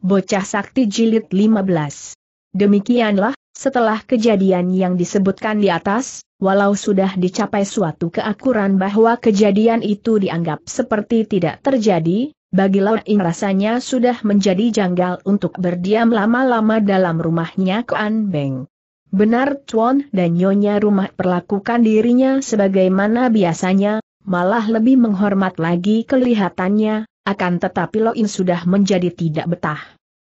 Bocah Sakti Jilid 15. Demikianlah, setelah kejadian yang disebutkan di atas, walau sudah dicapai suatu keakuran bahwa kejadian itu dianggap seperti tidak terjadi, bagi Laoing rasanya sudah menjadi janggal untuk berdiam lama-lama dalam rumahnya ke Beng. Benar Tuan dan Nyonya rumah perlakukan dirinya sebagaimana biasanya, malah lebih menghormat lagi kelihatannya, akan tetapi Loin sudah menjadi tidak betah.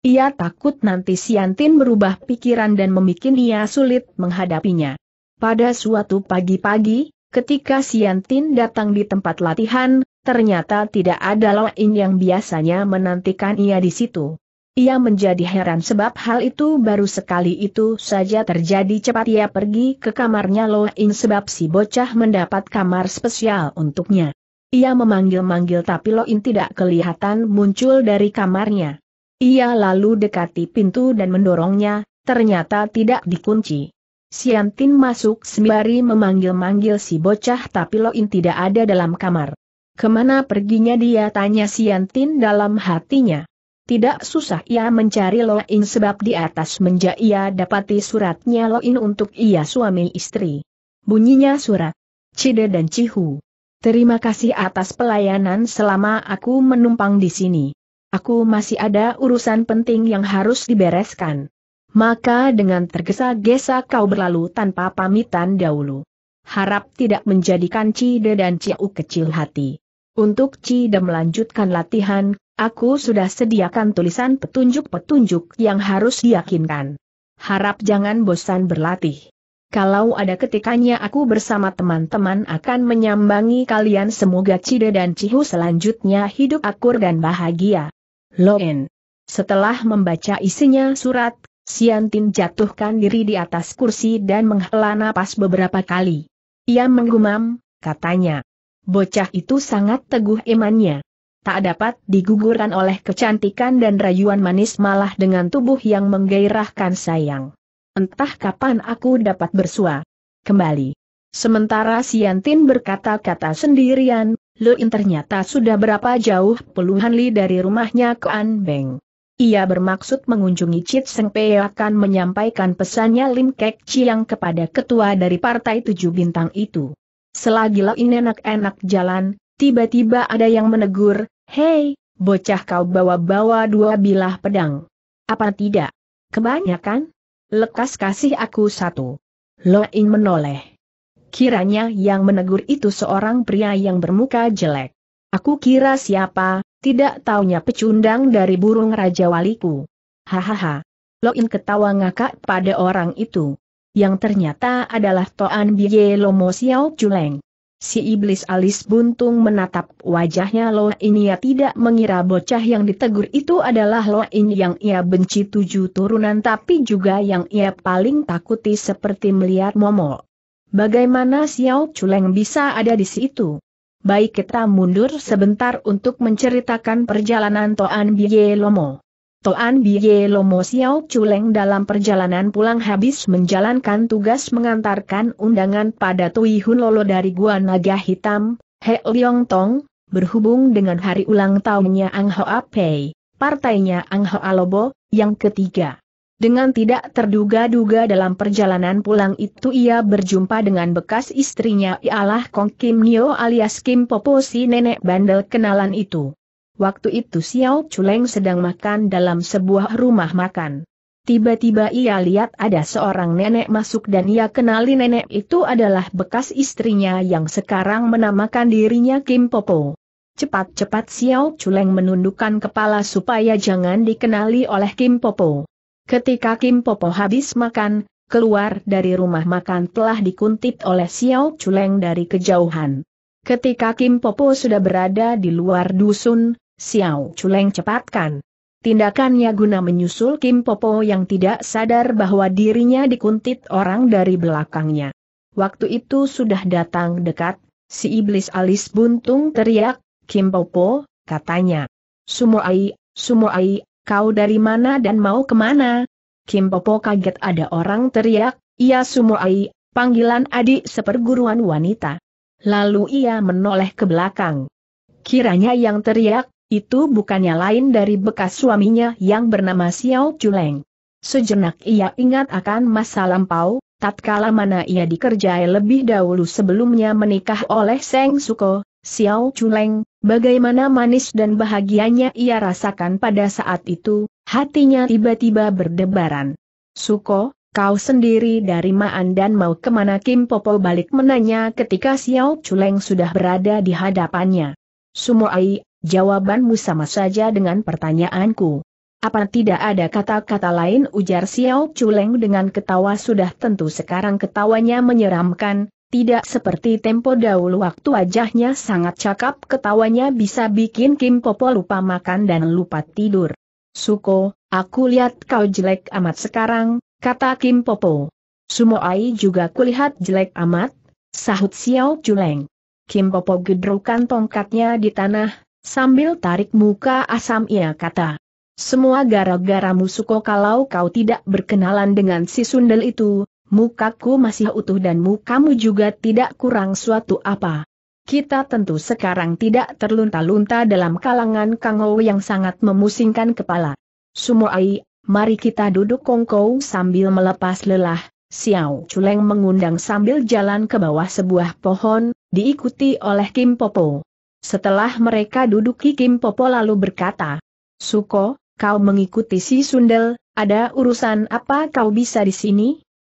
Ia takut nanti Siantin berubah pikiran dan memikirkan ia sulit menghadapinya. Pada suatu pagi-pagi, ketika Siantin datang di tempat latihan, ternyata tidak ada Loin yang biasanya menantikan ia di situ. Ia menjadi heran sebab hal itu baru sekali itu saja terjadi cepat ia pergi ke kamarnya Loin sebab si bocah mendapat kamar spesial untuknya. Ia memanggil-manggil tapi Loin tidak kelihatan muncul dari kamarnya. Ia lalu dekati pintu dan mendorongnya, ternyata tidak dikunci. Siantin masuk sembari memanggil-manggil si bocah tapi Loin tidak ada dalam kamar. Kemana perginya dia tanya Siantin dalam hatinya. Tidak susah ia mencari Loin sebab di atas menja ia dapati suratnya Loin untuk ia suami istri. Bunyinya surat. Cide dan Cihu. Terima kasih atas pelayanan selama aku menumpang di sini. Aku masih ada urusan penting yang harus dibereskan. Maka dengan tergesa-gesa kau berlalu tanpa pamitan dahulu. Harap tidak menjadikan Cide dan Ciu kecil hati. Untuk Cide melanjutkan latihan, aku sudah sediakan tulisan petunjuk-petunjuk yang harus diyakinkan. Harap jangan bosan berlatih. Kalau ada ketikanya aku bersama teman-teman akan menyambangi kalian semoga Cide dan Cihu selanjutnya hidup akur dan bahagia. Loen. Setelah membaca isinya surat, Siantin jatuhkan diri di atas kursi dan menghela napas beberapa kali. Ia menggumam, katanya. Bocah itu sangat teguh imannya. Tak dapat digugurkan oleh kecantikan dan rayuan manis malah dengan tubuh yang menggairahkan sayang. Entah kapan aku dapat bersua. Kembali. Sementara Siantin berkata-kata sendirian, Luin ternyata sudah berapa jauh puluhan li dari rumahnya ke An Beng. Ia bermaksud mengunjungi Chit Seng Pei akan menyampaikan pesannya Lim Kek Chiang kepada ketua dari Partai Tujuh Bintang itu. Selagi Luin enak-enak jalan, tiba-tiba ada yang menegur, Hei, bocah kau bawa-bawa dua bilah pedang. Apa tidak? Kebanyakan? Lekas kasih aku satu. Loing menoleh. Kiranya yang menegur itu seorang pria yang bermuka jelek. Aku kira siapa, tidak taunya pecundang dari burung Raja Waliku. Hahaha. Loin ketawa ngakak pada orang itu. Yang ternyata adalah Toan Biye Lomo Xiao Chuleng. Si iblis alis buntung menatap wajahnya Lo ya tidak mengira bocah yang ditegur itu adalah Lo In yang ia benci tujuh turunan tapi juga yang ia paling takuti seperti melihat Momo. Bagaimana Xiao Chuleng bisa ada di situ? Baik kita mundur sebentar untuk menceritakan perjalanan Toan Biye Lomo. Toan Biye Lomo Xiao Culeng dalam perjalanan pulang habis menjalankan tugas mengantarkan undangan pada Tui Hun Lolo dari Gua Naga Hitam, He Leong Tong, berhubung dengan hari ulang tahunnya Ang Hoa Pei, partainya Ang Hoa Lobo, yang ketiga. Dengan tidak terduga-duga dalam perjalanan pulang itu ia berjumpa dengan bekas istrinya ialah Kong Kim Nio alias Kim Popo si nenek bandel kenalan itu. Waktu itu Xiao Chuleng sedang makan dalam sebuah rumah makan. Tiba-tiba ia lihat ada seorang nenek masuk dan ia kenali nenek itu adalah bekas istrinya yang sekarang menamakan dirinya Kim Popo. Cepat-cepat Xiao Chuleng menundukkan kepala supaya jangan dikenali oleh Kim Popo. Ketika Kim Popo habis makan, keluar dari rumah makan telah dikuntit oleh Xiao Chuleng dari kejauhan. Ketika Kim Popo sudah berada di luar dusun, Xiao Chuleng cepatkan. Tindakannya guna menyusul Kim Popo yang tidak sadar bahwa dirinya dikuntit orang dari belakangnya. Waktu itu sudah datang dekat, si iblis alis buntung teriak, Kim Popo, katanya. Sumoai, Sumoai, kau dari mana dan mau kemana? Kim Popo kaget ada orang teriak, Ia Sumoai, panggilan adik seperguruan wanita. Lalu ia menoleh ke belakang. Kiranya yang teriak, itu bukannya lain dari bekas suaminya yang bernama Xiao Chuleng. Sejenak ia ingat akan masa lampau, tatkala mana ia dikerjai lebih dahulu sebelumnya menikah oleh Seng Suko, Xiao Chuleng, bagaimana manis dan bahagianya ia rasakan pada saat itu, hatinya tiba-tiba berdebaran. Suko, kau sendiri dari Maan dan mau kemana Kim Popo balik menanya ketika Xiao Chuleng sudah berada di hadapannya. Sumoai Jawabanmu sama saja dengan pertanyaanku. Apa tidak ada kata-kata lain ujar Xiao Chuleng dengan ketawa sudah tentu sekarang ketawanya menyeramkan, tidak seperti tempo dahulu waktu wajahnya sangat cakap ketawanya bisa bikin Kim Popo lupa makan dan lupa tidur. Suko, aku lihat kau jelek amat sekarang, kata Kim Popo. Sumo Sumoai juga kulihat jelek amat, sahut Xiao Chuleng. Kim Popo gedrukan tongkatnya di tanah, Sambil tarik muka asam ia kata. Semua gara-gara musuko kalau kau tidak berkenalan dengan si sundel itu, mukaku masih utuh dan mukamu juga tidak kurang suatu apa. Kita tentu sekarang tidak terlunta-lunta dalam kalangan Kang yang sangat memusingkan kepala. Sumoai, mari kita duduk kongkow sambil melepas lelah. Xiao Chuleng mengundang sambil jalan ke bawah sebuah pohon, diikuti oleh Kim Popo. Setelah mereka duduki Kim Popo lalu berkata, Suko, kau mengikuti si Sundel, ada urusan apa kau bisa di sini?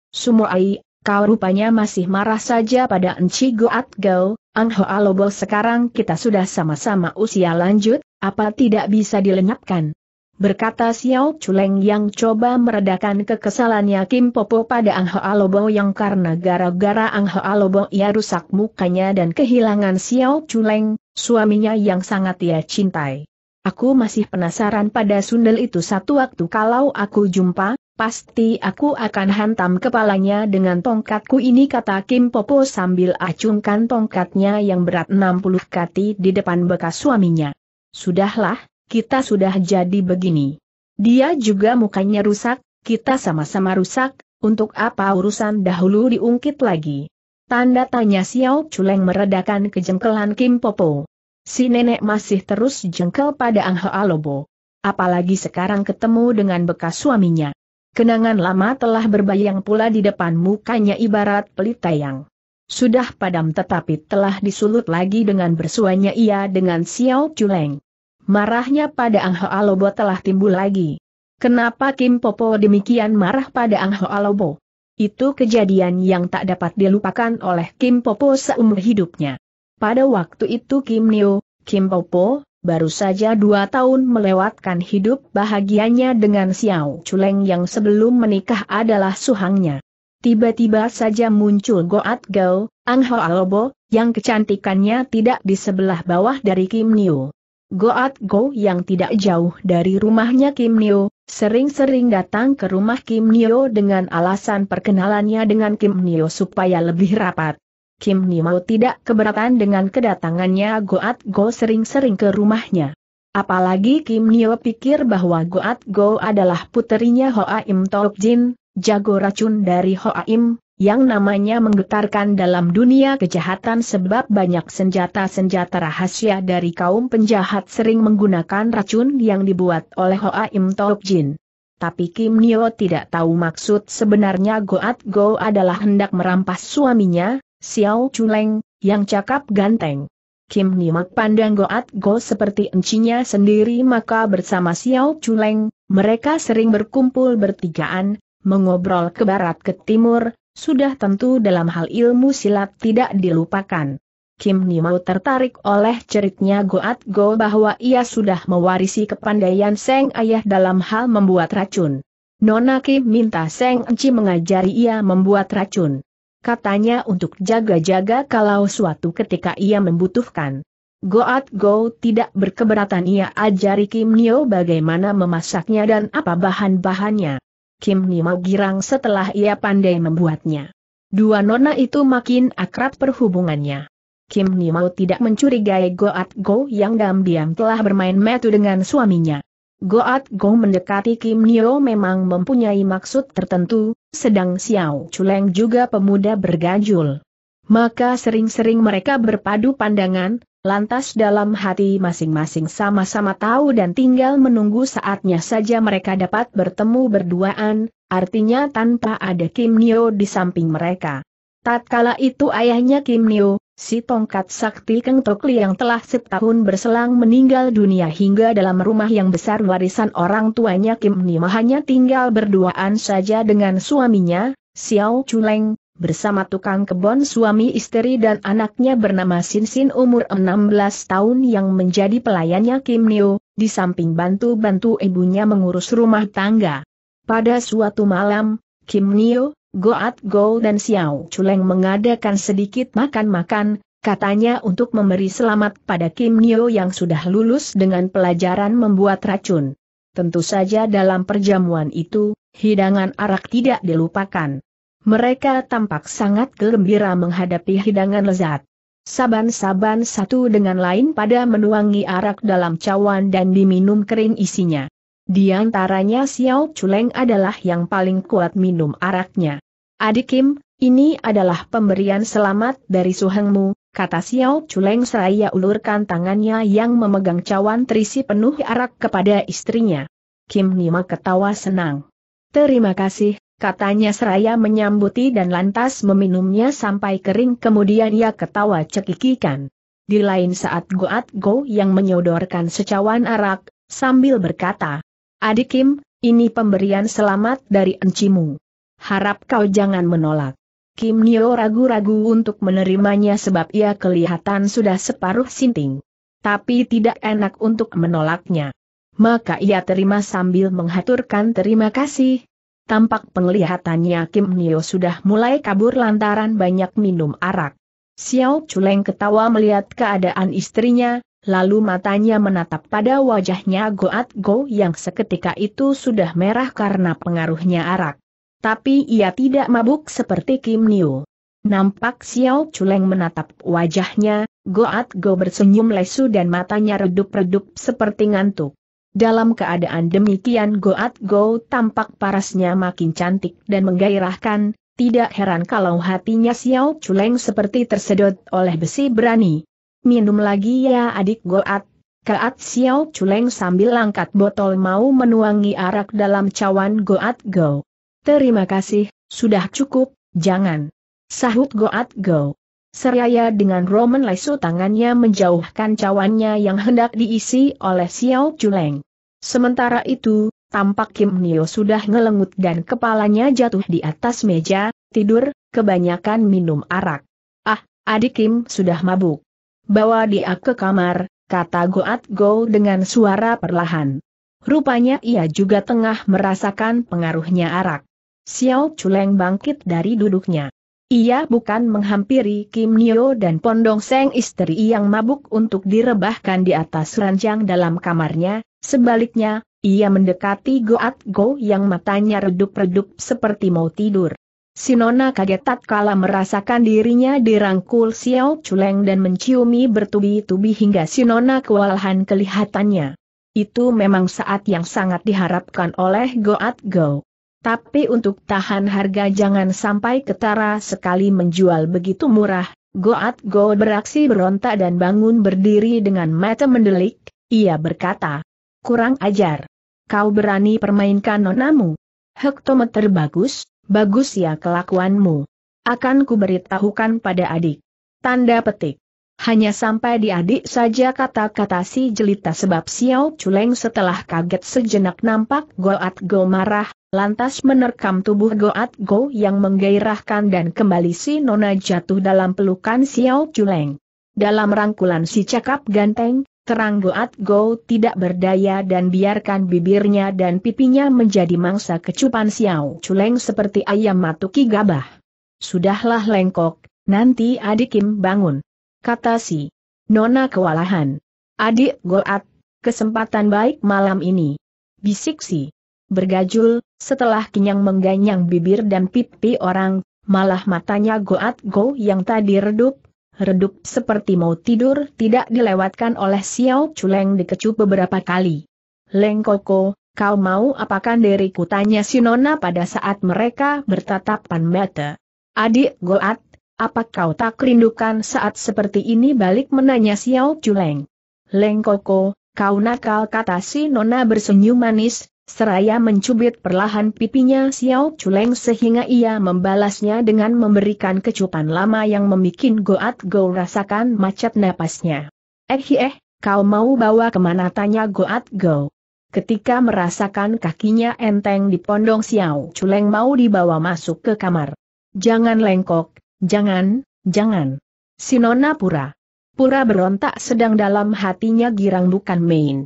Sumoai, kau rupanya masih marah saja pada Enci Goat Gao, Ang Hoa Lobo sekarang kita sudah sama-sama usia lanjut, apa tidak bisa dilenyapkan? Berkata Xiao Chuleng yang coba meredakan kekesalannya Kim Popo pada Ang Hoa Lobo yang karena gara-gara Ang Hoa Lobo ia rusak mukanya dan kehilangan Xiao Chuleng, Suaminya yang sangat ia cintai. Aku masih penasaran pada sundel itu satu waktu kalau aku jumpa, pasti aku akan hantam kepalanya dengan tongkatku ini kata Kim Popo sambil acungkan tongkatnya yang berat 60 kati di depan bekas suaminya. Sudahlah, kita sudah jadi begini. Dia juga mukanya rusak, kita sama-sama rusak, untuk apa urusan dahulu diungkit lagi. Tanda tanya Xiao Chuleng meredakan kejengkelan Kim Popo. Si nenek masih terus jengkel pada Ang Hoa Lobo. Apalagi sekarang ketemu dengan bekas suaminya. Kenangan lama telah berbayang pula di depan mukanya ibarat pelit tayang. Sudah padam tetapi telah disulut lagi dengan bersuanya ia dengan Xiao Chuleng. Marahnya pada Ang Hoa Lobo telah timbul lagi. Kenapa Kim Popo demikian marah pada Ang Hoa Lobo? Itu kejadian yang tak dapat dilupakan oleh Kim Popo seumur hidupnya. Pada waktu itu Kim Neo, Kim Popo, baru saja dua tahun melewatkan hidup bahagianya dengan Xiao Chuleng yang sebelum menikah adalah suhangnya. Tiba-tiba saja muncul Goat Gao, Ang Ho Alobo, yang kecantikannya tidak di sebelah bawah dari Kim Neo. Goat Go yang tidak jauh dari rumahnya Kim Neo, Sering-sering datang ke rumah Kim Nio dengan alasan perkenalannya dengan Kim Nio supaya lebih rapat. Kim Nio tidak keberatan dengan kedatangannya Goat Go sering-sering ke rumahnya. Apalagi Kim Nio pikir bahwa Goat Go adalah puterinya Hoa Im Tok Jin, jago racun dari Hoa Im, yang namanya menggetarkan dalam dunia kejahatan sebab banyak senjata-senjata rahasia dari kaum penjahat sering menggunakan racun yang dibuat oleh Hoa Im Tok Jin. Tapi Kim Nio tidak tahu maksud sebenarnya Goat Go adalah hendak merampas suaminya, Xiao Chuleng, yang cakap ganteng. Kim Nimak pandang Goat Go seperti encinya sendiri maka bersama Xiao Chuleng, mereka sering berkumpul bertigaan, mengobrol ke barat ke timur, sudah tentu dalam hal ilmu silat tidak dilupakan. Kim Nimau tertarik oleh ceritanya Goat Go bahwa ia sudah mewarisi kepandaian Seng Ayah dalam hal membuat racun. Nona Kim minta Seng Enci mengajari ia membuat racun. Katanya untuk jaga-jaga kalau suatu ketika ia membutuhkan. Goat Go tidak berkeberatan ia ajari Kim Nio bagaimana memasaknya dan apa bahan-bahannya. Kim Nimau girang setelah ia pandai membuatnya. Dua nona itu makin akrab perhubungannya. Kim Nimau tidak mencurigai Goat Go yang diam-diam telah bermain metu dengan suaminya. Goat Go mendekati Kim Nio memang mempunyai maksud tertentu, sedang Xiao Chuleng juga pemuda berganjul. Maka sering-sering mereka berpadu pandangan, lantas dalam hati masing-masing sama-sama tahu dan tinggal menunggu saatnya saja mereka dapat bertemu berduaan, artinya tanpa ada Kim Nio di samping mereka. Tatkala itu ayahnya Kim Nio, si tongkat sakti Keng Tok yang telah setahun berselang meninggal dunia hingga dalam rumah yang besar warisan orang tuanya Kim Nio hanya tinggal berduaan saja dengan suaminya, Xiao Chuleng, bersama tukang kebon suami istri dan anaknya bernama Sinsin umur 16 tahun yang menjadi pelayannya Kim Neo, di samping bantu-bantu ibunya mengurus rumah tangga. Pada suatu malam, Kim Neo, Goat Go dan Xiao Chuleng mengadakan sedikit makan-makan, katanya untuk memberi selamat pada Kim Neo yang sudah lulus dengan pelajaran membuat racun. Tentu saja dalam perjamuan itu, hidangan arak tidak dilupakan. Mereka tampak sangat gembira menghadapi hidangan lezat. Saban-saban satu dengan lain pada menuangi arak dalam cawan dan diminum kering isinya. Di antaranya Xiao Chuleng adalah yang paling kuat minum araknya. Adik Kim, ini adalah pemberian selamat dari Suhengmu, kata Xiao Chuleng seraya ulurkan tangannya yang memegang cawan terisi penuh arak kepada istrinya. Kim Nima ketawa senang. Terima kasih, katanya seraya menyambuti dan lantas meminumnya sampai kering kemudian ia ketawa cekikikan. Di lain saat Goat Go yang menyodorkan secawan arak, sambil berkata, Adik Kim, ini pemberian selamat dari encimu. Harap kau jangan menolak. Kim Nio ragu-ragu untuk menerimanya sebab ia kelihatan sudah separuh sinting. Tapi tidak enak untuk menolaknya. Maka ia terima sambil menghaturkan terima kasih, tampak penglihatannya Kim Nio sudah mulai kabur lantaran banyak minum arak. Xiao Chuleng ketawa melihat keadaan istrinya, lalu matanya menatap pada wajahnya Goat Go yang seketika itu sudah merah karena pengaruhnya arak. Tapi ia tidak mabuk seperti Kim Nio. Nampak Xiao Chuleng menatap wajahnya, Goat Go bersenyum lesu dan matanya redup-redup seperti ngantuk. Dalam keadaan demikian Goat Go tampak parasnya makin cantik dan menggairahkan, tidak heran kalau hatinya Xiao Chuleng seperti tersedot oleh besi berani. Minum lagi ya adik Goat. Kaat Xiao Chuleng sambil langkat botol mau menuangi arak dalam cawan Goat Go. Terima kasih, sudah cukup, jangan. Sahut Goat Go. Seraya dengan Roman lesu tangannya menjauhkan cawannya yang hendak diisi oleh Xiao Chuleng. Sementara itu, tampak Kim Nio sudah ngelengut dan kepalanya jatuh di atas meja, tidur, kebanyakan minum arak. Ah, adik Kim sudah mabuk. Bawa dia ke kamar, kata Goat Go dengan suara perlahan. Rupanya ia juga tengah merasakan pengaruhnya arak. Xiao Chuleng bangkit dari duduknya. Ia bukan menghampiri Kim Nio dan Pondong Seng istri yang mabuk untuk direbahkan di atas ranjang dalam kamarnya, Sebaliknya, ia mendekati Goat Go yang matanya redup-redup seperti mau tidur. Sinona kaget tatkala merasakan dirinya dirangkul Xiao Chuleng dan menciumi bertubi-tubi hingga Sinona kewalahan kelihatannya. Itu memang saat yang sangat diharapkan oleh Goat Go. Tapi untuk tahan harga jangan sampai ketara sekali menjual begitu murah, Goat Go beraksi berontak dan bangun berdiri dengan mata mendelik, ia berkata kurang ajar. Kau berani permainkan nonamu. Hektometer bagus, bagus ya kelakuanmu. Akan kuberitahukan pada adik. Tanda petik. Hanya sampai di adik saja kata-kata si jelita sebab Xiao Culeng setelah kaget sejenak nampak Goat Go marah, lantas menerkam tubuh Goat Go yang menggairahkan dan kembali si Nona jatuh dalam pelukan Xiao Culeng. Dalam rangkulan si cakap ganteng, Terang Goat Go tidak berdaya dan biarkan bibirnya dan pipinya menjadi mangsa kecupan Xiao Culeng seperti ayam matuki gabah. Sudahlah lengkok, nanti adik Kim bangun. Kata si Nona kewalahan. Adik Goat, kesempatan baik malam ini. Bisik si bergajul, setelah kenyang mengganyang bibir dan pipi orang, malah matanya Goat Go yang tadi redup, redup seperti mau tidur tidak dilewatkan oleh Xiao Chuleng dikecup beberapa kali. Leng Koko, kau mau apakan diriku tanya Sinona pada saat mereka bertatapan mata. Adik Goat, apa kau tak rindukan saat seperti ini balik menanya Xiao Chuleng. Leng Koko, kau nakal kata si Nona bersenyum manis, Seraya mencubit perlahan pipinya Xiao Chuleng sehingga ia membalasnya dengan memberikan kecupan lama yang memikin Goat Go rasakan macet napasnya. Eh eh, kau mau bawa kemana tanya Goat Go. Ketika merasakan kakinya enteng di pondong Xiao Chuleng mau dibawa masuk ke kamar. Jangan lengkok, jangan, jangan. Sinona pura. Pura berontak sedang dalam hatinya girang bukan main.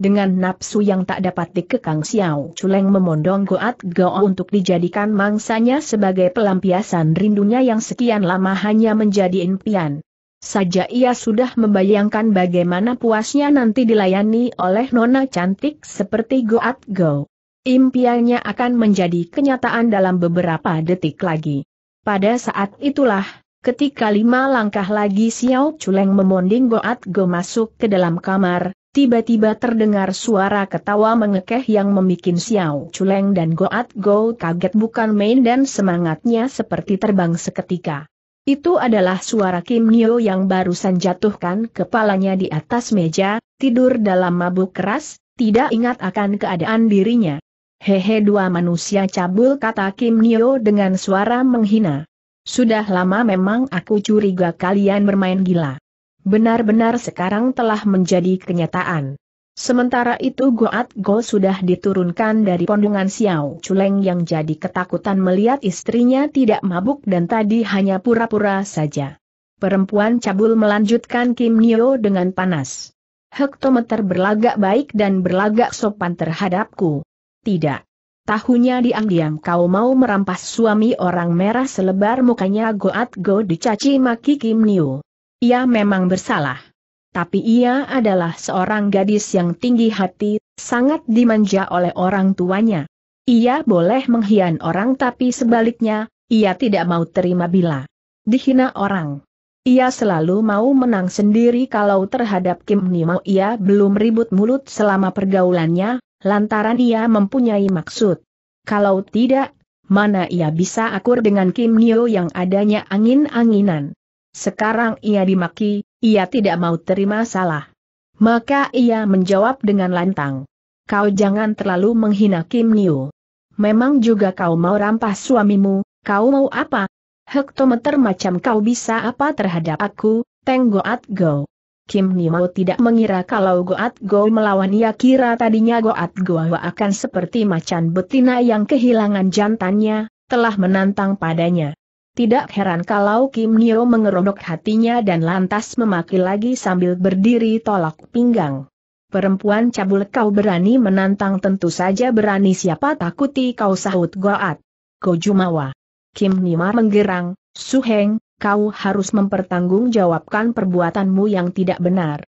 Dengan nafsu yang tak dapat dikekang Xiao Chuleng memondong Goat Goa untuk dijadikan mangsanya sebagai pelampiasan rindunya yang sekian lama hanya menjadi impian. Saja ia sudah membayangkan bagaimana puasnya nanti dilayani oleh nona cantik seperti Goat Go. Impiannya akan menjadi kenyataan dalam beberapa detik lagi. Pada saat itulah, ketika lima langkah lagi Xiao Chuleng memonding Goat Go masuk ke dalam kamar, Tiba-tiba terdengar suara ketawa mengekeh yang membuat Xiao Chuleng dan Goat Go kaget bukan main dan semangatnya seperti terbang seketika. Itu adalah suara Kim Nio yang barusan jatuhkan kepalanya di atas meja, tidur dalam mabuk keras, tidak ingat akan keadaan dirinya. Hehe dua manusia cabul kata Kim Nio dengan suara menghina. Sudah lama memang aku curiga kalian bermain gila. Benar-benar sekarang telah menjadi kenyataan. Sementara itu Goat Go sudah diturunkan dari pondungan Xiao Culeng yang jadi ketakutan melihat istrinya tidak mabuk dan tadi hanya pura-pura saja. Perempuan cabul melanjutkan Kim Nio dengan panas. Hektometer berlagak baik dan berlagak sopan terhadapku. Tidak. Tahunya diam-diam kau mau merampas suami orang merah selebar mukanya Goat Go dicaci maki Kim Nio. Ia memang bersalah. Tapi ia adalah seorang gadis yang tinggi hati, sangat dimanja oleh orang tuanya. Ia boleh menghian orang tapi sebaliknya, ia tidak mau terima bila dihina orang. Ia selalu mau menang sendiri kalau terhadap Kim Nimo ia belum ribut mulut selama pergaulannya, lantaran ia mempunyai maksud. Kalau tidak, mana ia bisa akur dengan Kim Nio yang adanya angin-anginan. Sekarang ia dimaki, ia tidak mau terima salah. Maka ia menjawab dengan lantang. Kau jangan terlalu menghina Kim Niu. Memang juga kau mau rampas suamimu, kau mau apa? Hektometer macam kau bisa apa terhadap aku, Teng Goat Go. Kim Nimo tidak mengira kalau Goat Go melawan ia kira tadinya Goat Go akan seperti macan betina yang kehilangan jantannya, telah menantang padanya. Tidak heran kalau Kim Nyo mengerodok hatinya dan lantas memaki lagi sambil berdiri tolak pinggang. Perempuan cabul kau berani menantang tentu saja berani siapa takuti kau sahut Goat. Gojumawa. Kim Nima menggerang, Suheng, kau harus mempertanggungjawabkan perbuatanmu yang tidak benar.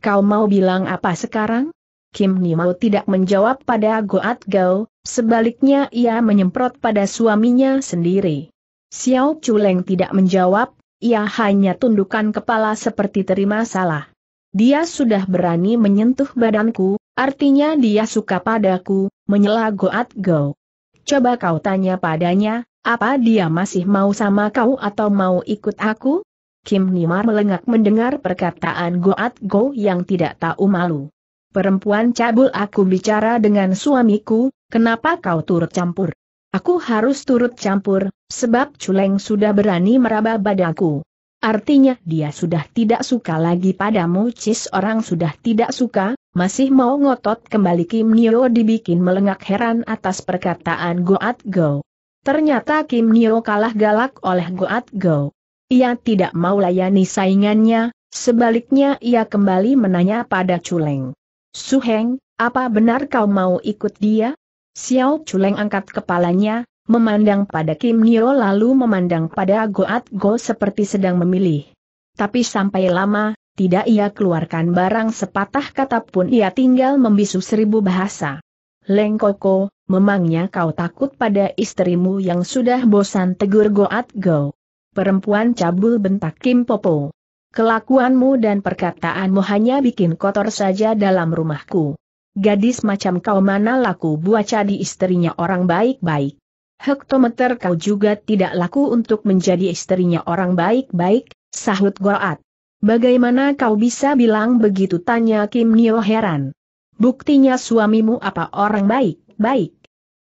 Kau mau bilang apa sekarang? Kim Nima tidak menjawab pada Goat Gao, sebaliknya ia menyemprot pada suaminya sendiri. Xiao Chuleng tidak menjawab, ia hanya tundukkan kepala seperti terima salah. Dia sudah berani menyentuh badanku, artinya dia suka padaku, menyela Goat Go. Coba kau tanya padanya, apa dia masih mau sama kau atau mau ikut aku? Kim Nimar melengak mendengar perkataan Goat Go yang tidak tahu malu. Perempuan cabul aku bicara dengan suamiku, kenapa kau turut campur? Aku harus turut campur, sebab Culeng sudah berani meraba badaku. Artinya dia sudah tidak suka lagi padamu Cis orang sudah tidak suka, masih mau ngotot kembali Kim Nio dibikin melengak heran atas perkataan Goat Go. Ternyata Kim Nio kalah galak oleh Goat Go. Ia tidak mau layani saingannya, sebaliknya ia kembali menanya pada Culeng. Suheng, apa benar kau mau ikut dia? Xiao Chuleng angkat kepalanya, memandang pada Kim Nio lalu memandang pada Goat Go seperti sedang memilih. Tapi sampai lama, tidak ia keluarkan barang sepatah kata pun ia tinggal membisu seribu bahasa. Leng Koko, memangnya kau takut pada istrimu yang sudah bosan tegur Goat Go. Perempuan cabul bentak Kim Popo. Kelakuanmu dan perkataanmu hanya bikin kotor saja dalam rumahku. Gadis macam kau mana laku buat jadi istrinya orang baik-baik. Hektometer kau juga tidak laku untuk menjadi istrinya orang baik-baik, sahut Goat. Bagaimana kau bisa bilang begitu tanya Kim Nio heran. Buktinya suamimu apa orang baik-baik.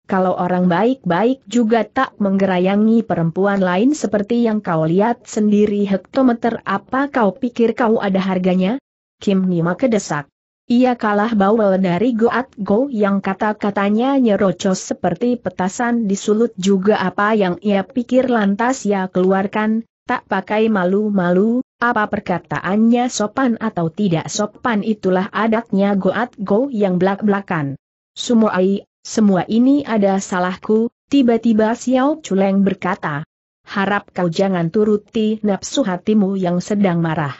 Kalau orang baik-baik juga tak menggerayangi perempuan lain seperti yang kau lihat sendiri hektometer apa kau pikir kau ada harganya? Kim Nima kedesak. Ia kalah bawel dari Goat Go yang kata-katanya nyerocos seperti petasan disulut juga apa yang ia pikir lantas ia keluarkan, tak pakai malu-malu, apa perkataannya sopan atau tidak sopan itulah adatnya Goat Go yang belak-belakan. Semua ai, semua ini ada salahku, tiba-tiba Xiao Chuleng berkata. Harap kau jangan turuti nafsu hatimu yang sedang marah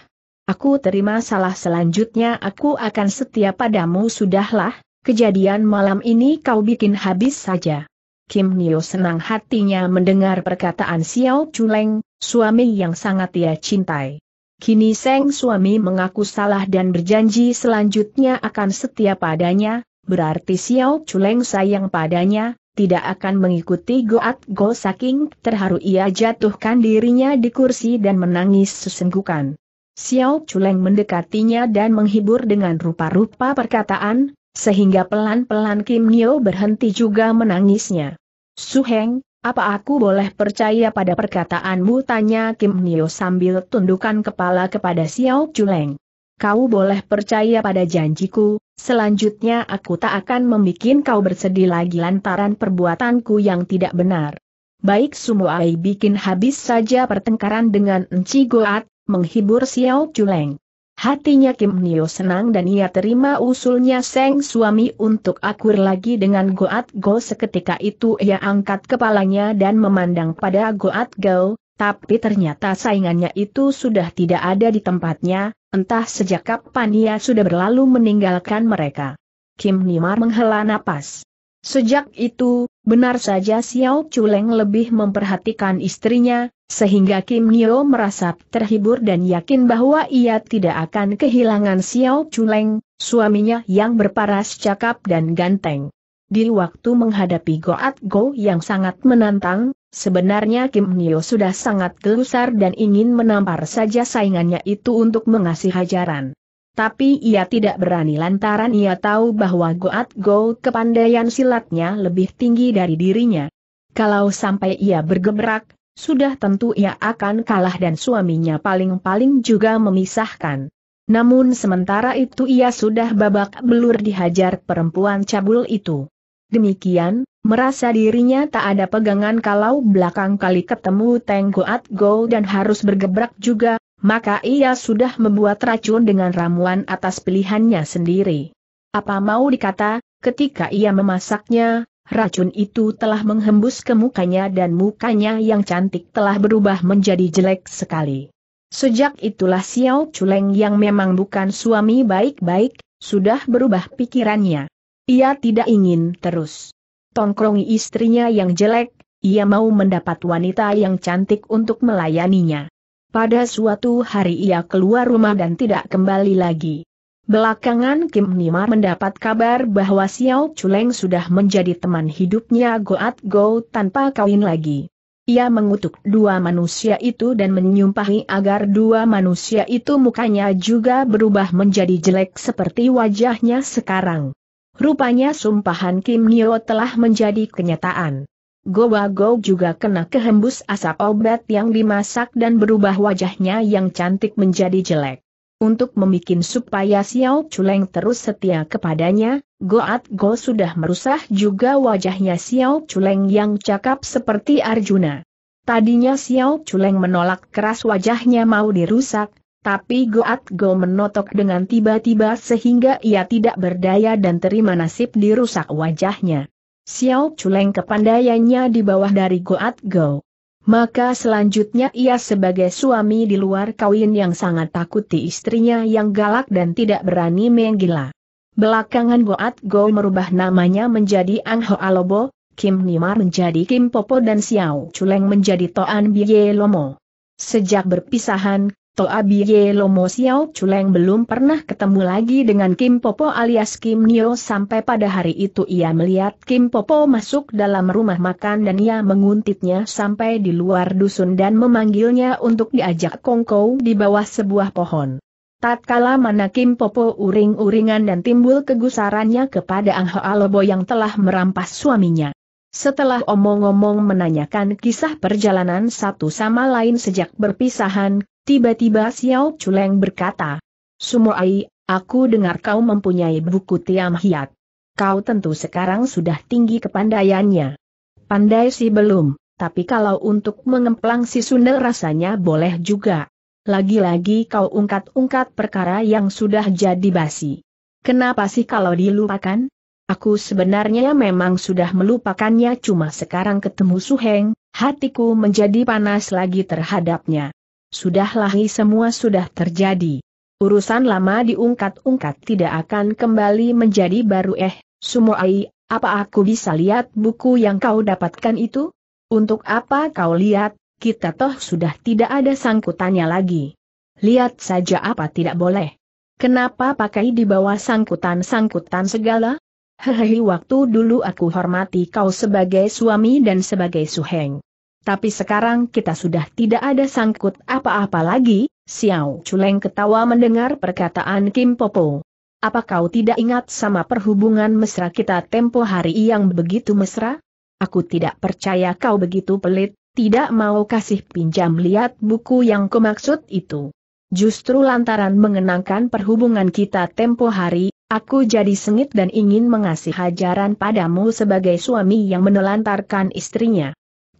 aku terima salah selanjutnya aku akan setia padamu sudahlah, kejadian malam ini kau bikin habis saja. Kim Nio senang hatinya mendengar perkataan Xiao Chuleng, suami yang sangat ia cintai. Kini Seng suami mengaku salah dan berjanji selanjutnya akan setia padanya, berarti Xiao Chuleng sayang padanya, tidak akan mengikuti Goat Go saking terharu ia jatuhkan dirinya di kursi dan menangis sesenggukan. Xiao Chuleng mendekatinya dan menghibur dengan rupa-rupa perkataan, sehingga pelan-pelan Kim Nio berhenti juga menangisnya. Suheng, apa aku boleh percaya pada perkataanmu? Tanya Kim Nio sambil tundukkan kepala kepada Xiao Chuleng. Kau boleh percaya pada janjiku, selanjutnya aku tak akan membuat kau bersedih lagi lantaran perbuatanku yang tidak benar. Baik semua Ai bikin habis saja pertengkaran dengan Enci Goat, menghibur Xiao Chuleng. Hatinya Kim Nio senang dan ia terima usulnya Seng suami untuk akur lagi dengan Goat Go seketika itu ia angkat kepalanya dan memandang pada Goat Go, tapi ternyata saingannya itu sudah tidak ada di tempatnya, entah sejak kapan ia sudah berlalu meninggalkan mereka. Kim Nimar menghela napas. Sejak itu, benar saja Xiao Chuleng lebih memperhatikan istrinya, sehingga Kim Nio merasa terhibur dan yakin bahwa ia tidak akan kehilangan Xiao Chuleng, suaminya yang berparas cakap dan ganteng. Di waktu menghadapi Goat Go yang sangat menantang, sebenarnya Kim Nio sudah sangat gelusar dan ingin menampar saja saingannya itu untuk mengasih hajaran. Tapi ia tidak berani lantaran ia tahu bahwa Goat Go kepandaian silatnya lebih tinggi dari dirinya. Kalau sampai ia bergebrak, sudah tentu ia akan kalah dan suaminya paling-paling juga memisahkan. Namun sementara itu ia sudah babak belur dihajar perempuan cabul itu. Demikian, merasa dirinya tak ada pegangan kalau belakang kali ketemu Teng Goat Go dan harus bergebrak juga, maka ia sudah membuat racun dengan ramuan atas pilihannya sendiri. Apa mau dikata, ketika ia memasaknya, racun itu telah menghembus ke mukanya dan mukanya yang cantik telah berubah menjadi jelek sekali. Sejak itulah Xiao Chuleng yang memang bukan suami baik-baik, sudah berubah pikirannya. Ia tidak ingin terus tongkrongi istrinya yang jelek, ia mau mendapat wanita yang cantik untuk melayaninya. Pada suatu hari ia keluar rumah dan tidak kembali lagi. Belakangan Kim Nimar mendapat kabar bahwa Xiao Chuleng sudah menjadi teman hidupnya Goat Go tanpa kawin lagi. Ia mengutuk dua manusia itu dan menyumpahi agar dua manusia itu mukanya juga berubah menjadi jelek seperti wajahnya sekarang. Rupanya sumpahan Kim Nio telah menjadi kenyataan. Goa Go juga kena kehembus asap obat yang dimasak dan berubah wajahnya yang cantik menjadi jelek. Untuk memikin supaya Xiao Chuleng terus setia kepadanya, Goat Go sudah merusak juga wajahnya Xiao Chuleng yang cakap seperti Arjuna. Tadinya Xiao Chuleng menolak keras wajahnya mau dirusak, tapi Goat Go menotok dengan tiba-tiba sehingga ia tidak berdaya dan terima nasib dirusak wajahnya. Xiao Chuleng kepandaiannya di bawah dari Goat Go. Maka selanjutnya ia sebagai suami di luar kawin yang sangat takut di istrinya yang galak dan tidak berani menggila. Belakangan Goat Go merubah namanya menjadi Ang Ho Alobo, Kim Nimar menjadi Kim Popo dan Xiao Chuleng menjadi Toan Biye Lomo. Sejak berpisahan, Toa Bie Lomo Xiao Chuleng belum pernah ketemu lagi dengan Kim Popo alias Kim Nio sampai pada hari itu ia melihat Kim Popo masuk dalam rumah makan dan ia menguntitnya sampai di luar dusun dan memanggilnya untuk diajak kongkow di bawah sebuah pohon. Tatkala mana Kim Popo uring-uringan dan timbul kegusarannya kepada Ang Hoa yang telah merampas suaminya. Setelah omong-omong menanyakan kisah perjalanan satu sama lain sejak berpisahan, Tiba-tiba Xiao Chuleng berkata, Sumoai, aku dengar kau mempunyai buku Tiam Hiat. Kau tentu sekarang sudah tinggi kepandaiannya. Pandai sih belum, tapi kalau untuk mengemplang si Sundel rasanya boleh juga. Lagi-lagi kau ungkat-ungkat perkara yang sudah jadi basi. Kenapa sih kalau dilupakan? Aku sebenarnya memang sudah melupakannya cuma sekarang ketemu Suheng, hatiku menjadi panas lagi terhadapnya. Sudahlah semua sudah terjadi. Urusan lama diungkat-ungkat tidak akan kembali menjadi baru eh, Sumoai, apa aku bisa lihat buku yang kau dapatkan itu? Untuk apa kau lihat, kita toh sudah tidak ada sangkutannya lagi. Lihat saja apa tidak boleh. Kenapa pakai di bawah sangkutan-sangkutan segala? Hehehe waktu dulu aku hormati kau sebagai suami dan sebagai suheng tapi sekarang kita sudah tidak ada sangkut apa-apa lagi, Xiao Chuleng ketawa mendengar perkataan Kim Popo. Apa kau tidak ingat sama perhubungan mesra kita tempo hari yang begitu mesra? Aku tidak percaya kau begitu pelit, tidak mau kasih pinjam lihat buku yang kumaksud itu. Justru lantaran mengenangkan perhubungan kita tempo hari, aku jadi sengit dan ingin mengasih hajaran padamu sebagai suami yang menelantarkan istrinya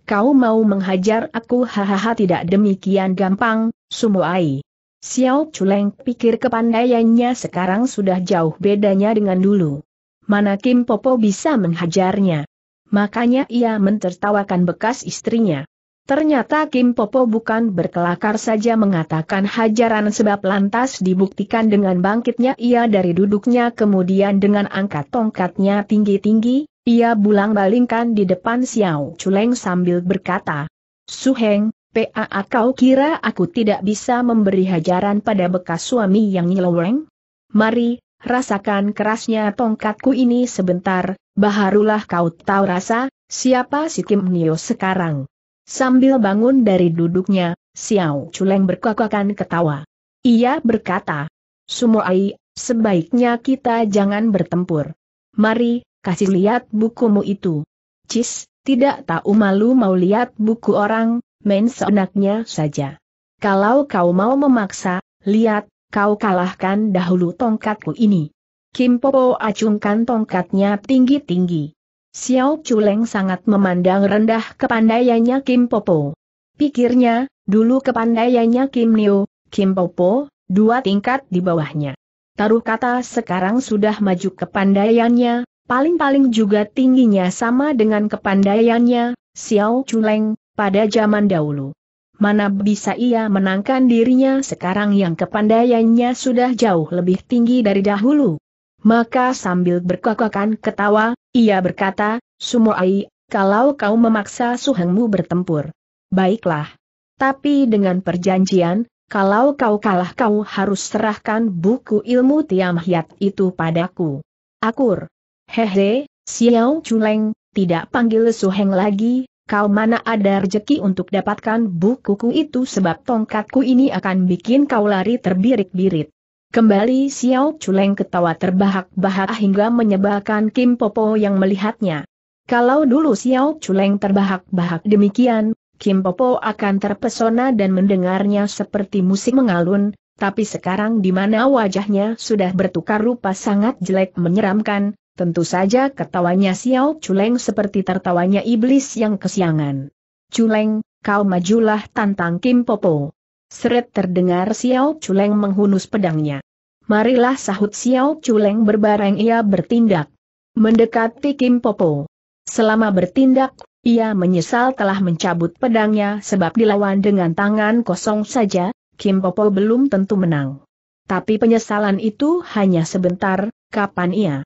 kau mau menghajar aku hahaha tidak demikian gampang, sumuai. Xiao Chuleng pikir kepandaiannya sekarang sudah jauh bedanya dengan dulu. Mana Kim Popo bisa menghajarnya. Makanya ia mentertawakan bekas istrinya. Ternyata Kim Popo bukan berkelakar saja mengatakan hajaran sebab lantas dibuktikan dengan bangkitnya ia dari duduknya kemudian dengan angkat tongkatnya tinggi-tinggi, ia bulang balingkan di depan Xiao Chuleng sambil berkata, Suheng, PAA kau kira aku tidak bisa memberi hajaran pada bekas suami yang nyeleweng? Mari, rasakan kerasnya tongkatku ini sebentar, baharulah kau tahu rasa, siapa si Kim Nio sekarang. Sambil bangun dari duduknya, Xiao Chuleng berkakakan ketawa. Ia berkata, Sumoai, sebaiknya kita jangan bertempur. Mari, kasih lihat bukumu itu. Cis, tidak tahu malu mau lihat buku orang, main seenaknya saja. Kalau kau mau memaksa, lihat, kau kalahkan dahulu tongkatku ini. Kim Popo acungkan tongkatnya tinggi-tinggi. Xiao Chuleng sangat memandang rendah kepandaiannya Kim Popo. Pikirnya, dulu kepandaiannya Kim Neo, Kim Popo, dua tingkat di bawahnya. Taruh kata sekarang sudah maju kepandaiannya, paling-paling juga tingginya sama dengan kepandaiannya, Xiao Chuleng, pada zaman dahulu. Mana bisa ia menangkan dirinya sekarang yang kepandaiannya sudah jauh lebih tinggi dari dahulu. Maka sambil berkokokan ketawa, ia berkata, Sumoai, kalau kau memaksa suhengmu bertempur. Baiklah. Tapi dengan perjanjian, kalau kau kalah kau harus serahkan buku ilmu Tiam itu padaku. Akur. Hehe, Xiao Chuleng, tidak panggil suheng lagi, kau mana ada rejeki untuk dapatkan bukuku itu sebab tongkatku ini akan bikin kau lari terbirit birit Kembali Xiao Chuleng ketawa terbahak-bahak hingga menyebalkan Kim Popo yang melihatnya. Kalau dulu Xiao Chuleng terbahak-bahak demikian, Kim Popo akan terpesona dan mendengarnya seperti musik mengalun, tapi sekarang di mana wajahnya sudah bertukar rupa sangat jelek menyeramkan, Tentu saja ketawanya Xiao Chuleng seperti tertawanya iblis yang kesiangan. Chuleng, kau majulah tantang Kim Popo. Seret terdengar Xiao Chuleng menghunus pedangnya. Marilah sahut Xiao Chuleng berbareng ia bertindak. Mendekati Kim Popo. Selama bertindak, ia menyesal telah mencabut pedangnya sebab dilawan dengan tangan kosong saja, Kim Popo belum tentu menang. Tapi penyesalan itu hanya sebentar, kapan ia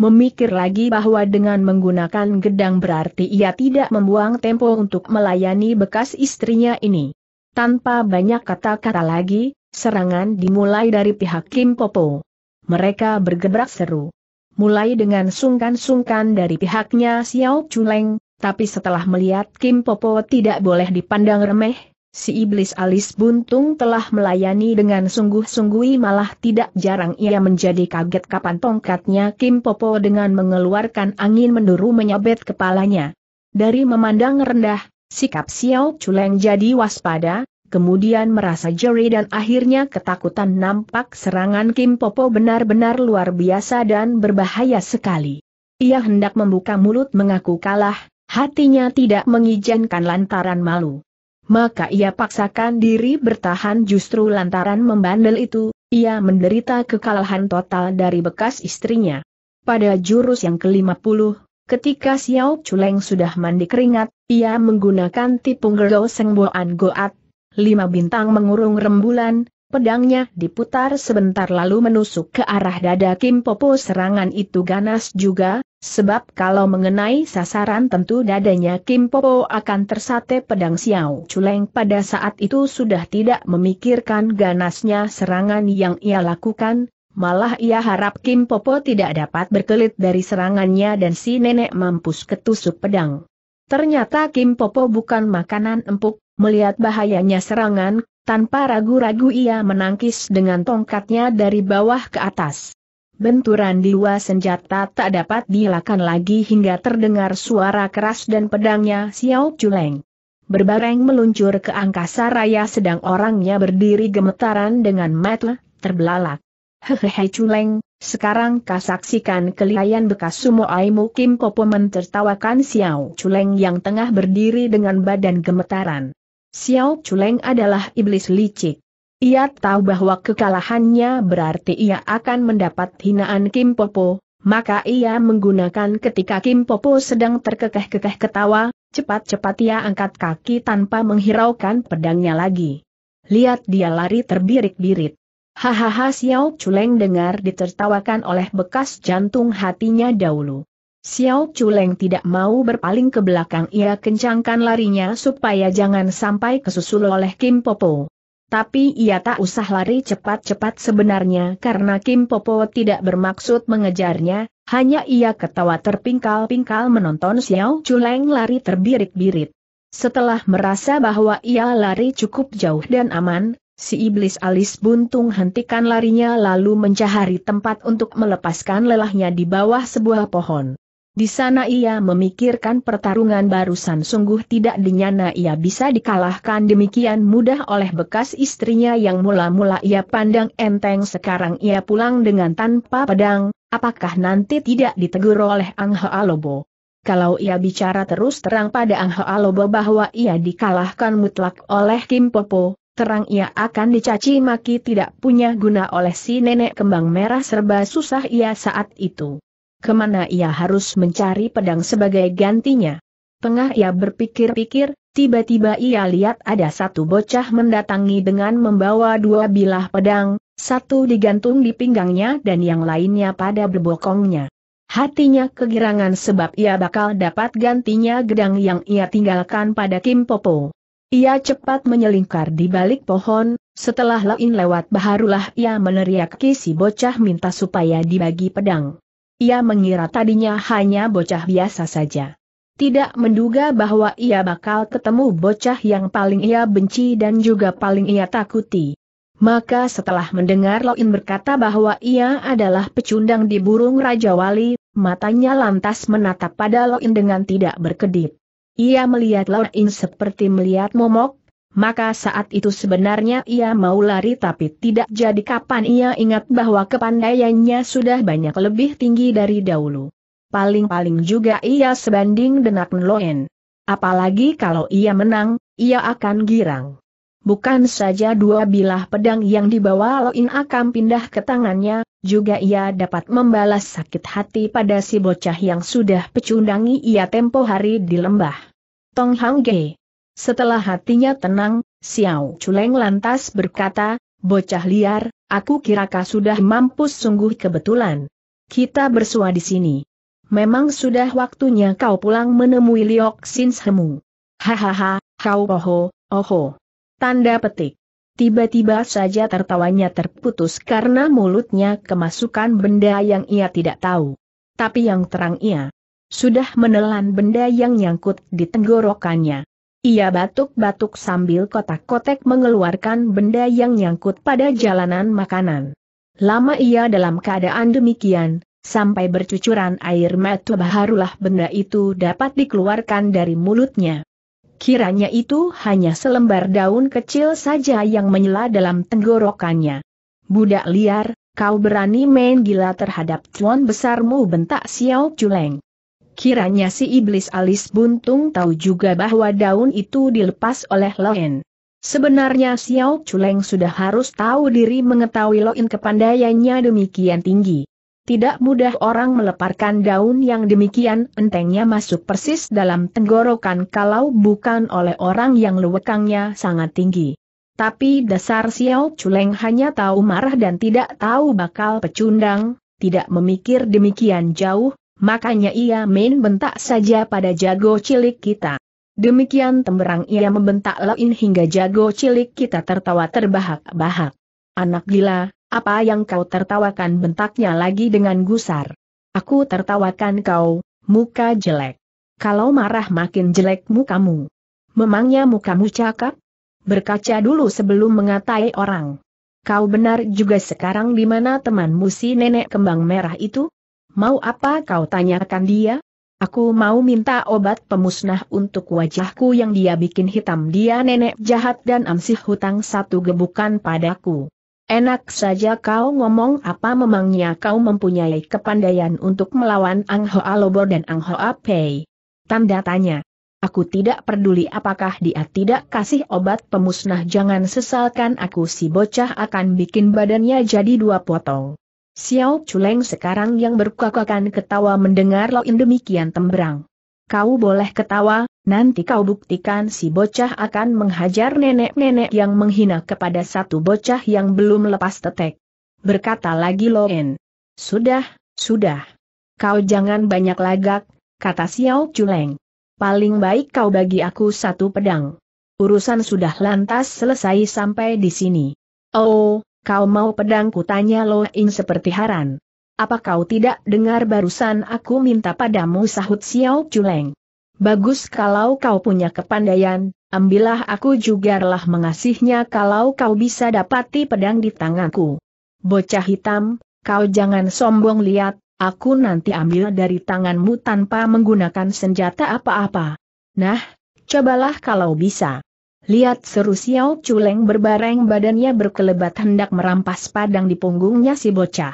memikir lagi bahwa dengan menggunakan gedang berarti ia tidak membuang tempo untuk melayani bekas istrinya ini. Tanpa banyak kata-kata lagi, serangan dimulai dari pihak Kim Popo. Mereka bergebrak seru. Mulai dengan sungkan-sungkan dari pihaknya Xiao Chuleng, tapi setelah melihat Kim Popo tidak boleh dipandang remeh, Si iblis alis buntung telah melayani dengan sungguh-sungguh malah tidak jarang ia menjadi kaget kapan tongkatnya Kim Popo dengan mengeluarkan angin menduru menyabet kepalanya. Dari memandang rendah, sikap Xiao Chuleng jadi waspada, kemudian merasa jeri dan akhirnya ketakutan nampak serangan Kim Popo benar-benar luar biasa dan berbahaya sekali. Ia hendak membuka mulut mengaku kalah, hatinya tidak mengizinkan lantaran malu maka ia paksakan diri bertahan justru lantaran membandel itu, ia menderita kekalahan total dari bekas istrinya. Pada jurus yang ke-50, ketika Xiao Chuleng sudah mandi keringat, ia menggunakan tipung Gero Sengboan Goat, lima bintang mengurung rembulan, Pedangnya diputar sebentar lalu menusuk ke arah dada Kim Popo serangan itu ganas juga, sebab kalau mengenai sasaran tentu dadanya Kim Popo akan tersate pedang Xiao Culeng pada saat itu sudah tidak memikirkan ganasnya serangan yang ia lakukan, malah ia harap Kim Popo tidak dapat berkelit dari serangannya dan si nenek mampus ketusuk pedang. Ternyata Kim Popo bukan makanan empuk, melihat bahayanya serangan, tanpa ragu-ragu ia menangkis dengan tongkatnya dari bawah ke atas. Benturan dua senjata tak dapat dilakukan lagi hingga terdengar suara keras dan pedangnya Xiao Chuleng. Berbareng meluncur ke angkasa raya sedang orangnya berdiri gemetaran dengan mata terbelalak. Hehehe Chuleng, sekarang kasaksikan kelihayan bekas sumo sumoaimu Kim Kopo mentertawakan Xiao Chuleng yang tengah berdiri dengan badan gemetaran. Xiao Chuleng adalah iblis licik. Ia tahu bahwa kekalahannya berarti ia akan mendapat hinaan Kim Popo, maka ia menggunakan ketika Kim Popo sedang terkekeh-kekeh ketawa, cepat-cepat ia angkat kaki tanpa menghiraukan pedangnya lagi. Lihat dia lari terbirik-birit. Hahaha Xiao Chuleng dengar ditertawakan oleh bekas jantung hatinya dahulu. Xiao Chuleng tidak mau berpaling ke belakang ia kencangkan larinya supaya jangan sampai kesusul oleh Kim Popo. Tapi ia tak usah lari cepat-cepat sebenarnya karena Kim Popo tidak bermaksud mengejarnya, hanya ia ketawa terpingkal-pingkal menonton Xiao Chuleng lari terbirit-birit. Setelah merasa bahwa ia lari cukup jauh dan aman, Si iblis alis buntung hentikan larinya lalu mencari tempat untuk melepaskan lelahnya di bawah sebuah pohon. Di sana ia memikirkan pertarungan barusan sungguh tidak dinyana ia bisa dikalahkan demikian mudah oleh bekas istrinya yang mula-mula ia pandang enteng sekarang ia pulang dengan tanpa pedang, apakah nanti tidak ditegur oleh Ang Alobo? Kalau ia bicara terus terang pada Ang Alobo bahwa ia dikalahkan mutlak oleh Kim Popo, terang ia akan dicaci maki tidak punya guna oleh si nenek kembang merah serba susah ia saat itu kemana ia harus mencari pedang sebagai gantinya. Tengah ia berpikir-pikir, tiba-tiba ia lihat ada satu bocah mendatangi dengan membawa dua bilah pedang, satu digantung di pinggangnya dan yang lainnya pada berbokongnya. Hatinya kegirangan sebab ia bakal dapat gantinya gedang yang ia tinggalkan pada Kim Popo. Ia cepat menyelingkar di balik pohon, setelah lain lewat barulah ia meneriaki si bocah minta supaya dibagi pedang. Ia mengira tadinya hanya bocah biasa saja. Tidak menduga bahwa ia bakal ketemu bocah yang paling ia benci dan juga paling ia takuti. Maka setelah mendengar Loin berkata bahwa ia adalah pecundang di burung Raja Wali, matanya lantas menatap pada Loin dengan tidak berkedip. Ia melihat Loin seperti melihat momok, maka saat itu sebenarnya ia mau lari tapi tidak jadi kapan ia ingat bahwa kepandaiannya sudah banyak lebih tinggi dari dahulu. Paling-paling juga ia sebanding dengan Loen. Apalagi kalau ia menang, ia akan girang. Bukan saja dua bilah pedang yang dibawa Loin akan pindah ke tangannya, juga ia dapat membalas sakit hati pada si bocah yang sudah pecundangi ia tempo hari di lembah. Tong Hang Ge setelah hatinya tenang, Xiao Chuleng lantas berkata, Bocah liar, aku kira kau sudah mampus sungguh kebetulan. Kita bersua di sini. Memang sudah waktunya kau pulang menemui Liok Sin Hahaha, kau oho, oho. Tanda petik. Tiba-tiba saja tertawanya terputus karena mulutnya kemasukan benda yang ia tidak tahu. Tapi yang terang ia sudah menelan benda yang nyangkut di tenggorokannya. Ia batuk-batuk sambil kotak-kotek mengeluarkan benda yang nyangkut pada jalanan makanan. Lama ia dalam keadaan demikian, sampai bercucuran air mata barulah benda itu dapat dikeluarkan dari mulutnya. Kiranya itu hanya selembar daun kecil saja yang menyela dalam tenggorokannya. Budak liar, kau berani main gila terhadap cuan besarmu bentak Xiao Chuleng. Kiranya si iblis alis buntung tahu juga bahwa daun itu dilepas oleh Loen. Sebenarnya Xiao Chuleng sudah harus tahu diri mengetahui Loen kepandaiannya demikian tinggi. Tidak mudah orang meleparkan daun yang demikian entengnya masuk persis dalam tenggorokan kalau bukan oleh orang yang lewekangnya sangat tinggi. Tapi dasar Xiao Chuleng hanya tahu marah dan tidak tahu bakal pecundang, tidak memikir demikian jauh, makanya ia main bentak saja pada jago cilik kita. Demikian temberang ia membentak lain hingga jago cilik kita tertawa terbahak-bahak. Anak gila, apa yang kau tertawakan bentaknya lagi dengan gusar. Aku tertawakan kau, muka jelek. Kalau marah makin jelek mukamu. Memangnya mukamu cakap? Berkaca dulu sebelum mengatai orang. Kau benar juga sekarang di mana temanmu si nenek kembang merah itu? Mau apa kau tanyakan dia? Aku mau minta obat pemusnah untuk wajahku yang dia bikin hitam dia nenek jahat dan amsih hutang satu gebukan padaku. Enak saja kau ngomong apa memangnya kau mempunyai kepandaian untuk melawan Ang Hoa Lobo dan Ang Hoa Pei. Tanda tanya. Aku tidak peduli apakah dia tidak kasih obat pemusnah jangan sesalkan aku si bocah akan bikin badannya jadi dua potong. Xiao Chuleng sekarang yang berkakakan ketawa mendengar Loin demikian temberang. Kau boleh ketawa, nanti kau buktikan si bocah akan menghajar nenek-nenek yang menghina kepada satu bocah yang belum lepas tetek. Berkata lagi Loin. Sudah, sudah. Kau jangan banyak lagak, kata Xiao Chuleng. Paling baik kau bagi aku satu pedang. Urusan sudah lantas selesai sampai di sini. Oh, Kau mau pedangku tanya Loing seperti haran. Apa kau tidak dengar barusan aku minta padamu sahut Xiao Chuleng? Bagus kalau kau punya kepandaian, ambillah aku juga lah mengasihnya kalau kau bisa dapati pedang di tanganku. Bocah hitam, kau jangan sombong lihat, aku nanti ambil dari tanganmu tanpa menggunakan senjata apa-apa. Nah, cobalah kalau bisa. Lihat seru Xiao Culeng berbareng badannya berkelebat hendak merampas padang di punggungnya si bocah.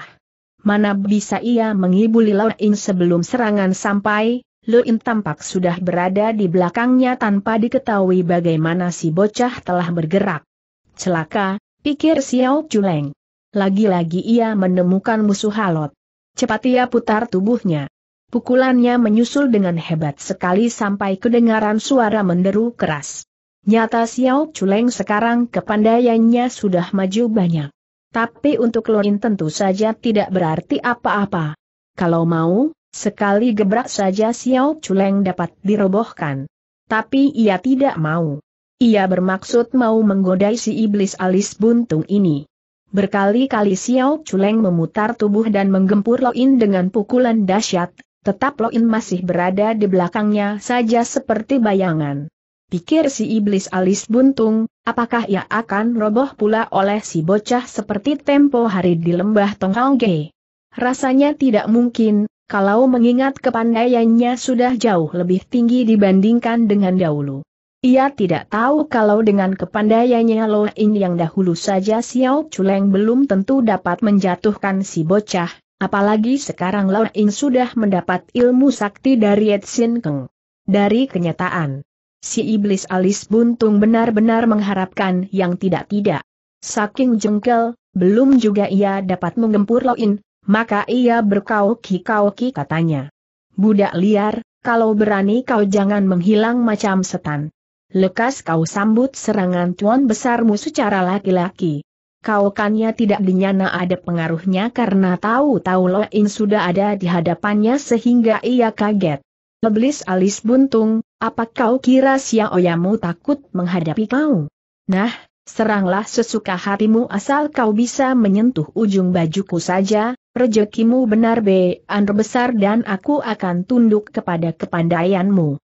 Mana bisa ia mengibuli In sebelum serangan sampai, Luin tampak sudah berada di belakangnya tanpa diketahui bagaimana si bocah telah bergerak. Celaka, pikir Xiao Culeng. Lagi-lagi ia menemukan musuh halot. Cepat ia putar tubuhnya. Pukulannya menyusul dengan hebat sekali sampai kedengaran suara menderu keras. Nyata Xiao Chuleng sekarang kepandaiannya sudah maju banyak. Tapi untuk Lorin tentu saja tidak berarti apa-apa. Kalau mau, sekali gebrak saja Xiao Chuleng dapat dirobohkan. Tapi ia tidak mau. Ia bermaksud mau menggodai si iblis alis buntung ini. Berkali-kali Xiao Chuleng memutar tubuh dan menggempur Loin dengan pukulan dahsyat, tetap Loin masih berada di belakangnya saja seperti bayangan. Pikir si iblis alis buntung, apakah ia akan roboh pula oleh si bocah seperti tempo hari di lembah Tonghauge? Rasanya tidak mungkin, kalau mengingat kepandaiannya sudah jauh lebih tinggi dibandingkan dengan dahulu. Ia tidak tahu kalau dengan kepandaiannya Lo yang dahulu saja Xiao Chuleng belum tentu dapat menjatuhkan si bocah, apalagi sekarang Lo In sudah mendapat ilmu sakti dari Yat Keng. Dari kenyataan si iblis alis buntung benar-benar mengharapkan yang tidak-tidak. Saking jengkel, belum juga ia dapat menggempur loin, maka ia berkauki-kauki katanya. Budak liar, kalau berani kau jangan menghilang macam setan. Lekas kau sambut serangan tuan besarmu secara laki-laki. Kau kannya tidak dinyana ada pengaruhnya karena tahu-tahu Loin sudah ada di hadapannya sehingga ia kaget. Iblis alis buntung, apa kau kira Xiaoyamu takut menghadapi kau? Nah, seranglah sesuka hatimu asal kau bisa menyentuh ujung bajuku saja, Rejekimu benar be, bean besar dan aku akan tunduk kepada kepandaianmu.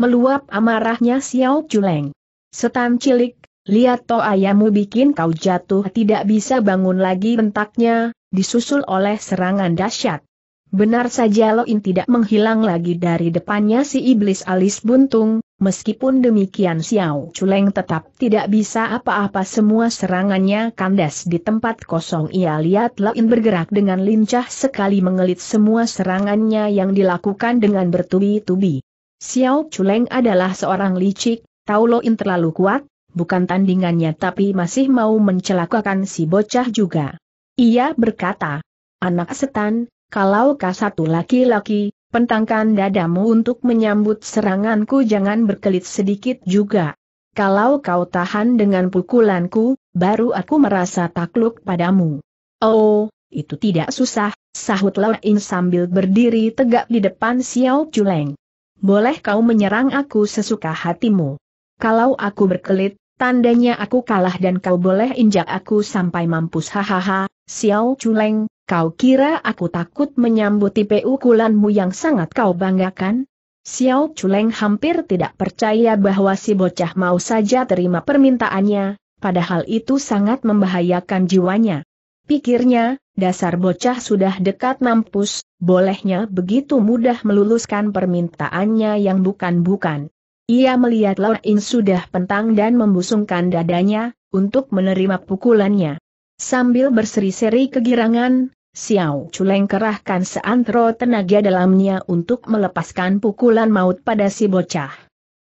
Meluap amarahnya Xiao Chuleng. Setan cilik, lihat to ayamu bikin kau jatuh tidak bisa bangun lagi bentaknya, disusul oleh serangan dahsyat. Benar saja Loin tidak menghilang lagi dari depannya si iblis alis buntung, meskipun demikian Xiao Culeng tetap tidak bisa apa-apa semua serangannya kandas di tempat kosong ia lihat Loin bergerak dengan lincah sekali mengelit semua serangannya yang dilakukan dengan bertubi-tubi. Xiao Culeng adalah seorang licik, tahu Loin terlalu kuat, bukan tandingannya tapi masih mau mencelakakan si bocah juga. Ia berkata, Anak setan, kalau kau satu laki-laki, pentangkan dadamu untuk menyambut seranganku jangan berkelit sedikit juga. Kalau kau tahan dengan pukulanku, baru aku merasa takluk padamu. Oh, itu tidak susah, sahut Lau In sambil berdiri tegak di depan Xiao Chuleng. Boleh kau menyerang aku sesuka hatimu. Kalau aku berkelit, tandanya aku kalah dan kau boleh injak aku sampai mampus hahaha, Xiao Chuleng, Kau kira aku takut menyambut tipe ukulanmu yang sangat kau banggakan? Xiao Chuleng hampir tidak percaya bahwa si bocah mau saja terima permintaannya, padahal itu sangat membahayakan jiwanya. Pikirnya, dasar bocah sudah dekat mampus, bolehnya begitu mudah meluluskan permintaannya yang bukan-bukan. Ia melihat Lao In sudah pentang dan membusungkan dadanya, untuk menerima pukulannya. Sambil berseri-seri kegirangan, Xiao Chuleng kerahkan seantero tenaga dalamnya untuk melepaskan pukulan maut pada si bocah.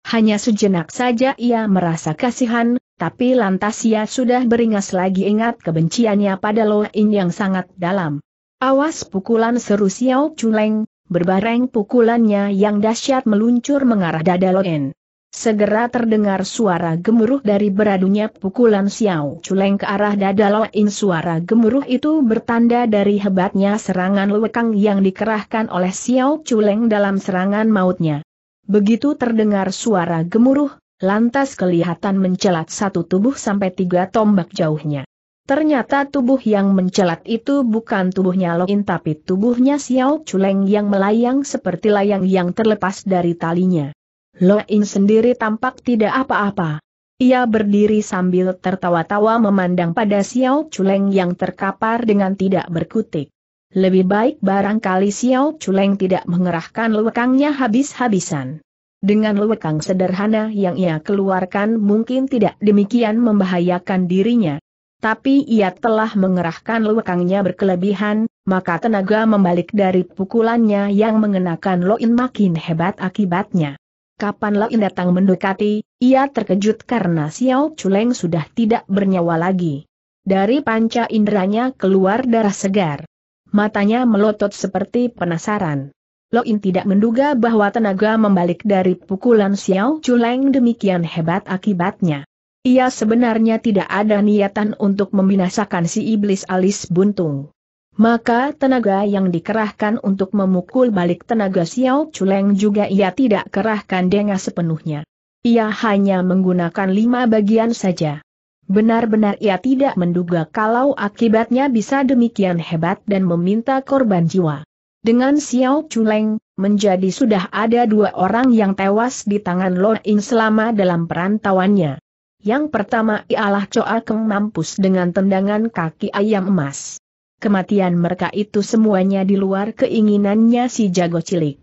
Hanya sejenak saja ia merasa kasihan, tapi lantas ia sudah beringas lagi ingat kebenciannya pada Loin yang sangat dalam. Awas pukulan seru Xiao Chuleng, berbareng pukulannya yang dahsyat meluncur mengarah dada Loin. Segera terdengar suara gemuruh dari beradunya pukulan Xiao Culeng ke arah dada Loin suara gemuruh itu bertanda dari hebatnya serangan lewekang yang dikerahkan oleh Xiao Culeng dalam serangan mautnya. Begitu terdengar suara gemuruh, lantas kelihatan mencelat satu tubuh sampai tiga tombak jauhnya. Ternyata tubuh yang mencelat itu bukan tubuhnya Loin tapi tubuhnya Xiao Culeng yang melayang seperti layang yang terlepas dari talinya. Loin sendiri tampak tidak apa-apa. Ia berdiri sambil tertawa-tawa memandang pada Xiao Chuleng yang terkapar dengan tidak berkutik. Lebih baik barangkali Xiao Chuleng tidak mengerahkan lewekangnya habis-habisan. Dengan lewekang sederhana yang ia keluarkan mungkin tidak demikian membahayakan dirinya. Tapi ia telah mengerahkan lewekangnya berkelebihan, maka tenaga membalik dari pukulannya yang mengenakan Loin makin hebat akibatnya. Kapan Lain datang mendekati, ia terkejut karena Xiao Chuleng sudah tidak bernyawa lagi. Dari panca inderanya keluar darah segar. Matanya melotot seperti penasaran. Loin tidak menduga bahwa tenaga membalik dari pukulan Xiao Chuleng demikian hebat akibatnya. Ia sebenarnya tidak ada niatan untuk membinasakan si iblis alis buntung. Maka tenaga yang dikerahkan untuk memukul balik tenaga Xiao Chuleng juga ia tidak kerahkan dengan sepenuhnya. Ia hanya menggunakan lima bagian saja. Benar-benar ia tidak menduga kalau akibatnya bisa demikian hebat dan meminta korban jiwa. Dengan Xiao Chuleng, menjadi sudah ada dua orang yang tewas di tangan Lo Ing selama dalam perantauannya. Yang pertama ialah Choa Keng mampus dengan tendangan kaki ayam emas. Kematian mereka itu semuanya di luar keinginannya si jago cilik.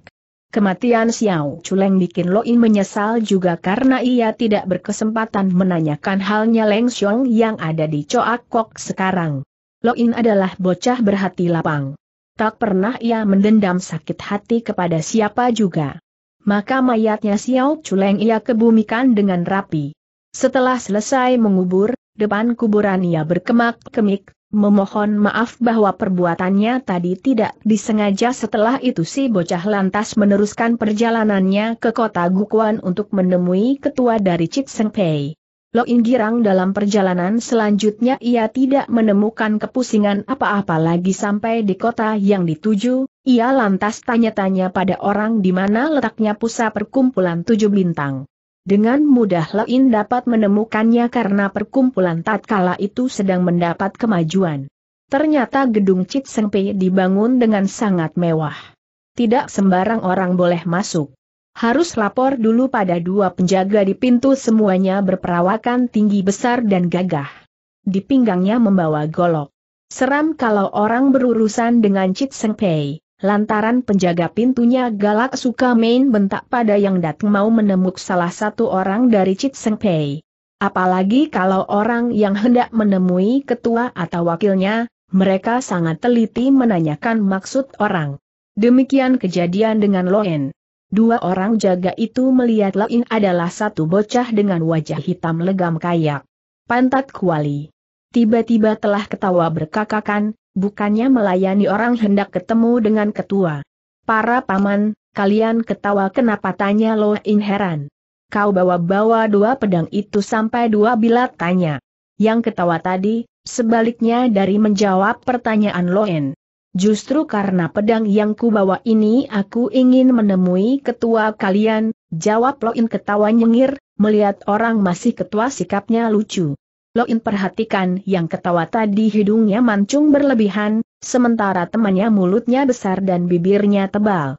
Kematian Xiao Chuleng bikin Loin menyesal juga karena ia tidak berkesempatan menanyakan halnya Leng Xiong yang ada di Coak Kok sekarang. Loin adalah bocah berhati lapang. Tak pernah ia mendendam sakit hati kepada siapa juga. Maka mayatnya Xiao Chuleng ia kebumikan dengan rapi. Setelah selesai mengubur, depan kuburan ia berkemak-kemik, memohon maaf bahwa perbuatannya tadi tidak disengaja setelah itu si bocah lantas meneruskan perjalanannya ke kota Gukuan untuk menemui ketua dari Cik Seng Pei. Lo Inggirang dalam perjalanan selanjutnya ia tidak menemukan kepusingan apa-apa lagi sampai di kota yang dituju, ia lantas tanya-tanya pada orang di mana letaknya pusat perkumpulan tujuh bintang. Dengan mudah Lein dapat menemukannya karena perkumpulan tatkala itu sedang mendapat kemajuan. Ternyata gedung Cit Sengpe dibangun dengan sangat mewah. Tidak sembarang orang boleh masuk. Harus lapor dulu pada dua penjaga di pintu semuanya berperawakan tinggi besar dan gagah. Di pinggangnya membawa golok. Seram kalau orang berurusan dengan Cit Sengpei lantaran penjaga pintunya galak suka main bentak pada yang datang mau menemuk salah satu orang dari Chit Seng Pei. Apalagi kalau orang yang hendak menemui ketua atau wakilnya, mereka sangat teliti menanyakan maksud orang. Demikian kejadian dengan Loen. Dua orang jaga itu melihat Loen adalah satu bocah dengan wajah hitam legam kayak pantat kuali. Tiba-tiba telah ketawa berkakakan, bukannya melayani orang hendak ketemu dengan ketua. Para paman, kalian ketawa kenapa tanya Lo In heran. Kau bawa-bawa dua pedang itu sampai dua bilat tanya. Yang ketawa tadi, sebaliknya dari menjawab pertanyaan Loen. Justru karena pedang yang kubawa ini aku ingin menemui ketua kalian, jawab Loin ketawa nyengir, melihat orang masih ketua sikapnya lucu. Loin perhatikan yang ketawa tadi hidungnya mancung berlebihan, sementara temannya mulutnya besar dan bibirnya tebal.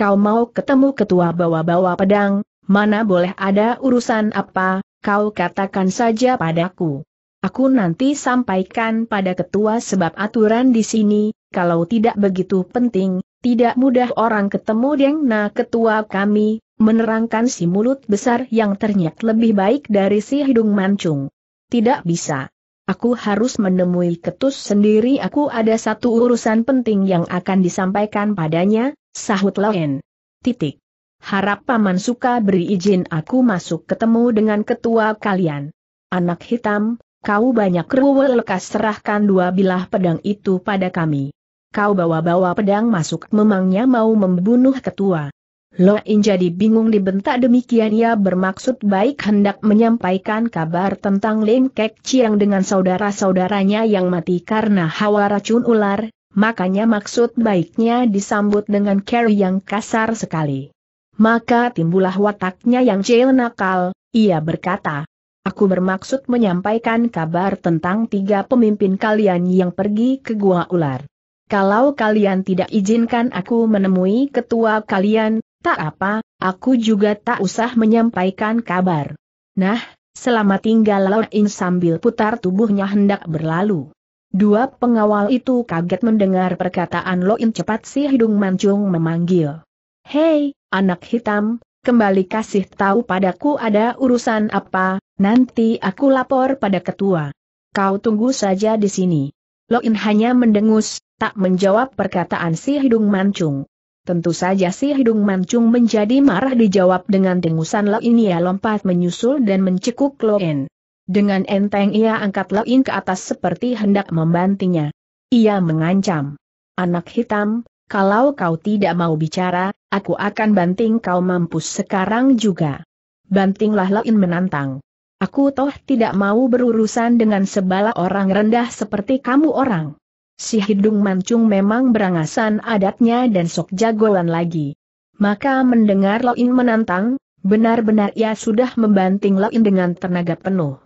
Kau mau ketemu ketua bawa-bawa pedang, mana boleh ada urusan apa, kau katakan saja padaku. Aku nanti sampaikan pada ketua sebab aturan di sini, kalau tidak begitu penting, tidak mudah orang ketemu Dengna ketua kami, menerangkan si mulut besar yang ternyata lebih baik dari si hidung mancung. Tidak bisa. Aku harus menemui ketus sendiri aku ada satu urusan penting yang akan disampaikan padanya, sahut Loen. Titik. Harap Paman Suka beri izin aku masuk ketemu dengan ketua kalian. Anak hitam, kau banyak ruwel lekas serahkan dua bilah pedang itu pada kami. Kau bawa-bawa pedang masuk memangnya mau membunuh ketua. Lo In jadi bingung dibentak demikian ia bermaksud baik hendak menyampaikan kabar tentang Lim Kek Chiang dengan saudara-saudaranya yang mati karena hawa racun ular, makanya maksud baiknya disambut dengan carry yang kasar sekali. Maka timbullah wataknya yang jail nakal, ia berkata. Aku bermaksud menyampaikan kabar tentang tiga pemimpin kalian yang pergi ke gua ular. Kalau kalian tidak izinkan aku menemui ketua kalian, Tak apa, aku juga tak usah menyampaikan kabar. Nah, selama tinggal Loin sambil putar tubuhnya hendak berlalu. Dua pengawal itu kaget mendengar perkataan Lo Loin cepat si hidung mancung memanggil. Hei, anak hitam, kembali kasih tahu padaku ada urusan apa, nanti aku lapor pada ketua. Kau tunggu saja di sini. Lo Loin hanya mendengus, tak menjawab perkataan si hidung mancung. Tentu saja si hidung mancung menjadi marah dijawab dengan dengusan Lo ini ia lompat menyusul dan mencekuk Loen. Dengan enteng ia angkat Loin ke atas seperti hendak membantingnya. Ia mengancam. Anak hitam, kalau kau tidak mau bicara, aku akan banting kau mampus sekarang juga. Bantinglah Loin menantang. Aku toh tidak mau berurusan dengan sebala orang rendah seperti kamu orang si hidung mancung memang berangasan adatnya dan sok jagoan lagi. Maka mendengar Loin menantang, benar-benar ia sudah membanting Loin dengan tenaga penuh.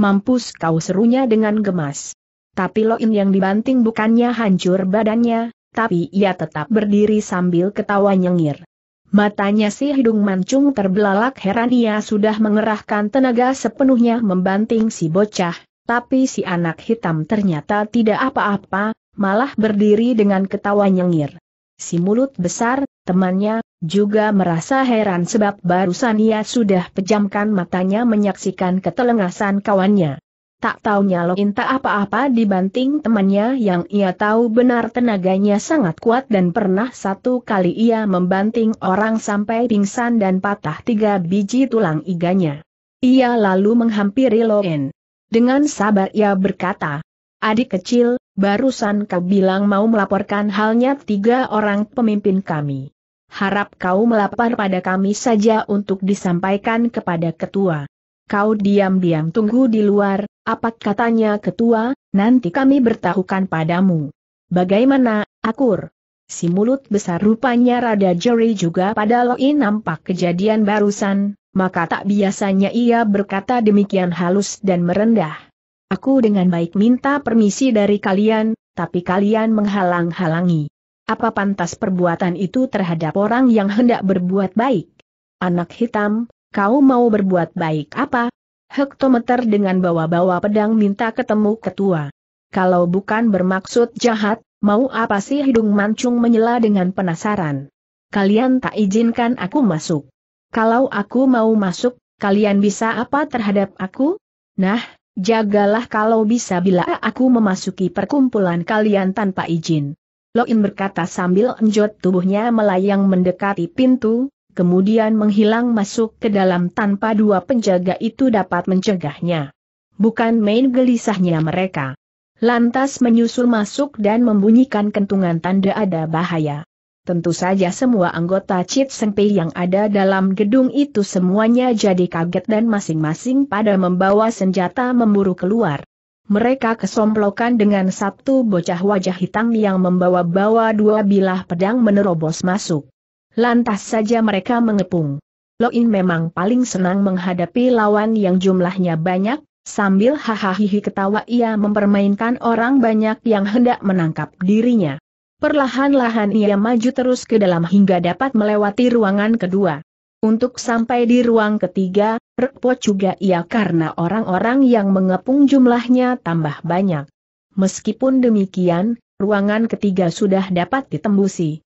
Mampus kau serunya dengan gemas. Tapi Loin yang dibanting bukannya hancur badannya, tapi ia tetap berdiri sambil ketawa nyengir. Matanya si hidung mancung terbelalak heran ia sudah mengerahkan tenaga sepenuhnya membanting si bocah, tapi si anak hitam ternyata tidak apa-apa, malah berdiri dengan ketawa nyengir. Si mulut besar, temannya, juga merasa heran sebab barusan ia sudah pejamkan matanya menyaksikan ketelengasan kawannya. Tak taunya Lo Inta apa-apa dibanting temannya yang ia tahu benar tenaganya sangat kuat dan pernah satu kali ia membanting orang sampai pingsan dan patah tiga biji tulang iganya. Ia lalu menghampiri Loen. Dengan sabar ia berkata, Adik kecil, barusan kau bilang mau melaporkan halnya tiga orang pemimpin kami. Harap kau melapar pada kami saja untuk disampaikan kepada ketua. Kau diam-diam tunggu di luar, apa katanya ketua, nanti kami bertahukan padamu. Bagaimana, akur? Si mulut besar rupanya Rada Jerry juga pada loin nampak kejadian barusan, maka tak biasanya ia berkata demikian halus dan merendah. Aku dengan baik minta permisi dari kalian, tapi kalian menghalang-halangi. Apa pantas perbuatan itu terhadap orang yang hendak berbuat baik? Anak hitam, kau mau berbuat baik apa? Hektometer dengan bawa-bawa pedang minta ketemu ketua. Kalau bukan bermaksud jahat, mau apa sih hidung mancung menyela dengan penasaran? Kalian tak izinkan aku masuk. Kalau aku mau masuk, kalian bisa apa terhadap aku? Nah, jagalah kalau bisa bila aku memasuki perkumpulan kalian tanpa izin. Loin berkata sambil enjot tubuhnya melayang mendekati pintu, kemudian menghilang masuk ke dalam tanpa dua penjaga itu dapat mencegahnya. Bukan main gelisahnya mereka. Lantas menyusul masuk dan membunyikan kentungan tanda ada bahaya. Tentu saja semua anggota Chit Sengpei yang ada dalam gedung itu semuanya jadi kaget dan masing-masing pada membawa senjata memburu keluar. Mereka kesomplokan dengan satu bocah wajah hitam yang membawa-bawa dua bilah pedang menerobos masuk. Lantas saja mereka mengepung. Loin memang paling senang menghadapi lawan yang jumlahnya banyak, sambil hahaha ketawa ia mempermainkan orang banyak yang hendak menangkap dirinya. Perlahan-lahan ia maju terus ke dalam hingga dapat melewati ruangan kedua. Untuk sampai di ruang ketiga, Rekpo juga ia karena orang-orang yang mengepung jumlahnya tambah banyak. Meskipun demikian, ruangan ketiga sudah dapat ditembusi.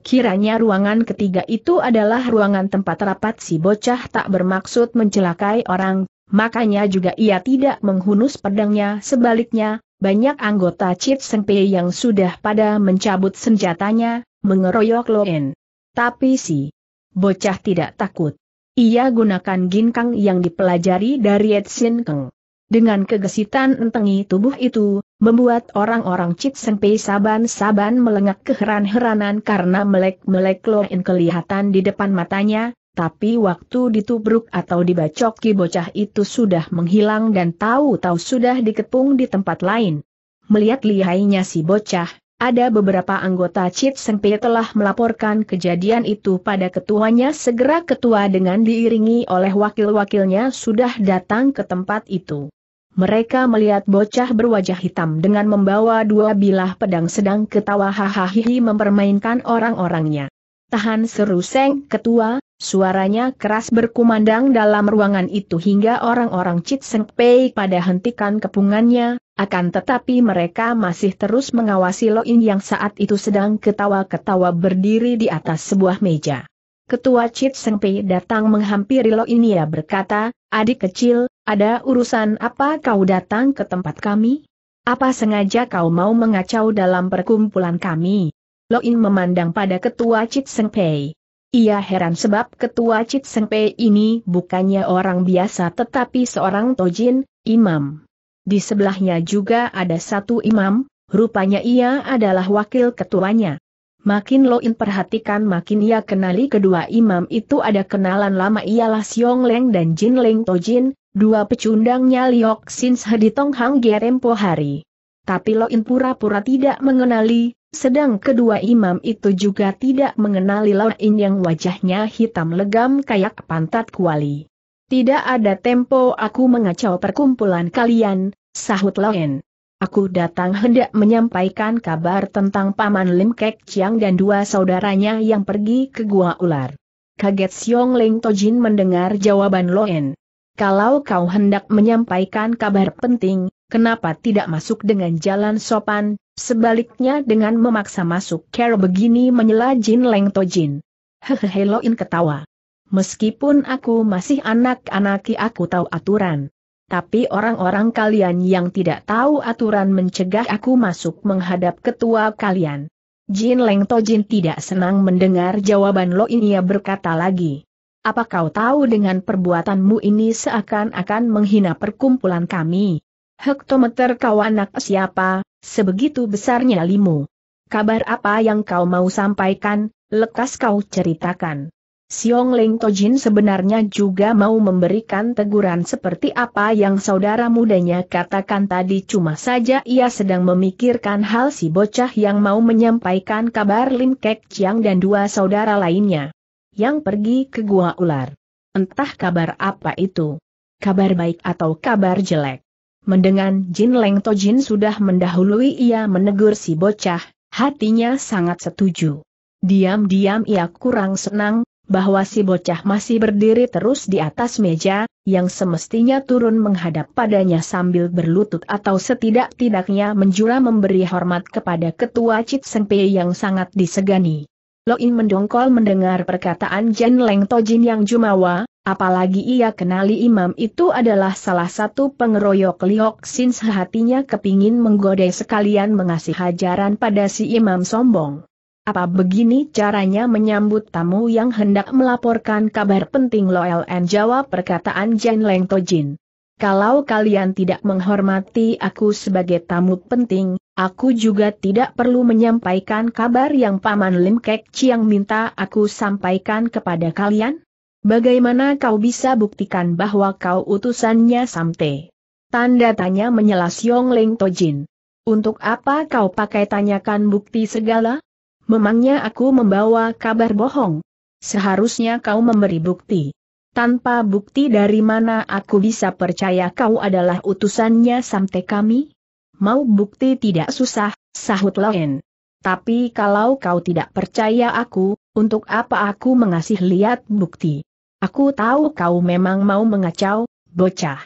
Kiranya ruangan ketiga itu adalah ruangan tempat rapat si bocah tak bermaksud mencelakai orang, makanya juga ia tidak menghunus pedangnya sebaliknya, banyak anggota Chit Sengpe yang sudah pada mencabut senjatanya, mengeroyok Loen. Tapi si bocah tidak takut. Ia gunakan ginkang yang dipelajari dari Sin Keng. Dengan kegesitan entengi tubuh itu, membuat orang-orang Chit Sengpe saban-saban melengak keheran-heranan karena melek-melek Loen kelihatan di depan matanya, tapi waktu ditubruk atau dibacoki bocah itu sudah menghilang dan tahu-tahu sudah dikepung di tempat lain. Melihat lihainya si bocah, ada beberapa anggota Cit Sengpe telah melaporkan kejadian itu pada ketuanya segera ketua dengan diiringi oleh wakil-wakilnya sudah datang ke tempat itu. Mereka melihat bocah berwajah hitam dengan membawa dua bilah pedang sedang ketawa hahaha mempermainkan orang-orangnya. Tahan seru Seng Ketua, Suaranya keras berkumandang dalam ruangan itu hingga orang-orang Chit Seng Pei pada hentikan kepungannya, akan tetapi mereka masih terus mengawasi Loin yang saat itu sedang ketawa-ketawa berdiri di atas sebuah meja. Ketua Chit Seng Pei datang menghampiri Loin ia berkata, adik kecil, ada urusan apa kau datang ke tempat kami? Apa sengaja kau mau mengacau dalam perkumpulan kami? Loin memandang pada ketua Chit Seng Pei. Ia heran sebab ketua Cit Sengpe ini bukannya orang biasa tetapi seorang tojin, imam. Di sebelahnya juga ada satu imam, rupanya ia adalah wakil ketuanya. Makin Loin perhatikan makin ia kenali kedua imam itu ada kenalan lama ialah Siong Leng dan Jin Leng Tojin, dua pecundangnya Liok Sin Hedi Tong Hang Gerempo hari. Tapi Loin pura-pura tidak mengenali, sedang kedua imam itu juga tidak mengenali Lain yang wajahnya hitam legam kayak pantat kuali. Tidak ada tempo aku mengacau perkumpulan kalian, sahut Lain. Aku datang hendak menyampaikan kabar tentang Paman Lim Kek Chiang dan dua saudaranya yang pergi ke Gua Ular. Kaget Siong Ling Tojin mendengar jawaban Loen. Kalau kau hendak menyampaikan kabar penting, kenapa tidak masuk dengan jalan sopan, sebaliknya dengan memaksa masuk Kero begini menyela Jin Leng Jin. Hehehe Loin ketawa. Meskipun aku masih anak-anaki aku tahu aturan. Tapi orang-orang kalian yang tidak tahu aturan mencegah aku masuk menghadap ketua kalian. Jin Leng Jin tidak senang mendengar jawaban Lo Inia berkata lagi. Apa kau tahu dengan perbuatanmu ini seakan-akan menghina perkumpulan kami? Hektometer kau anak siapa, sebegitu besarnya limu. Kabar apa yang kau mau sampaikan, lekas kau ceritakan. Siong Leng Tojin sebenarnya juga mau memberikan teguran seperti apa yang saudara mudanya katakan tadi cuma saja ia sedang memikirkan hal si bocah yang mau menyampaikan kabar Lim Kek Chiang dan dua saudara lainnya. Yang pergi ke Gua Ular. Entah kabar apa itu. Kabar baik atau kabar jelek. Mendengar Jin Leng Jin sudah mendahului ia menegur si bocah, hatinya sangat setuju. Diam-diam ia kurang senang, bahwa si bocah masih berdiri terus di atas meja, yang semestinya turun menghadap padanya sambil berlutut atau setidak-tidaknya menjura memberi hormat kepada ketua Cit Pei yang sangat disegani. Loin mendongkol mendengar perkataan Jin Leng Jin yang jumawa, Apalagi ia kenali imam itu adalah salah satu pengeroyok Liok Sin sehatinya kepingin menggoda sekalian mengasih hajaran pada si imam sombong. Apa begini caranya menyambut tamu yang hendak melaporkan kabar penting Loeln jawab perkataan Jen Leng Tojin. Kalau kalian tidak menghormati aku sebagai tamu penting, aku juga tidak perlu menyampaikan kabar yang Paman Lim Kek Chiang minta aku sampaikan kepada kalian? Bagaimana kau bisa buktikan bahwa kau utusannya Samte? Tanda tanya menyela Yong Leng Tojin. Untuk apa kau pakai tanyakan bukti segala? Memangnya aku membawa kabar bohong? Seharusnya kau memberi bukti. Tanpa bukti dari mana aku bisa percaya kau adalah utusannya Samte kami? Mau bukti tidak susah, sahut Loen. Tapi kalau kau tidak percaya aku, untuk apa aku mengasih lihat bukti? Aku tahu kau memang mau mengacau, bocah.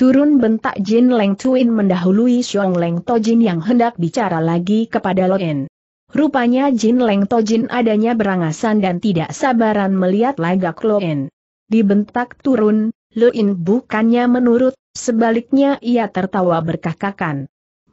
Turun bentak Jin Leng Tuin mendahului Xiong Leng Tojin yang hendak bicara lagi kepada Loen. Rupanya Jin Leng Tojin adanya berangasan dan tidak sabaran melihat lagak Loen. Dibentak turun, Loen bukannya menurut, sebaliknya ia tertawa berkakakan.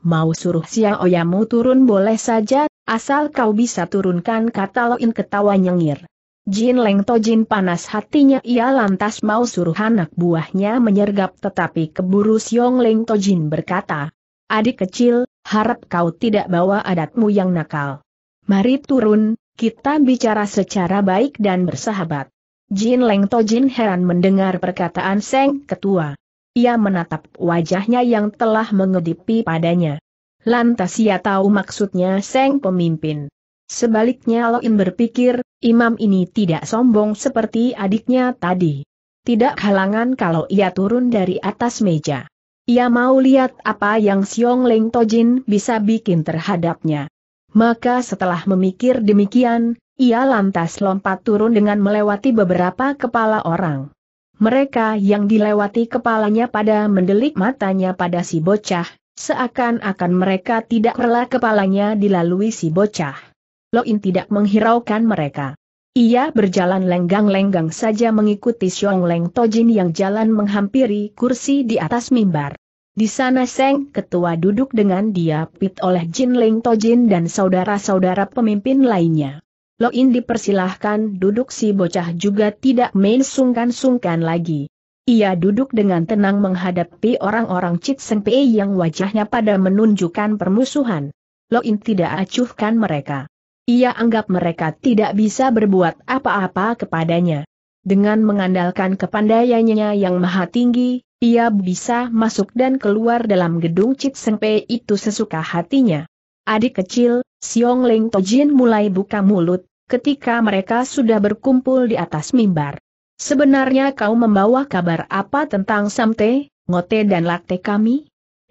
Mau suruh Xiao Oyamu turun boleh saja, asal kau bisa turunkan kata Loen ketawa nyengir. Jin Leng Jin panas hatinya ia lantas mau suruh anak buahnya menyergap tetapi keburu Siong Leng Jin berkata, Adik kecil, harap kau tidak bawa adatmu yang nakal. Mari turun, kita bicara secara baik dan bersahabat. Jin Leng Jin heran mendengar perkataan Seng Ketua. Ia menatap wajahnya yang telah mengedipi padanya. Lantas ia tahu maksudnya Seng Pemimpin. Sebaliknya Loim berpikir, imam ini tidak sombong seperti adiknya tadi. Tidak halangan kalau ia turun dari atas meja. Ia mau lihat apa yang Siong Leng Tojin bisa bikin terhadapnya. Maka setelah memikir demikian, ia lantas lompat turun dengan melewati beberapa kepala orang. Mereka yang dilewati kepalanya pada mendelik matanya pada si bocah, seakan-akan mereka tidak rela kepalanya dilalui si bocah. Loin tidak menghiraukan mereka. Ia berjalan lenggang-lenggang saja mengikuti Xiong Leng Tojin yang jalan menghampiri kursi di atas mimbar. Di sana Seng Ketua duduk dengan dia pit oleh Jin Leng Tojin dan saudara-saudara pemimpin lainnya. Loin dipersilahkan duduk si bocah juga tidak main sungkan-sungkan lagi. Ia duduk dengan tenang menghadapi orang-orang Cit Seng Pei yang wajahnya pada menunjukkan permusuhan. Loin tidak acuhkan mereka. Ia anggap mereka tidak bisa berbuat apa-apa kepadanya. Dengan mengandalkan kepandaiannya yang maha tinggi, ia bisa masuk dan keluar dalam gedung Cit Sengpe itu sesuka hatinya. Adik kecil, Siong Leng Tojin mulai buka mulut, ketika mereka sudah berkumpul di atas mimbar. Sebenarnya kau membawa kabar apa tentang Samte, Ngote dan Lakte kami?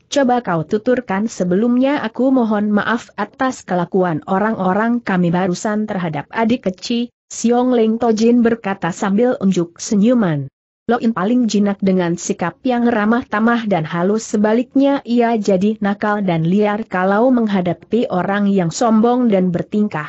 coba kau tuturkan sebelumnya aku mohon maaf atas kelakuan orang-orang kami barusan terhadap adik kecil, Siong Leng Tojin berkata sambil unjuk senyuman. Loin paling jinak dengan sikap yang ramah tamah dan halus sebaliknya ia jadi nakal dan liar kalau menghadapi orang yang sombong dan bertingkah.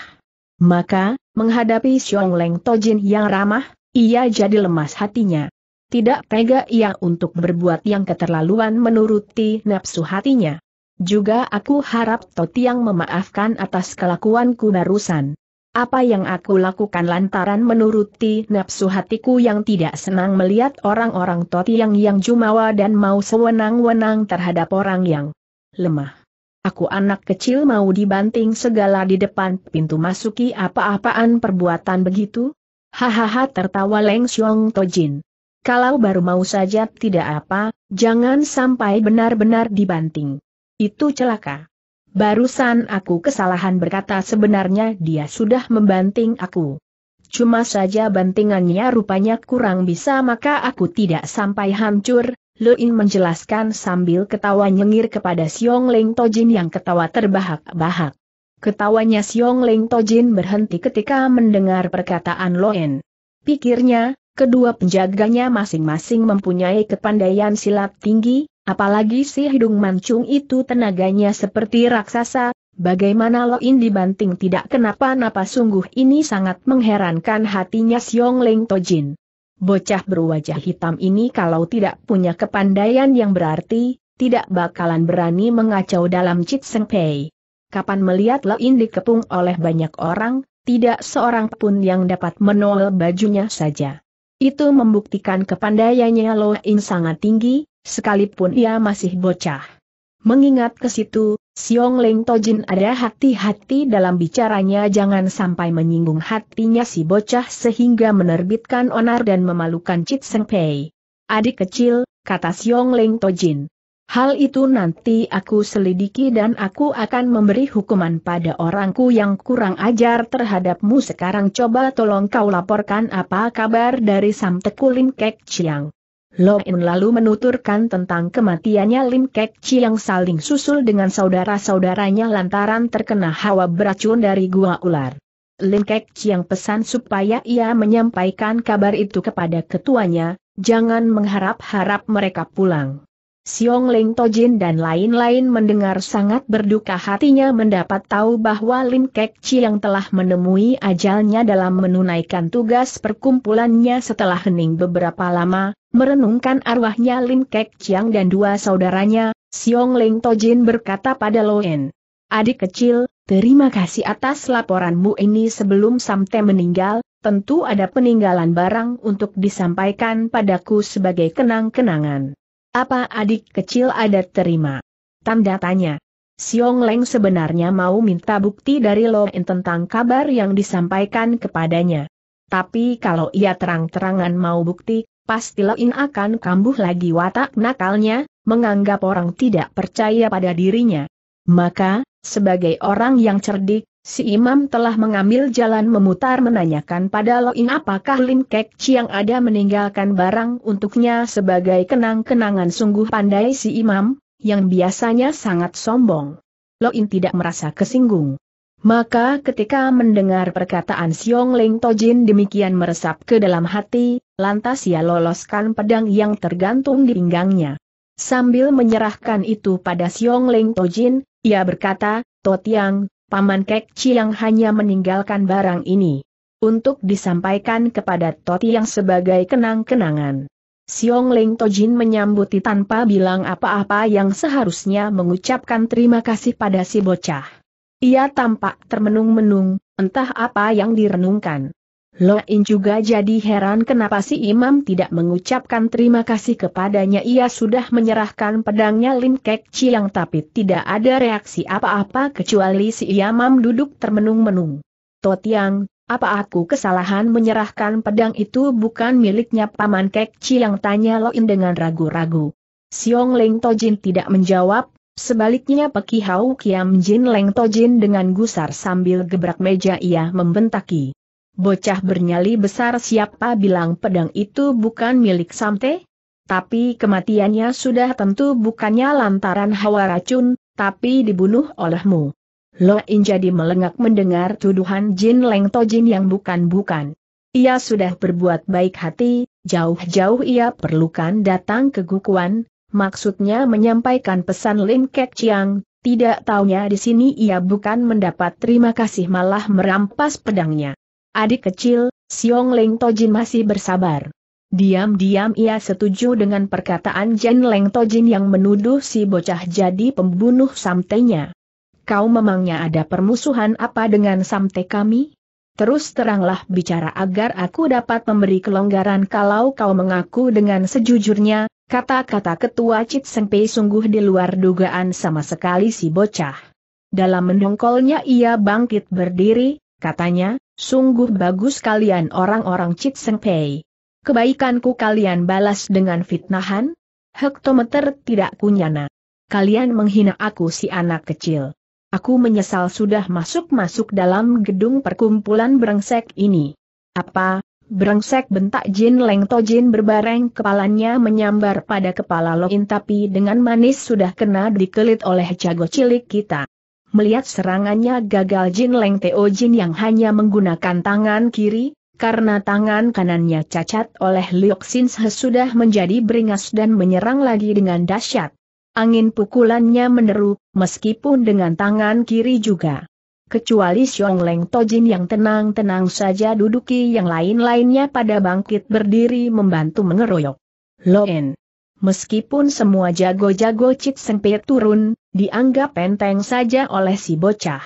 Maka, menghadapi Siong Leng Tojin yang ramah, ia jadi lemas hatinya. Tidak tega ia untuk berbuat yang keterlaluan menuruti nafsu hatinya. Juga aku harap yang memaafkan atas kelakuanku barusan. Apa yang aku lakukan lantaran menuruti nafsu hatiku yang tidak senang melihat orang-orang yang yang jumawa dan mau sewenang-wenang terhadap orang yang lemah. Aku anak kecil mau dibanting segala di depan pintu masuki apa-apaan perbuatan begitu? Hahaha tertawa Leng Xiong Tojin kalau baru mau saja tidak apa, jangan sampai benar-benar dibanting. Itu celaka. Barusan aku kesalahan berkata sebenarnya dia sudah membanting aku. Cuma saja bantingannya rupanya kurang bisa maka aku tidak sampai hancur, In menjelaskan sambil ketawa nyengir kepada Siong Leng Tojin yang ketawa terbahak-bahak. Ketawanya Siong Leng Tojin berhenti ketika mendengar perkataan Loen. Pikirnya, Kedua penjaganya masing-masing mempunyai kepandaian silat tinggi, apalagi si hidung mancung itu tenaganya seperti raksasa, bagaimana Loin dibanting tidak kenapa-napa sungguh ini sangat mengherankan hatinya Siong Leng Tojin. Bocah berwajah hitam ini kalau tidak punya kepandaian yang berarti, tidak bakalan berani mengacau dalam Chit Seng Pei. Kapan melihat Loin dikepung oleh banyak orang, tidak seorang pun yang dapat menol bajunya saja. Itu membuktikan kepandaiannya Lo In sangat tinggi, sekalipun ia masih bocah. Mengingat ke situ, Siong Leng Tojin ada hati-hati dalam bicaranya jangan sampai menyinggung hatinya si bocah sehingga menerbitkan onar dan memalukan Cit Seng Pei. Adik kecil, kata Siong Leng Tojin. Hal itu nanti aku selidiki dan aku akan memberi hukuman pada orangku yang kurang ajar terhadapmu sekarang coba tolong kau laporkan apa kabar dari Sam Lim Kek Chiang. Lo In lalu menuturkan tentang kematiannya Lim Kek Chiang saling susul dengan saudara-saudaranya lantaran terkena hawa beracun dari gua ular. Lim Kek Chiang pesan supaya ia menyampaikan kabar itu kepada ketuanya, jangan mengharap-harap mereka pulang. Siong Leng Tojin dan lain-lain mendengar sangat berduka hatinya mendapat tahu bahwa Lim Kek Chi yang telah menemui ajalnya dalam menunaikan tugas perkumpulannya setelah hening beberapa lama, merenungkan arwahnya Lim Kek Chiang dan dua saudaranya, Siong Leng Tojin berkata pada Loen. Adik kecil, terima kasih atas laporanmu ini sebelum Samte meninggal, tentu ada peninggalan barang untuk disampaikan padaku sebagai kenang-kenangan. Apa adik kecil ada terima? Tanda tanya. Siong Leng sebenarnya mau minta bukti dari Lo En tentang kabar yang disampaikan kepadanya. Tapi kalau ia terang-terangan mau bukti, pasti Lo In akan kambuh lagi watak nakalnya, menganggap orang tidak percaya pada dirinya. Maka, sebagai orang yang cerdik, Si imam telah mengambil jalan memutar menanyakan pada Lo Loing apakah Lin Kek Chiang ada meninggalkan barang untuknya sebagai kenang-kenangan sungguh pandai si imam, yang biasanya sangat sombong. Loing tidak merasa kesinggung. Maka ketika mendengar perkataan Siong Leng Tojin demikian meresap ke dalam hati, lantas ia loloskan pedang yang tergantung di pinggangnya. Sambil menyerahkan itu pada Siong Leng Tojin, ia berkata, Totiang, Paman Kek Chiang hanya meninggalkan barang ini untuk disampaikan kepada Toti yang sebagai kenang-kenangan. Siong Ling Tojin menyambuti tanpa bilang apa-apa yang seharusnya mengucapkan terima kasih pada si bocah. Ia tampak termenung-menung, entah apa yang direnungkan. Loin juga jadi heran kenapa si imam tidak mengucapkan terima kasih kepadanya ia sudah menyerahkan pedangnya Lim Kek Chiang tapi tidak ada reaksi apa-apa kecuali si imam duduk termenung-menung. Totiang, apa aku kesalahan menyerahkan pedang itu bukan miliknya Paman Kek Chiang tanya Loin dengan ragu-ragu. Siong Leng Tojin tidak menjawab, sebaliknya Peki Hau Kiam Jin Leng Tojin dengan gusar sambil gebrak meja ia membentaki. Bocah bernyali besar siapa bilang pedang itu bukan milik Samte? Tapi kematiannya sudah tentu bukannya lantaran hawa racun, tapi dibunuh olehmu. Lo In jadi melengak mendengar tuduhan Jin Leng Tojin yang bukan-bukan. Ia sudah berbuat baik hati, jauh-jauh ia perlukan datang ke Gukuan, maksudnya menyampaikan pesan Lin Kek Chiang, tidak taunya di sini ia bukan mendapat terima kasih malah merampas pedangnya adik kecil, Xiong Leng Tojin masih bersabar. Diam-diam ia setuju dengan perkataan Jen Leng Tojin yang menuduh si bocah jadi pembunuh samtenya. Kau memangnya ada permusuhan apa dengan samte kami? Terus teranglah bicara agar aku dapat memberi kelonggaran kalau kau mengaku dengan sejujurnya, kata-kata ketua Cit Sengpei sungguh di luar dugaan sama sekali si bocah. Dalam mendongkolnya ia bangkit berdiri, katanya, Sungguh bagus kalian orang-orang Cit Seng Pei. Kebaikanku kalian balas dengan fitnahan? Hektometer tidak kunyana. Kalian menghina aku si anak kecil. Aku menyesal sudah masuk-masuk dalam gedung perkumpulan brengsek ini. Apa, brengsek bentak Jin Leng Jin berbareng kepalanya menyambar pada kepala Loin tapi dengan manis sudah kena dikelit oleh jago cilik kita melihat serangannya gagal Jin Leng Teo Jin yang hanya menggunakan tangan kiri, karena tangan kanannya cacat oleh Liok Sin sudah menjadi beringas dan menyerang lagi dengan dahsyat. Angin pukulannya meneru meskipun dengan tangan kiri juga. Kecuali Xiong Leng Jin yang tenang-tenang saja duduki yang lain-lainnya pada bangkit berdiri membantu mengeroyok. Loen. Meskipun semua jago-jago Cit Sengpe turun, dianggap enteng saja oleh si bocah.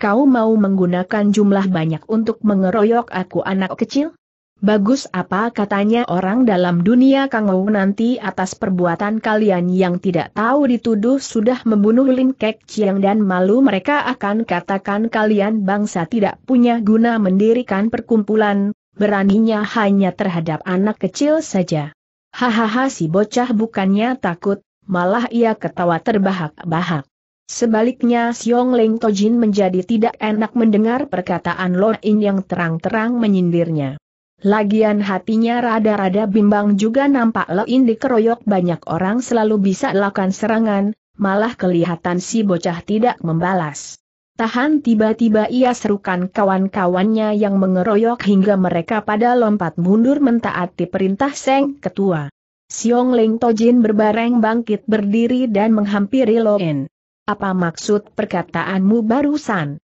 Kau mau menggunakan jumlah banyak untuk mengeroyok aku anak kecil? Bagus apa katanya orang dalam dunia kangau nanti atas perbuatan kalian yang tidak tahu dituduh sudah membunuh Lin Kek Chiang dan malu mereka akan katakan kalian bangsa tidak punya guna mendirikan perkumpulan, beraninya hanya terhadap anak kecil saja. Hahaha si bocah bukannya takut, malah ia ketawa terbahak-bahak. Sebaliknya Siong Leng Tojin menjadi tidak enak mendengar perkataan Lord In yang terang-terang menyindirnya. Lagian hatinya rada-rada bimbang juga nampak Lord In dikeroyok banyak orang selalu bisa lakukan serangan, malah kelihatan si bocah tidak membalas. Tahan tiba-tiba ia serukan kawan-kawannya yang mengeroyok hingga mereka pada lompat mundur mentaati perintah Seng Ketua. Siong Ling Tojin berbareng bangkit berdiri dan menghampiri Loen. Apa maksud perkataanmu barusan?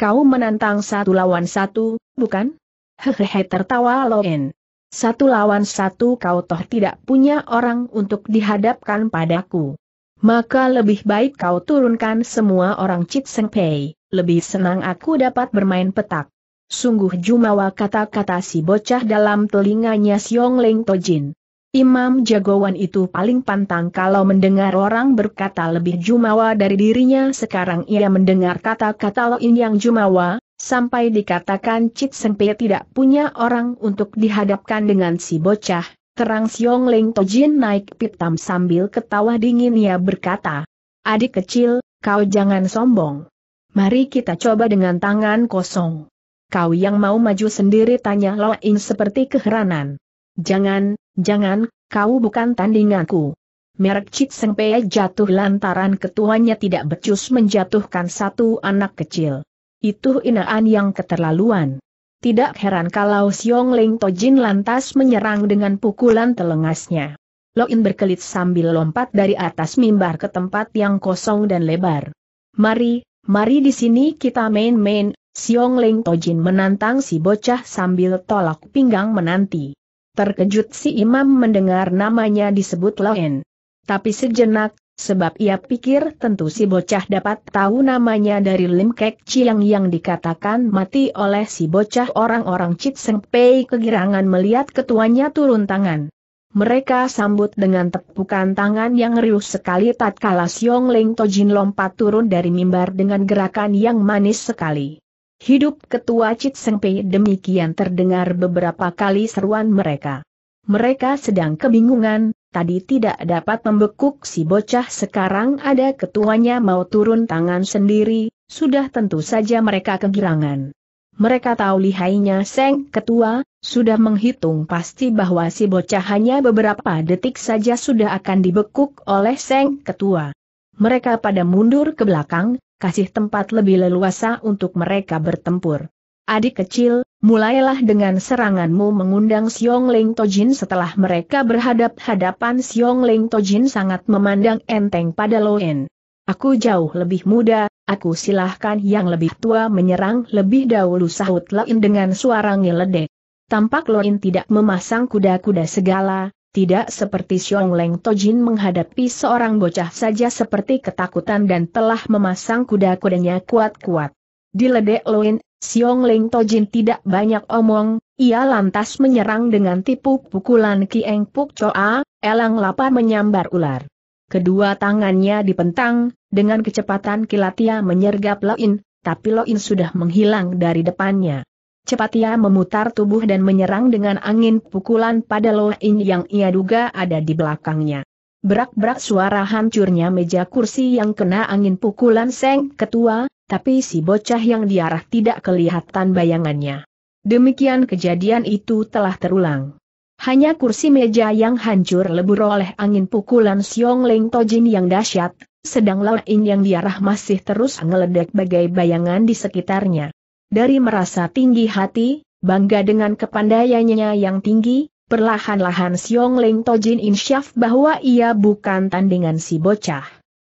Kau menantang satu lawan satu, bukan? Hehehe tertawa Loen. Satu lawan satu kau toh tidak punya orang untuk dihadapkan padaku. Maka lebih baik kau turunkan semua orang Cit Seng Pei, lebih senang aku dapat bermain petak. Sungguh jumawa kata-kata si bocah dalam telinganya Siong Leng Tojin. Imam jagoan itu paling pantang kalau mendengar orang berkata lebih jumawa dari dirinya sekarang ia mendengar kata-kata lain yang jumawa, sampai dikatakan Cit Pei tidak punya orang untuk dihadapkan dengan si bocah, Terang Siong Leng Tojin naik pitam sambil ketawa dingin ia berkata, Adik kecil, kau jangan sombong. Mari kita coba dengan tangan kosong. Kau yang mau maju sendiri tanya Lo In seperti keheranan. Jangan, jangan, kau bukan tandinganku. Merek Cik Seng Pei jatuh lantaran ketuanya tidak becus menjatuhkan satu anak kecil. Itu inaan yang keterlaluan. Tidak heran kalau Siong Ling Tojin lantas menyerang dengan pukulan telengasnya. Loin berkelit sambil lompat dari atas mimbar ke tempat yang kosong dan lebar. Mari, mari di sini kita main-main, Siong Ling Tojin menantang si bocah sambil tolak pinggang menanti. Terkejut si imam mendengar namanya disebut Loen. Tapi sejenak, sebab ia pikir tentu si bocah dapat tahu namanya dari Lim Kek Chiang yang dikatakan mati oleh si bocah orang-orang Chit Seng Pei kegirangan melihat ketuanya turun tangan. Mereka sambut dengan tepukan tangan yang riuh sekali tatkala Siong ling Tojin lompat turun dari mimbar dengan gerakan yang manis sekali. Hidup ketua Chit Seng Pei demikian terdengar beberapa kali seruan mereka. Mereka sedang kebingungan, tadi tidak dapat membekuk si bocah sekarang ada ketuanya mau turun tangan sendiri, sudah tentu saja mereka kegirangan. Mereka tahu lihainya Seng Ketua, sudah menghitung pasti bahwa si bocah hanya beberapa detik saja sudah akan dibekuk oleh Seng Ketua. Mereka pada mundur ke belakang, kasih tempat lebih leluasa untuk mereka bertempur. Adik kecil, mulailah dengan seranganmu mengundang Siong Leng Tojin setelah mereka berhadap-hadapan Siong Leng Tojin sangat memandang enteng pada Loen. Aku jauh lebih muda, aku silahkan yang lebih tua menyerang lebih dahulu sahut Loen dengan suara ngeledek. Tampak Loen tidak memasang kuda-kuda segala, tidak seperti Xiong Leng Tojin menghadapi seorang bocah saja seperti ketakutan dan telah memasang kuda-kudanya kuat-kuat. Di ledek Loin, Siong Ling Tojin tidak banyak omong, ia lantas menyerang dengan tipu pukulan Kieng Puk Choa, elang lapa menyambar ular. Kedua tangannya dipentang, dengan kecepatan kilat ia menyergap Loin, tapi Loin sudah menghilang dari depannya. Cepat ia memutar tubuh dan menyerang dengan angin pukulan pada Loin yang ia duga ada di belakangnya. Berak-berak suara hancurnya meja kursi yang kena angin pukulan Seng Ketua, tapi si bocah yang diarah tidak kelihatan bayangannya. Demikian kejadian itu telah terulang. Hanya kursi meja yang hancur lebur oleh angin pukulan Siong Leng Tojin yang dahsyat, sedang lain yang diarah masih terus ngeledek bagai bayangan di sekitarnya. Dari merasa tinggi hati, bangga dengan kepandaiannya yang tinggi, perlahan-lahan Siong Leng Tojin insyaf bahwa ia bukan tandingan si bocah.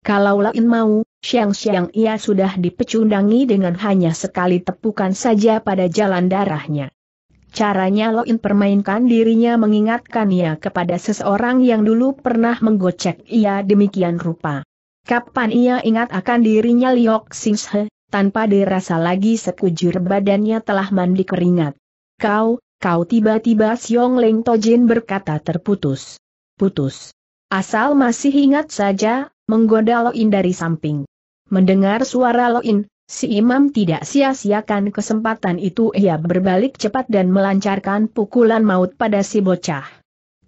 Kalau Lain mau, Siang-siang ia sudah dipecundangi dengan hanya sekali tepukan saja pada jalan darahnya. Caranya Loin permainkan dirinya mengingatkan ia kepada seseorang yang dulu pernah menggocek ia demikian rupa. Kapan ia ingat akan dirinya Liok Singshe, tanpa dirasa lagi sekujur badannya telah mandi keringat. Kau, kau tiba-tiba Siong Leng Tojin berkata terputus. Putus. Asal masih ingat saja, menggoda Loin dari samping. Mendengar suara Loin, si imam tidak sia-siakan kesempatan itu ia berbalik cepat dan melancarkan pukulan maut pada si bocah.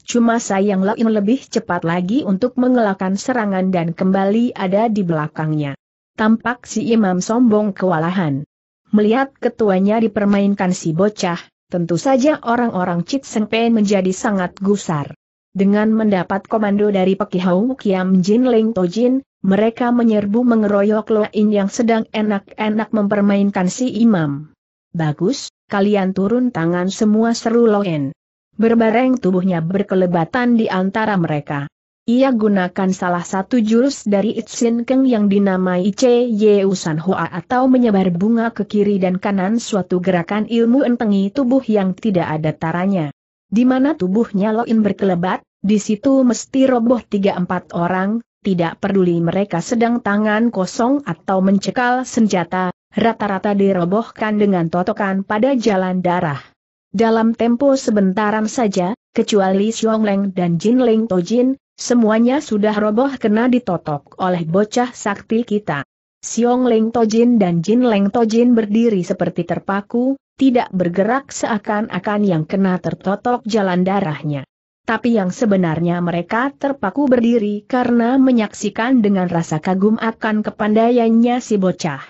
Cuma sayang Loin lebih cepat lagi untuk mengelakkan serangan dan kembali ada di belakangnya. Tampak si imam sombong kewalahan. Melihat ketuanya dipermainkan si bocah, tentu saja orang-orang Cik Sengpen menjadi sangat gusar. Dengan mendapat komando dari Pekihau Kiam Jin Ling Tojin, mereka menyerbu mengeroyok Loin yang sedang enak-enak mempermainkan si imam. Bagus, kalian turun tangan semua seru Loin. Berbareng tubuhnya berkelebatan di antara mereka. Ia gunakan salah satu jurus dari Itsin Keng yang dinamai Ye Yeusan Hoa atau menyebar bunga ke kiri dan kanan suatu gerakan ilmu entengi tubuh yang tidak ada taranya. Di mana tubuhnya Loin berkelebat, di situ mesti roboh tiga empat orang, tidak peduli mereka sedang tangan kosong atau mencekal senjata, rata-rata dirobohkan dengan totokan pada jalan darah. Dalam tempo sebentaran saja, kecuali Xiong Leng dan Jin Leng Tojin, semuanya sudah roboh kena ditotok oleh bocah sakti kita. Xiong Leng Tojin dan Jin Leng Tojin berdiri seperti terpaku, tidak bergerak seakan-akan yang kena tertotok jalan darahnya. Tapi yang sebenarnya mereka terpaku berdiri karena menyaksikan dengan rasa kagum akan kepandaiannya si bocah.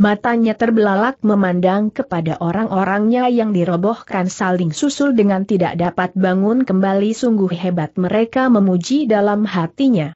Matanya terbelalak memandang kepada orang-orangnya yang dirobohkan saling susul dengan tidak dapat bangun kembali sungguh hebat mereka memuji dalam hatinya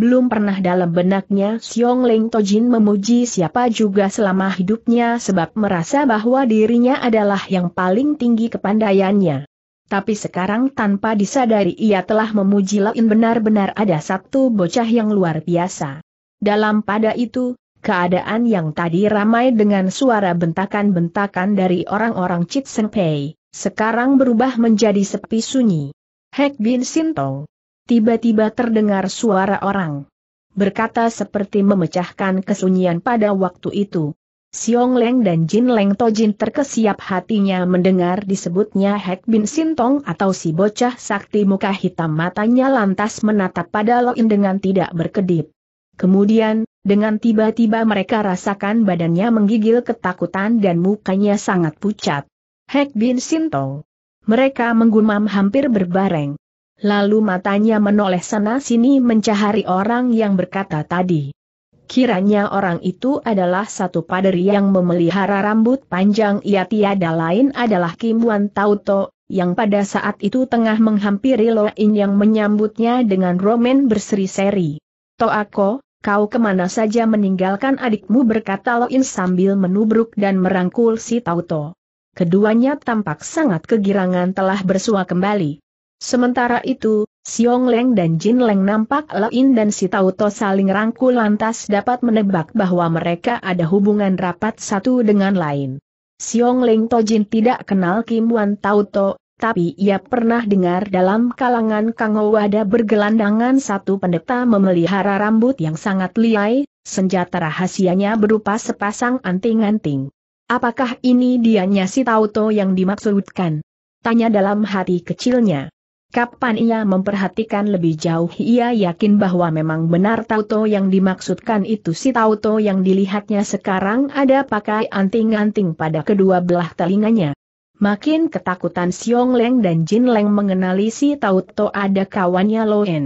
belum pernah dalam benaknya Xiong Leng Tojin memuji siapa juga selama hidupnya sebab merasa bahwa dirinya adalah yang paling tinggi kepandaiannya. Tapi sekarang tanpa disadari ia telah memuji Lain benar-benar ada satu bocah yang luar biasa. Dalam pada itu, keadaan yang tadi ramai dengan suara bentakan-bentakan dari orang-orang Chit Seng Pei, sekarang berubah menjadi sepi sunyi. Hek Bin Sintong tiba-tiba terdengar suara orang. Berkata seperti memecahkan kesunyian pada waktu itu. Siong Leng dan Jin Leng Tojin terkesiap hatinya mendengar disebutnya Hek Bin Sintong atau si bocah sakti muka hitam matanya lantas menatap pada Loin dengan tidak berkedip. Kemudian, dengan tiba-tiba mereka rasakan badannya menggigil ketakutan dan mukanya sangat pucat. Hek Bin Sintong. Mereka menggumam hampir berbareng. Lalu matanya menoleh sana-sini mencahari orang yang berkata tadi. Kiranya orang itu adalah satu paderi yang memelihara rambut panjang ia tiada lain adalah Kim Wan Tauto, yang pada saat itu tengah menghampiri In yang menyambutnya dengan romen berseri-seri. Toako, kau kemana saja meninggalkan adikmu berkata In sambil menubruk dan merangkul si Tauto. Keduanya tampak sangat kegirangan telah bersua kembali. Sementara itu, Xiong Leng dan Jin Leng nampak Lain dan si Tauto saling rangkul lantas dapat menebak bahwa mereka ada hubungan rapat satu dengan lain. Xiong Leng To Jin tidak kenal Kim Wan Tauto, tapi ia pernah dengar dalam kalangan Kang ada bergelandangan satu pendeta memelihara rambut yang sangat liai, senjata rahasianya berupa sepasang anting-anting. Apakah ini dianya si Tauto yang dimaksudkan? Tanya dalam hati kecilnya. Kapan ia memperhatikan lebih jauh ia yakin bahwa memang benar Tauto yang dimaksudkan itu si Tauto yang dilihatnya sekarang ada pakai anting-anting pada kedua belah telinganya. Makin ketakutan Siong Leng dan Jin Leng mengenali si Tauto ada kawannya Loen.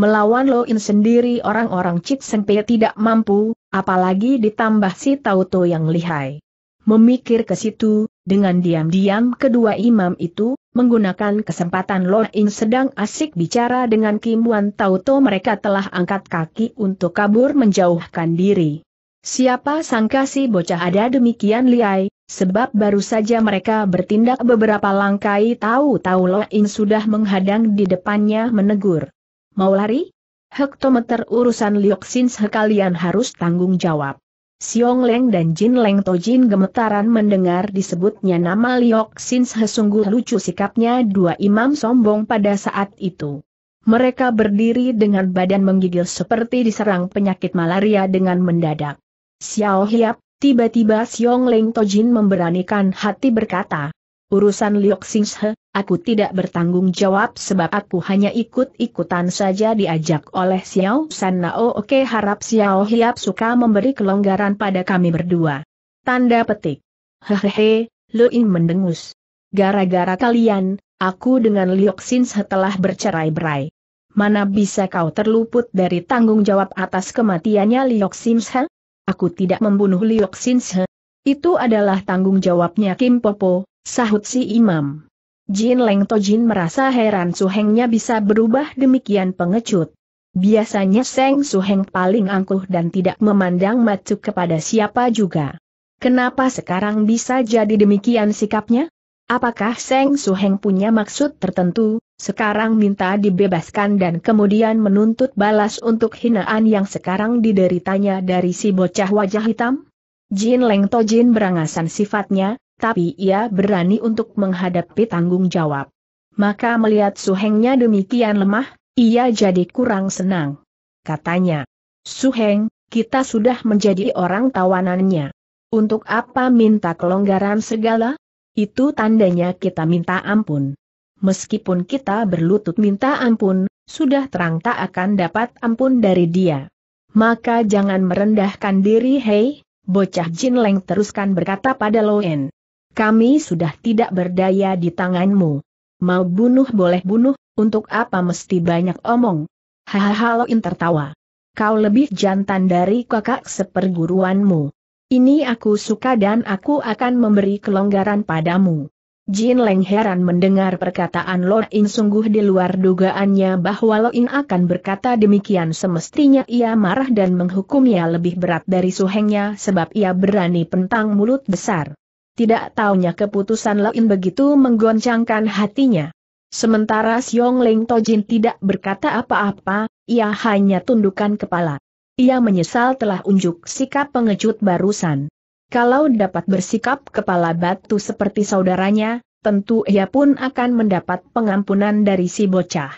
Melawan Loen sendiri orang-orang Cik Sengpe tidak mampu, apalagi ditambah si Tauto yang lihai. Memikir ke situ, dengan diam-diam kedua imam itu, menggunakan kesempatan Lo In sedang asik bicara dengan Kim Wan Tauto mereka telah angkat kaki untuk kabur menjauhkan diri. Siapa sangka si bocah ada demikian liai, sebab baru saja mereka bertindak beberapa langkai tahu-tahu Lo In sudah menghadang di depannya menegur. Mau lari? Hektometer urusan Lioksin sekalian harus tanggung jawab. Xiong Leng dan Jin Leng Tojin gemetaran mendengar disebutnya nama Liok Sin sesungguh lucu sikapnya dua imam sombong pada saat itu. Mereka berdiri dengan badan menggigil seperti diserang penyakit malaria dengan mendadak. Xiao Hiap, tiba-tiba Xiong Leng Tojin memberanikan hati berkata, Urusan Liok Singshe, aku tidak bertanggung jawab sebab aku hanya ikut-ikutan saja diajak oleh Xiao San Nao Oke harap Xiao Hiap suka memberi kelonggaran pada kami berdua. Tanda petik. Hehehe, Luin mendengus. Gara-gara kalian, aku dengan Liok Singshe telah bercerai-berai. Mana bisa kau terluput dari tanggung jawab atas kematiannya Liok Singshe? Aku tidak membunuh Liok Singshe. Itu adalah tanggung jawabnya Kim Popo, Sahut si imam. Jin Leng Tojin merasa heran suhengnya bisa berubah demikian pengecut. Biasanya Seng Suheng paling angkuh dan tidak memandang macu kepada siapa juga. Kenapa sekarang bisa jadi demikian sikapnya? Apakah Seng Suheng punya maksud tertentu, sekarang minta dibebaskan dan kemudian menuntut balas untuk hinaan yang sekarang dideritanya dari si bocah wajah hitam? Jin Leng Tojin berangasan sifatnya, tapi ia berani untuk menghadapi tanggung jawab. Maka melihat suhengnya demikian lemah, ia jadi kurang senang. Katanya, Suheng, kita sudah menjadi orang tawanannya. Untuk apa minta kelonggaran segala? Itu tandanya kita minta ampun. Meskipun kita berlutut minta ampun, sudah terang tak akan dapat ampun dari dia. Maka jangan merendahkan diri hei, bocah Jin Jinleng teruskan berkata pada Loen kami sudah tidak berdaya di tanganmu. Mau bunuh boleh bunuh, untuk apa mesti banyak omong? Hahaha Loin tertawa. Kau lebih jantan dari kakak seperguruanmu. Ini aku suka dan aku akan memberi kelonggaran padamu. Jin Leng heran mendengar perkataan Lo In sungguh di luar dugaannya bahwa Lo In akan berkata demikian semestinya ia marah dan menghukumnya lebih berat dari suhengnya sebab ia berani pentang mulut besar. Tidak taunya keputusan lain begitu menggoncangkan hatinya. Sementara Siong Leng Tojin tidak berkata apa-apa, ia hanya tundukkan kepala. Ia menyesal telah unjuk sikap pengecut barusan. Kalau dapat bersikap kepala batu seperti saudaranya, tentu ia pun akan mendapat pengampunan dari si bocah.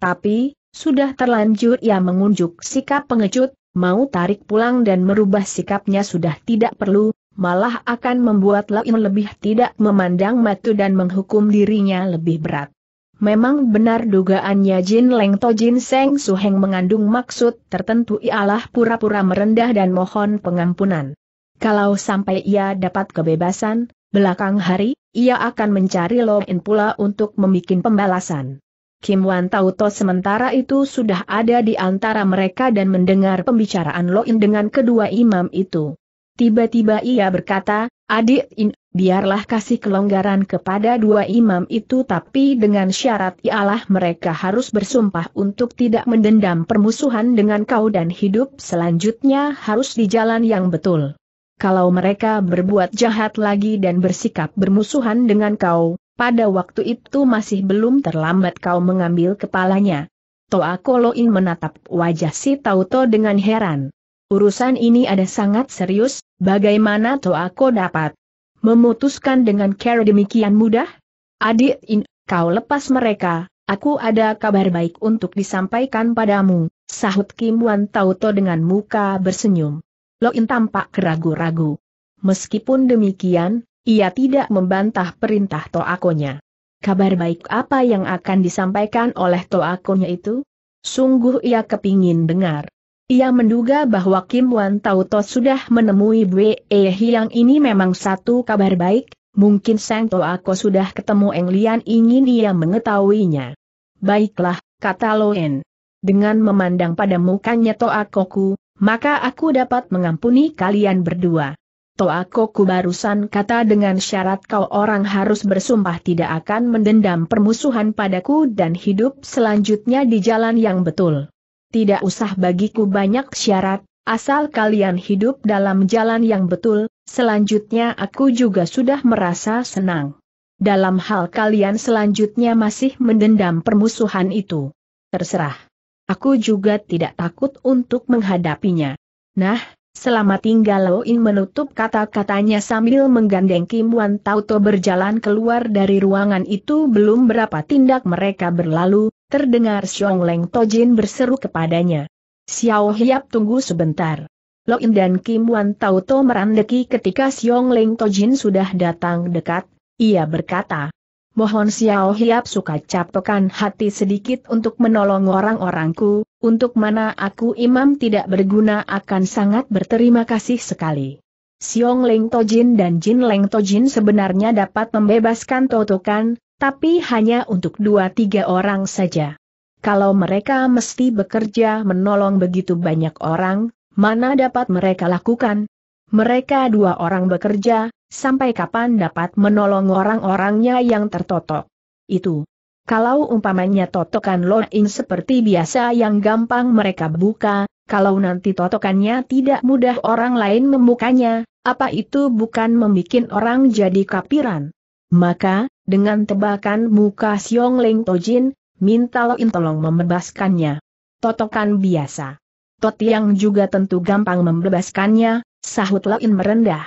Tapi, sudah terlanjur ia mengunjuk sikap pengecut, mau tarik pulang dan merubah sikapnya sudah tidak perlu, malah akan membuat Lain lebih tidak memandang matu dan menghukum dirinya lebih berat. Memang benar dugaannya Jin Leng To Jin Seng Suheng mengandung maksud tertentu ialah pura-pura merendah dan mohon pengampunan. Kalau sampai ia dapat kebebasan, belakang hari, ia akan mencari In pula untuk membuat pembalasan. Kim Wan to sementara itu sudah ada di antara mereka dan mendengar pembicaraan In dengan kedua imam itu. Tiba-tiba ia berkata, adik in, biarlah kasih kelonggaran kepada dua imam itu tapi dengan syarat ialah mereka harus bersumpah untuk tidak mendendam permusuhan dengan kau dan hidup selanjutnya harus di jalan yang betul. Kalau mereka berbuat jahat lagi dan bersikap bermusuhan dengan kau, pada waktu itu masih belum terlambat kau mengambil kepalanya. Toa Koloin menatap wajah si Tauto dengan heran. Urusan ini ada sangat serius, bagaimana to aku dapat memutuskan dengan cara demikian mudah? Adik In, kau lepas mereka, aku ada kabar baik untuk disampaikan padamu, sahut Kim Wan Tauto dengan muka bersenyum. Lo In tampak keragu-ragu. Meskipun demikian, ia tidak membantah perintah Toakonya. Kabar baik apa yang akan disampaikan oleh Toakonya itu? Sungguh ia kepingin dengar. Ia menduga bahwa Kim Wan Tauto sudah menemui Bwe eh, Hiang ini memang satu kabar baik, mungkin Sang Toako sudah ketemu Eng Lian ingin ia mengetahuinya. Baiklah, kata Loen. Dengan memandang pada mukanya Toakoku, maka aku dapat mengampuni kalian berdua. Toakoku barusan kata dengan syarat kau orang harus bersumpah tidak akan mendendam permusuhan padaku dan hidup selanjutnya di jalan yang betul tidak usah bagiku banyak syarat, asal kalian hidup dalam jalan yang betul, selanjutnya aku juga sudah merasa senang. Dalam hal kalian selanjutnya masih mendendam permusuhan itu. Terserah. Aku juga tidak takut untuk menghadapinya. Nah, selama tinggal Loin menutup kata-katanya sambil menggandeng Kim Wan Tauto berjalan keluar dari ruangan itu belum berapa tindak mereka berlalu, Terdengar Xiong Leng Tojin berseru kepadanya. Xiao Hiap tunggu sebentar. In dan Kim Wan Tauto merandeki ketika Xiong Leng Tojin sudah datang dekat, ia berkata. Mohon Xiao Hiap suka capekan hati sedikit untuk menolong orang-orangku, untuk mana aku imam tidak berguna akan sangat berterima kasih sekali. Xiong Leng Tojin dan Jin Leng Tojin sebenarnya dapat membebaskan Totokan, tapi hanya untuk dua tiga orang saja. Kalau mereka mesti bekerja menolong begitu banyak orang, mana dapat mereka lakukan? Mereka dua orang bekerja, sampai kapan dapat menolong orang-orangnya yang tertotok? Itu. Kalau umpamanya totokan loin seperti biasa yang gampang mereka buka, kalau nanti totokannya tidak mudah orang lain membukanya, apa itu bukan membuat orang jadi kapiran? Maka, dengan tebakan muka Siong Leng Tojin, minta Loin tolong membebaskannya. Totokan biasa. Tot yang juga tentu gampang membebaskannya, sahut Loin merendah.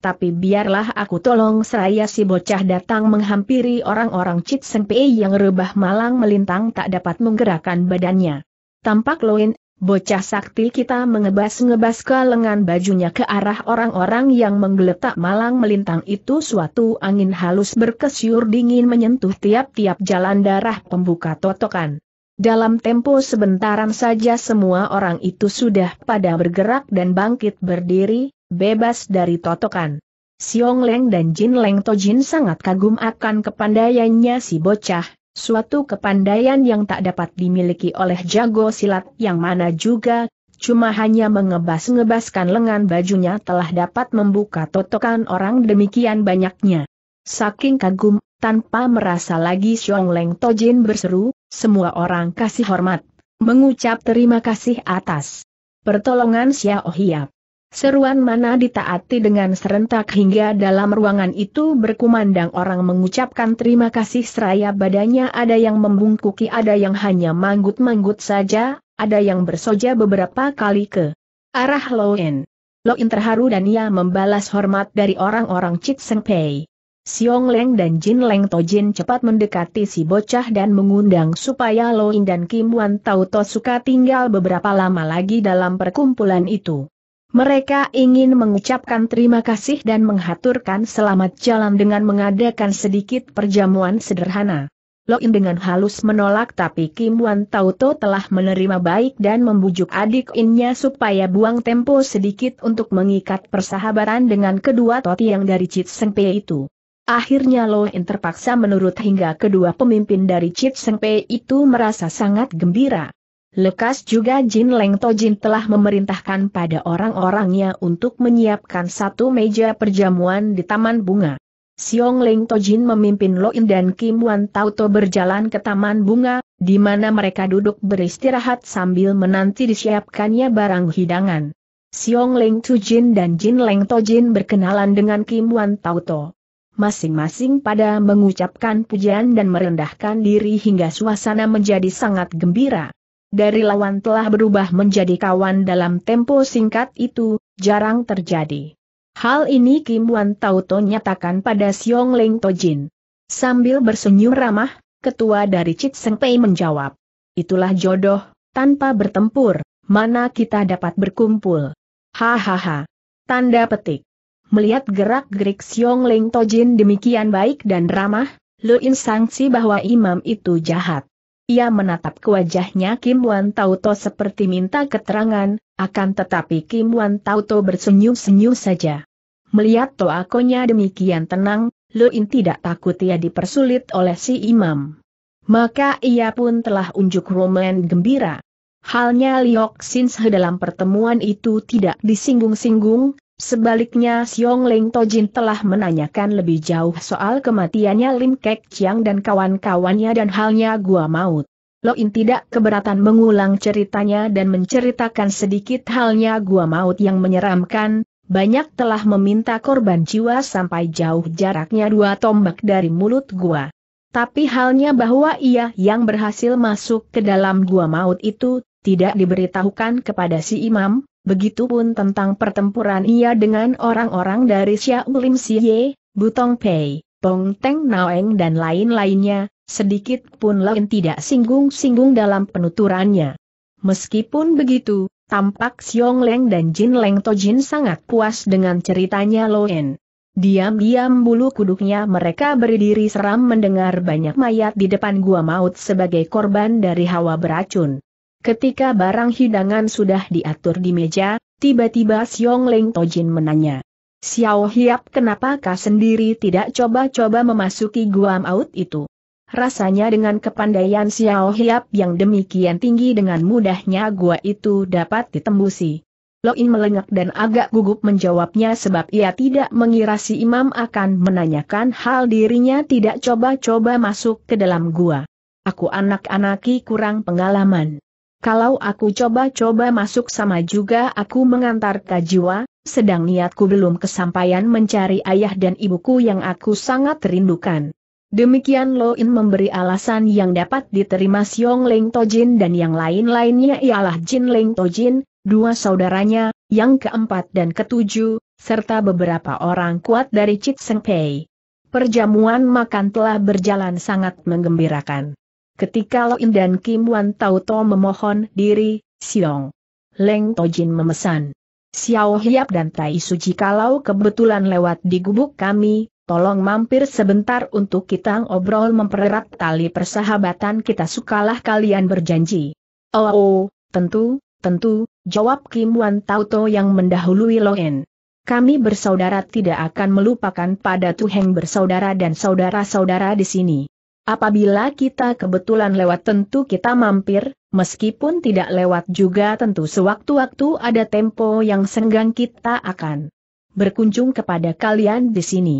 Tapi biarlah aku tolong seraya si bocah datang menghampiri orang-orang Cit Pei yang rebah malang melintang tak dapat menggerakkan badannya. Tampak Loin Bocah sakti kita mengebas-ngebas ke lengan bajunya ke arah orang-orang yang menggeletak malang melintang itu suatu angin halus berkesyur dingin menyentuh tiap-tiap jalan darah pembuka totokan. Dalam tempo sebentaran saja semua orang itu sudah pada bergerak dan bangkit berdiri, bebas dari totokan. Siong Leng dan Jin Leng Tojin sangat kagum akan kepandaiannya si bocah, suatu kepandaian yang tak dapat dimiliki oleh jago silat yang mana juga, cuma hanya mengebas-ngebaskan lengan bajunya telah dapat membuka totokan orang demikian banyaknya. Saking kagum, tanpa merasa lagi Xiong Leng Tojin berseru, semua orang kasih hormat, mengucap terima kasih atas pertolongan Xiao Hiap. Seruan mana ditaati dengan serentak hingga dalam ruangan itu berkumandang orang mengucapkan terima kasih seraya badannya ada yang membungkuki ada yang hanya manggut-manggut saja, ada yang bersoja beberapa kali ke arah Loen. Loen terharu dan ia membalas hormat dari orang-orang Cik Seng Pei. Siong Leng dan Jin Leng Tojin cepat mendekati si bocah dan mengundang supaya Loen dan Kim Wan Tau suka tinggal beberapa lama lagi dalam perkumpulan itu. Mereka ingin mengucapkan terima kasih dan menghaturkan selamat jalan dengan mengadakan sedikit perjamuan sederhana. Loin dengan halus menolak tapi Kim Wan Tauto telah menerima baik dan membujuk adik innya supaya buang tempo sedikit untuk mengikat persahabatan dengan kedua toti yang dari Chit Sengpe itu. Akhirnya Loin terpaksa menurut hingga kedua pemimpin dari Chit Sengpe itu merasa sangat gembira. Lekas juga Jin Leng Tojin telah memerintahkan pada orang-orangnya untuk menyiapkan satu meja perjamuan di Taman Bunga. Siong Leng Tojin memimpin In dan Kim Wan Tauto berjalan ke Taman Bunga, di mana mereka duduk beristirahat sambil menanti disiapkannya barang hidangan. Siong Leng Tojin dan Jin Leng Tojin berkenalan dengan Kim Wan Tauto. Masing-masing pada mengucapkan pujian dan merendahkan diri hingga suasana menjadi sangat gembira dari lawan telah berubah menjadi kawan dalam tempo singkat itu, jarang terjadi. Hal ini Kim Wan Tauto nyatakan pada Xiong Leng Tojin. Sambil bersenyum ramah, ketua dari Chit Seng Pei menjawab. Itulah jodoh, tanpa bertempur, mana kita dapat berkumpul. Hahaha. Tanda petik. Melihat gerak-gerik Xiong Leng Tojin demikian baik dan ramah, Lu Insangsi bahwa imam itu jahat. Ia menatap ke wajahnya Kim Wan Tauto seperti minta keterangan, akan tetapi Kim Wan Tauto bersenyum-senyum saja. Melihat toakonya demikian tenang, Luin tidak takut ia dipersulit oleh si imam. Maka ia pun telah unjuk roman gembira. Halnya Liok Sinse dalam pertemuan itu tidak disinggung-singgung, Sebaliknya Xiong Ling Tojin telah menanyakan lebih jauh soal kematiannya Lim Kek Chiang dan kawan-kawannya dan halnya gua maut. Loin tidak keberatan mengulang ceritanya dan menceritakan sedikit halnya gua maut yang menyeramkan, banyak telah meminta korban jiwa sampai jauh jaraknya dua tombak dari mulut gua. Tapi halnya bahwa ia yang berhasil masuk ke dalam gua maut itu, tidak diberitahukan kepada si imam, begitupun tentang pertempuran ia dengan orang-orang dari Xiaolim Siye, Butong Pei, Pong Teng Naoeng dan lain-lainnya, sedikit pun lain tidak singgung-singgung dalam penuturannya. Meskipun begitu, tampak Xiong Leng dan Jin Leng Tojin sangat puas dengan ceritanya Loen. Diam-diam bulu kuduknya mereka berdiri seram mendengar banyak mayat di depan gua maut sebagai korban dari hawa beracun. Ketika barang hidangan sudah diatur di meja, tiba-tiba Xiong Leng Tojin menanya. Xiao Hiap kenapakah sendiri tidak coba-coba memasuki gua maut itu? Rasanya dengan kepandaian Xiao Hiap yang demikian tinggi dengan mudahnya gua itu dapat ditembusi. Loin melengak dan agak gugup menjawabnya sebab ia tidak mengira si imam akan menanyakan hal dirinya tidak coba-coba masuk ke dalam gua. Aku anak-anaki kurang pengalaman. Kalau aku coba-coba masuk sama juga aku mengantar jiwa, sedang niatku belum kesampaian mencari ayah dan ibuku yang aku sangat rindukan. Demikian Lo In memberi alasan yang dapat diterima Siong Leng Tojin dan yang lain-lainnya ialah Jin Leng Tojin, dua saudaranya, yang keempat dan ketujuh, serta beberapa orang kuat dari Chit Seng Pei. Perjamuan makan telah berjalan sangat menggembirakan. Ketika Loin dan Kim Wan Tau To memohon diri, Siong Leng Tojin memesan. Xiao Hiap dan Tai Suji kalau kebetulan lewat di gubuk kami, tolong mampir sebentar untuk kita ngobrol mempererat tali persahabatan kita sukalah kalian berjanji. Oh, oh tentu, tentu, jawab Kim Wan Tau To yang mendahului Loen. Kami bersaudara tidak akan melupakan pada Tuheng bersaudara dan saudara-saudara di sini. Apabila kita kebetulan lewat tentu kita mampir, meskipun tidak lewat juga tentu sewaktu-waktu ada tempo yang senggang kita akan berkunjung kepada kalian di sini.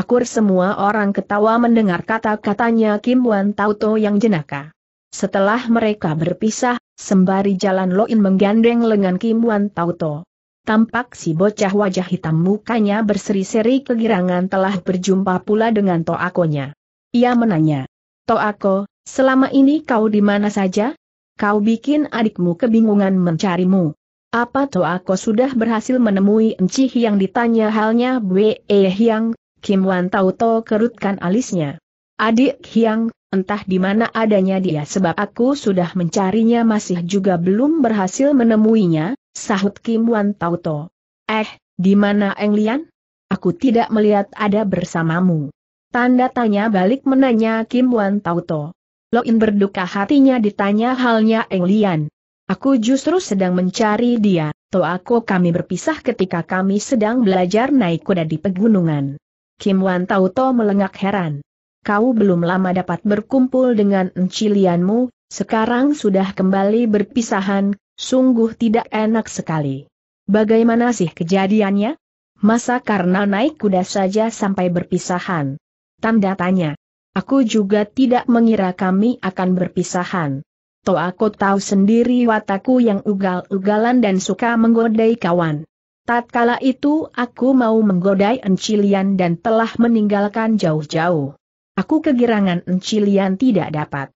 Akur semua orang ketawa mendengar kata-katanya Kim Wan Tauto yang jenaka. Setelah mereka berpisah, sembari jalan Loin menggandeng lengan Kim Wan Tauto. Tampak si bocah wajah hitam mukanya berseri-seri kegirangan telah berjumpa pula dengan Toakonya. Ia menanya, Toako, selama ini kau di mana saja? Kau bikin adikmu kebingungan mencarimu. Apa Toako sudah berhasil menemui Encih yang ditanya halnya Bwe Hyang, Kim Wan Tau To kerutkan alisnya. Adik Hyang, entah di mana adanya dia sebab aku sudah mencarinya masih juga belum berhasil menemuinya, sahut Kim Wan Tau To. Eh, di mana Englian? Aku tidak melihat ada bersamamu. Tanda tanya balik menanya Kim Wan Tauto. in berduka hatinya ditanya halnya Eng Lian. Aku justru sedang mencari dia, aku kami berpisah ketika kami sedang belajar naik kuda di pegunungan. Kim Wan Tauto melengak heran. Kau belum lama dapat berkumpul dengan encilianmu, sekarang sudah kembali berpisahan, sungguh tidak enak sekali. Bagaimana sih kejadiannya? Masa karena naik kuda saja sampai berpisahan? Tanda tanya. Aku juga tidak mengira kami akan berpisahan. Toh aku tahu sendiri wataku yang ugal-ugalan dan suka menggodai kawan. Tatkala itu aku mau menggodai Encilian dan telah meninggalkan jauh-jauh. Aku kegirangan Encilian tidak dapat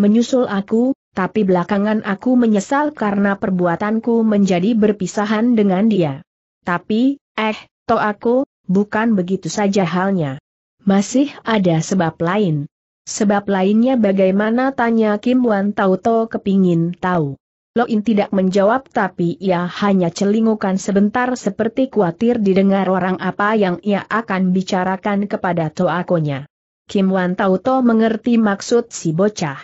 menyusul aku, tapi belakangan aku menyesal karena perbuatanku menjadi berpisahan dengan dia. Tapi, eh, toh aku, bukan begitu saja halnya. Masih ada sebab lain. Sebab lainnya bagaimana tanya Kim Wan Tau To kepingin tahu. Loin tidak menjawab tapi ia hanya celingukan sebentar seperti khawatir didengar orang apa yang ia akan bicarakan kepada Toakonya. Kim Wan Tau To mengerti maksud si bocah.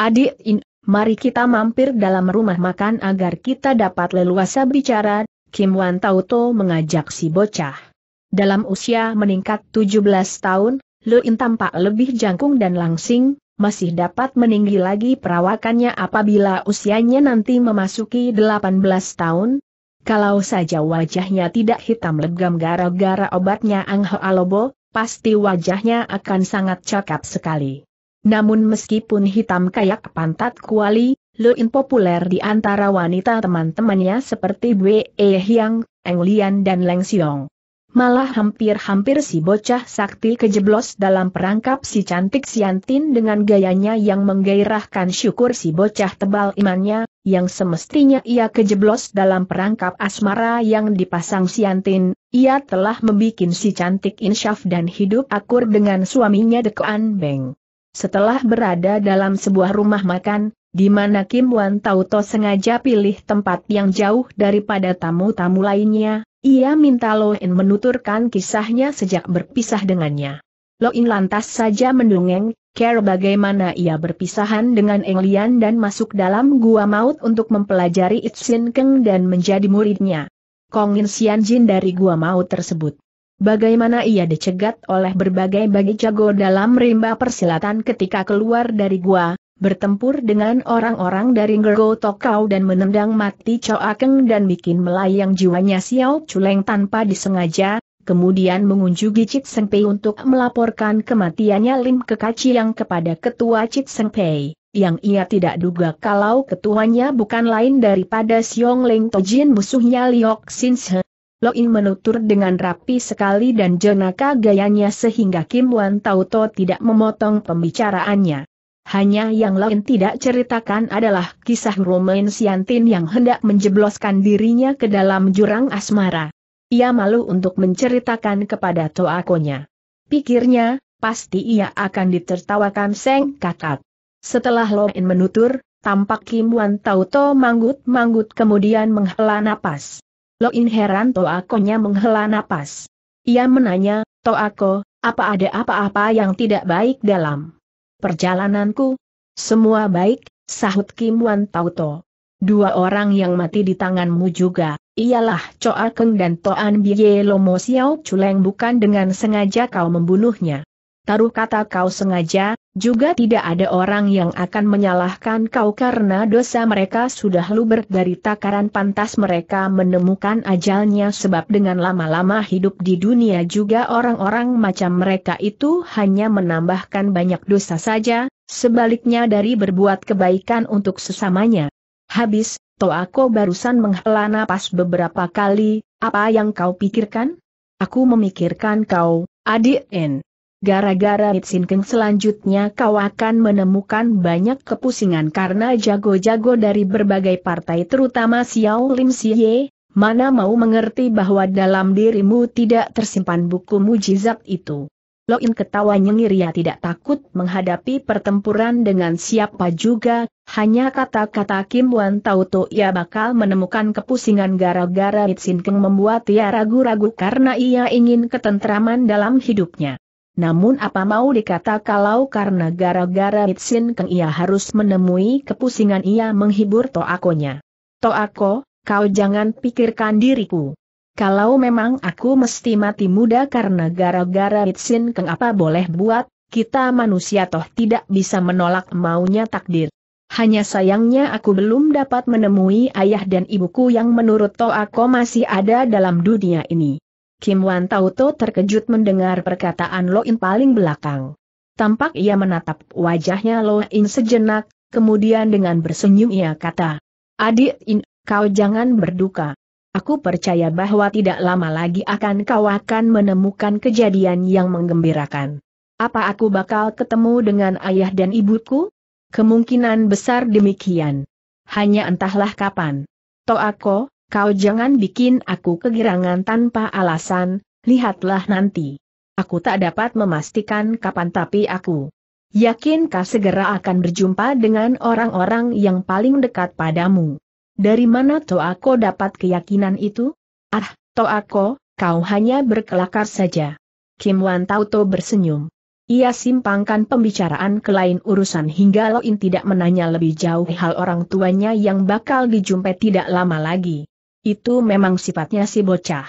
Adik In, mari kita mampir dalam rumah makan agar kita dapat leluasa bicara, Kim Wan Tau To mengajak si bocah. Dalam usia meningkat 17 tahun, Luin tampak lebih jangkung dan langsing, masih dapat meninggi lagi perawakannya apabila usianya nanti memasuki 18 tahun. Kalau saja wajahnya tidak hitam legam gara-gara obatnya Angho Alobo, pasti wajahnya akan sangat cakap sekali. Namun meskipun hitam kayak pantat kuali, Luin populer di antara wanita teman-temannya seperti Wei Hyang, Eng Lian dan Leng Xiong. Malah hampir-hampir si bocah sakti kejeblos dalam perangkap si cantik Siantin dengan gayanya yang menggairahkan syukur si bocah tebal imannya, yang semestinya ia kejeblos dalam perangkap asmara yang dipasang Siantin, ia telah membuat si cantik insyaf dan hidup akur dengan suaminya Dekoan Beng. Setelah berada dalam sebuah rumah makan, di mana Kim Wan Tauto sengaja pilih tempat yang jauh daripada tamu-tamu lainnya, ia minta Lo In menuturkan kisahnya sejak berpisah dengannya. Lo In lantas saja mendongeng, care bagaimana ia berpisahan dengan Eng Lian dan masuk dalam gua maut untuk mempelajari It Sin Keng dan menjadi muridnya. Kongin Sian Jin dari gua maut tersebut. Bagaimana ia dicegat oleh berbagai bagai jago dalam rimba persilatan ketika keluar dari gua, bertempur dengan orang-orang dari Gergo Tokau dan menendang mati Coa Keng dan bikin melayang jiwanya Xiao Chuleng tanpa disengaja, kemudian mengunjungi Cit Seng Pei untuk melaporkan kematiannya Lim Kekaci yang kepada ketua Cit Seng Pei, yang ia tidak duga kalau ketuanya bukan lain daripada Xiong Ling Tojin musuhnya Liok Sin Lo Loin menutur dengan rapi sekali dan jenaka gayanya sehingga Kim Wan Tauto tidak memotong pembicaraannya. Hanya yang lain tidak ceritakan adalah kisah Romain Siantin yang hendak menjebloskan dirinya ke dalam jurang asmara. Ia malu untuk menceritakan kepada Toakonya. Pikirnya, pasti ia akan ditertawakan Seng Kakak. Setelah Loin menutur, tampak Kim Wan Tauto manggut-manggut kemudian menghela napas. Loin heran Toakonya menghela napas. Ia menanya, Toako, apa ada apa-apa yang tidak baik dalam Perjalananku? Semua baik, sahut Kim Wan Tauto. Dua orang yang mati di tanganmu juga, ialah Choa Keng dan Toan Biye Lomo Xiao Chuleng bukan dengan sengaja kau membunuhnya. Taruh kata kau sengaja, juga tidak ada orang yang akan menyalahkan kau karena dosa mereka sudah luber dari takaran pantas mereka menemukan ajalnya sebab dengan lama-lama hidup di dunia juga orang-orang macam mereka itu hanya menambahkan banyak dosa saja, sebaliknya dari berbuat kebaikan untuk sesamanya. Habis, aku barusan menghela napas beberapa kali, apa yang kau pikirkan? Aku memikirkan kau, adik N. Gara-gara Mitsinkeng selanjutnya kau akan menemukan banyak kepusingan karena jago-jago dari berbagai partai terutama Xiao Lim Siye, mana mau mengerti bahwa dalam dirimu tidak tersimpan buku mujizat itu. Loin ketawa nyengir ya tidak takut menghadapi pertempuran dengan siapa juga, hanya kata-kata Kim Wan Tauto ia bakal menemukan kepusingan gara-gara Mitsinkeng membuat ia ragu-ragu karena ia ingin ketentraman dalam hidupnya. Namun apa mau dikata kalau karena gara-gara Mitsin Keng ia harus menemui kepusingan ia menghibur Toakonya. Toako, kau jangan pikirkan diriku. Kalau memang aku mesti mati muda karena gara-gara Mitsin Keng apa boleh buat, kita manusia toh tidak bisa menolak maunya takdir. Hanya sayangnya aku belum dapat menemui ayah dan ibuku yang menurut Toako masih ada dalam dunia ini. Kim Wan Tauto terkejut mendengar perkataan Lo In paling belakang. Tampak ia menatap wajahnya Lo In sejenak, kemudian dengan bersenyum ia kata, Adik In, kau jangan berduka. Aku percaya bahwa tidak lama lagi akan kau akan menemukan kejadian yang menggembirakan. Apa aku bakal ketemu dengan ayah dan ibuku? Kemungkinan besar demikian. Hanya entahlah kapan. Toako, Kau jangan bikin aku kegirangan tanpa alasan, lihatlah nanti. Aku tak dapat memastikan kapan tapi aku yakin kau segera akan berjumpa dengan orang-orang yang paling dekat padamu. Dari mana Toako dapat keyakinan itu? Ah, Toako, kau hanya berkelakar saja. Kim Wan Tauto bersenyum. Ia simpangkan pembicaraan ke lain urusan hingga Loin tidak menanya lebih jauh hal orang tuanya yang bakal dijumpai tidak lama lagi. Itu memang sifatnya si bocah.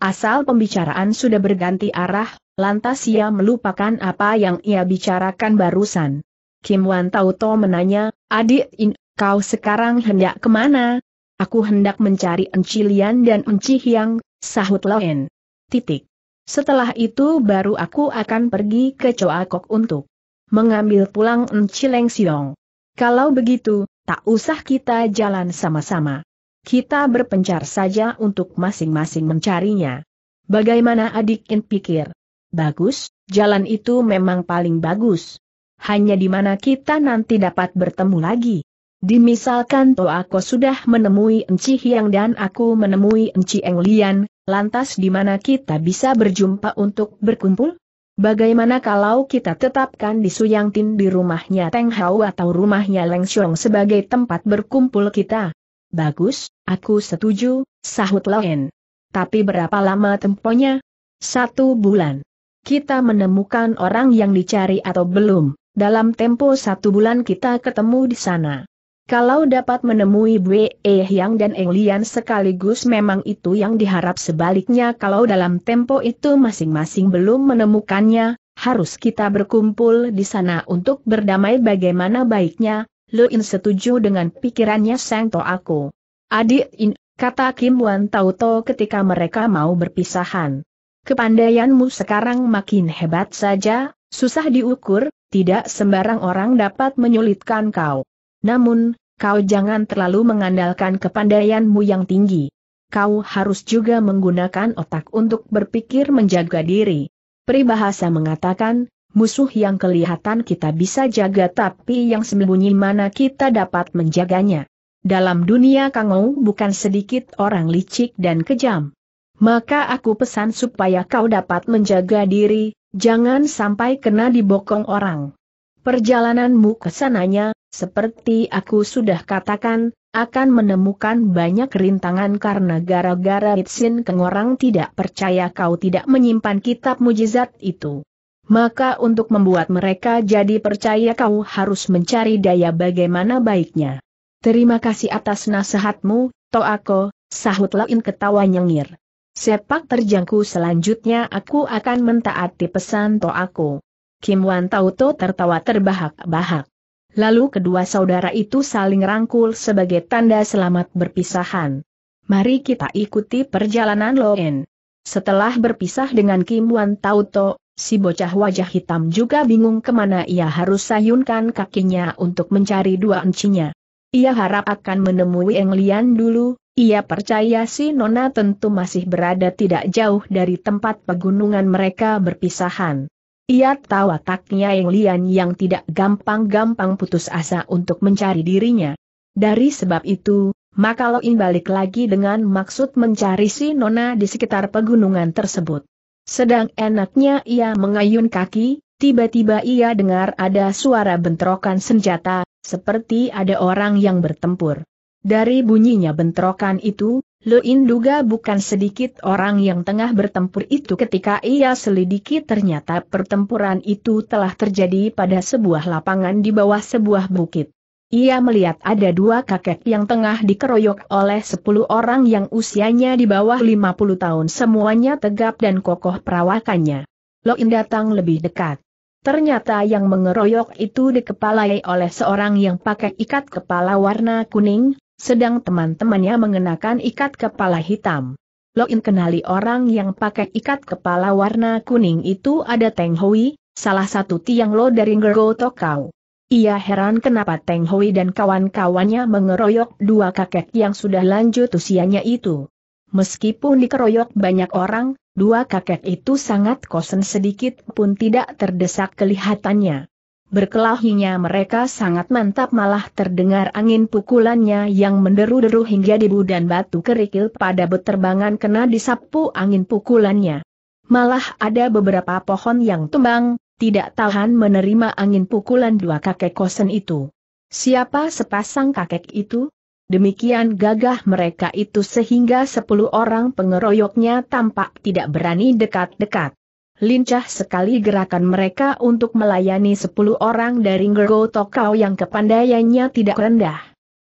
Asal pembicaraan sudah berganti arah, lantas ia melupakan apa yang ia bicarakan barusan. Kim Wan Tauto menanya, adik In, kau sekarang hendak kemana? Aku hendak mencari Encilian dan Enci yang, sahut Loen. Titik. Setelah itu baru aku akan pergi ke Coakok untuk mengambil pulang encileng Siong. Kalau begitu, tak usah kita jalan sama-sama kita berpencar saja untuk masing-masing mencarinya. Bagaimana adik In pikir? Bagus, jalan itu memang paling bagus. Hanya di mana kita nanti dapat bertemu lagi. Dimisalkan toh aku sudah menemui Enci Hiang dan aku menemui Enci Englian, lantas di mana kita bisa berjumpa untuk berkumpul? Bagaimana kalau kita tetapkan di Suyangtin di rumahnya Teng Hao atau rumahnya Leng Xiong sebagai tempat berkumpul kita? Bagus, aku setuju, sahut Loen. Tapi berapa lama temponya? Satu bulan. Kita menemukan orang yang dicari atau belum, dalam tempo satu bulan kita ketemu di sana. Kalau dapat menemui Bwe eh Yang dan Eng Lian sekaligus memang itu yang diharap sebaliknya kalau dalam tempo itu masing-masing belum menemukannya, harus kita berkumpul di sana untuk berdamai bagaimana baiknya, Lu In setuju dengan pikirannya Sang To aku. Adik In, kata Kim Wan Tauto ketika mereka mau berpisahan. Kepandaianmu sekarang makin hebat saja, susah diukur, tidak sembarang orang dapat menyulitkan kau. Namun, kau jangan terlalu mengandalkan kepandaianmu yang tinggi. Kau harus juga menggunakan otak untuk berpikir menjaga diri. Peribahasa mengatakan, musuh yang kelihatan kita bisa jaga tapi yang sembunyi mana kita dapat menjaganya. Dalam dunia Kangou bukan sedikit orang licik dan kejam. Maka aku pesan supaya kau dapat menjaga diri, jangan sampai kena dibokong orang. Perjalananmu ke sananya, seperti aku sudah katakan, akan menemukan banyak rintangan karena gara-gara Itsin Kengorang orang tidak percaya kau tidak menyimpan kitab mujizat itu. Maka untuk membuat mereka jadi percaya kau harus mencari daya bagaimana baiknya. Terima kasih atas nasihatmu, Toako, sahut Lain ketawa nyengir. Sepak terjangku selanjutnya aku akan mentaati pesan Toako. Kim Wan Tauto tertawa terbahak-bahak. Lalu kedua saudara itu saling rangkul sebagai tanda selamat berpisahan. Mari kita ikuti perjalanan Loen. Setelah berpisah dengan Kim Wan Tauto, Si bocah wajah hitam juga bingung kemana ia harus sayunkan kakinya untuk mencari dua encinya. Ia harap akan menemui Eng Lian dulu, ia percaya si Nona tentu masih berada tidak jauh dari tempat pegunungan mereka berpisahan. Ia tahu taknya Eng Lian yang tidak gampang-gampang putus asa untuk mencari dirinya. Dari sebab itu, maka Loin balik lagi dengan maksud mencari si Nona di sekitar pegunungan tersebut. Sedang enaknya ia mengayun kaki, tiba-tiba ia dengar ada suara bentrokan senjata, seperti ada orang yang bertempur. Dari bunyinya bentrokan itu, Luin duga bukan sedikit orang yang tengah bertempur itu ketika ia selidiki ternyata pertempuran itu telah terjadi pada sebuah lapangan di bawah sebuah bukit. Ia melihat ada dua kakek yang tengah dikeroyok oleh sepuluh orang yang usianya di bawah 50 tahun semuanya tegap dan kokoh perawakannya. Loin datang lebih dekat. Ternyata yang mengeroyok itu dikepalai oleh seorang yang pakai ikat kepala warna kuning, sedang teman-temannya mengenakan ikat kepala hitam. Loin kenali orang yang pakai ikat kepala warna kuning itu ada Teng Hui, salah satu Tiang Lo dari Ngergo Tokau. Ia heran kenapa Teng Hui dan kawan-kawannya mengeroyok dua kakek yang sudah lanjut usianya itu. Meskipun dikeroyok banyak orang, dua kakek itu sangat kosen sedikit pun tidak terdesak kelihatannya. Berkelahinya mereka sangat mantap malah terdengar angin pukulannya yang menderu-deru hingga debu dan batu kerikil pada beterbangan kena disapu angin pukulannya. Malah ada beberapa pohon yang tumbang, tidak tahan menerima angin pukulan dua kakek kosen itu. Siapa sepasang kakek itu? Demikian gagah mereka itu sehingga sepuluh orang pengeroyoknya tampak tidak berani dekat-dekat. Lincah sekali gerakan mereka untuk melayani sepuluh orang dari Ngergo Tokau yang kepandaiannya tidak rendah.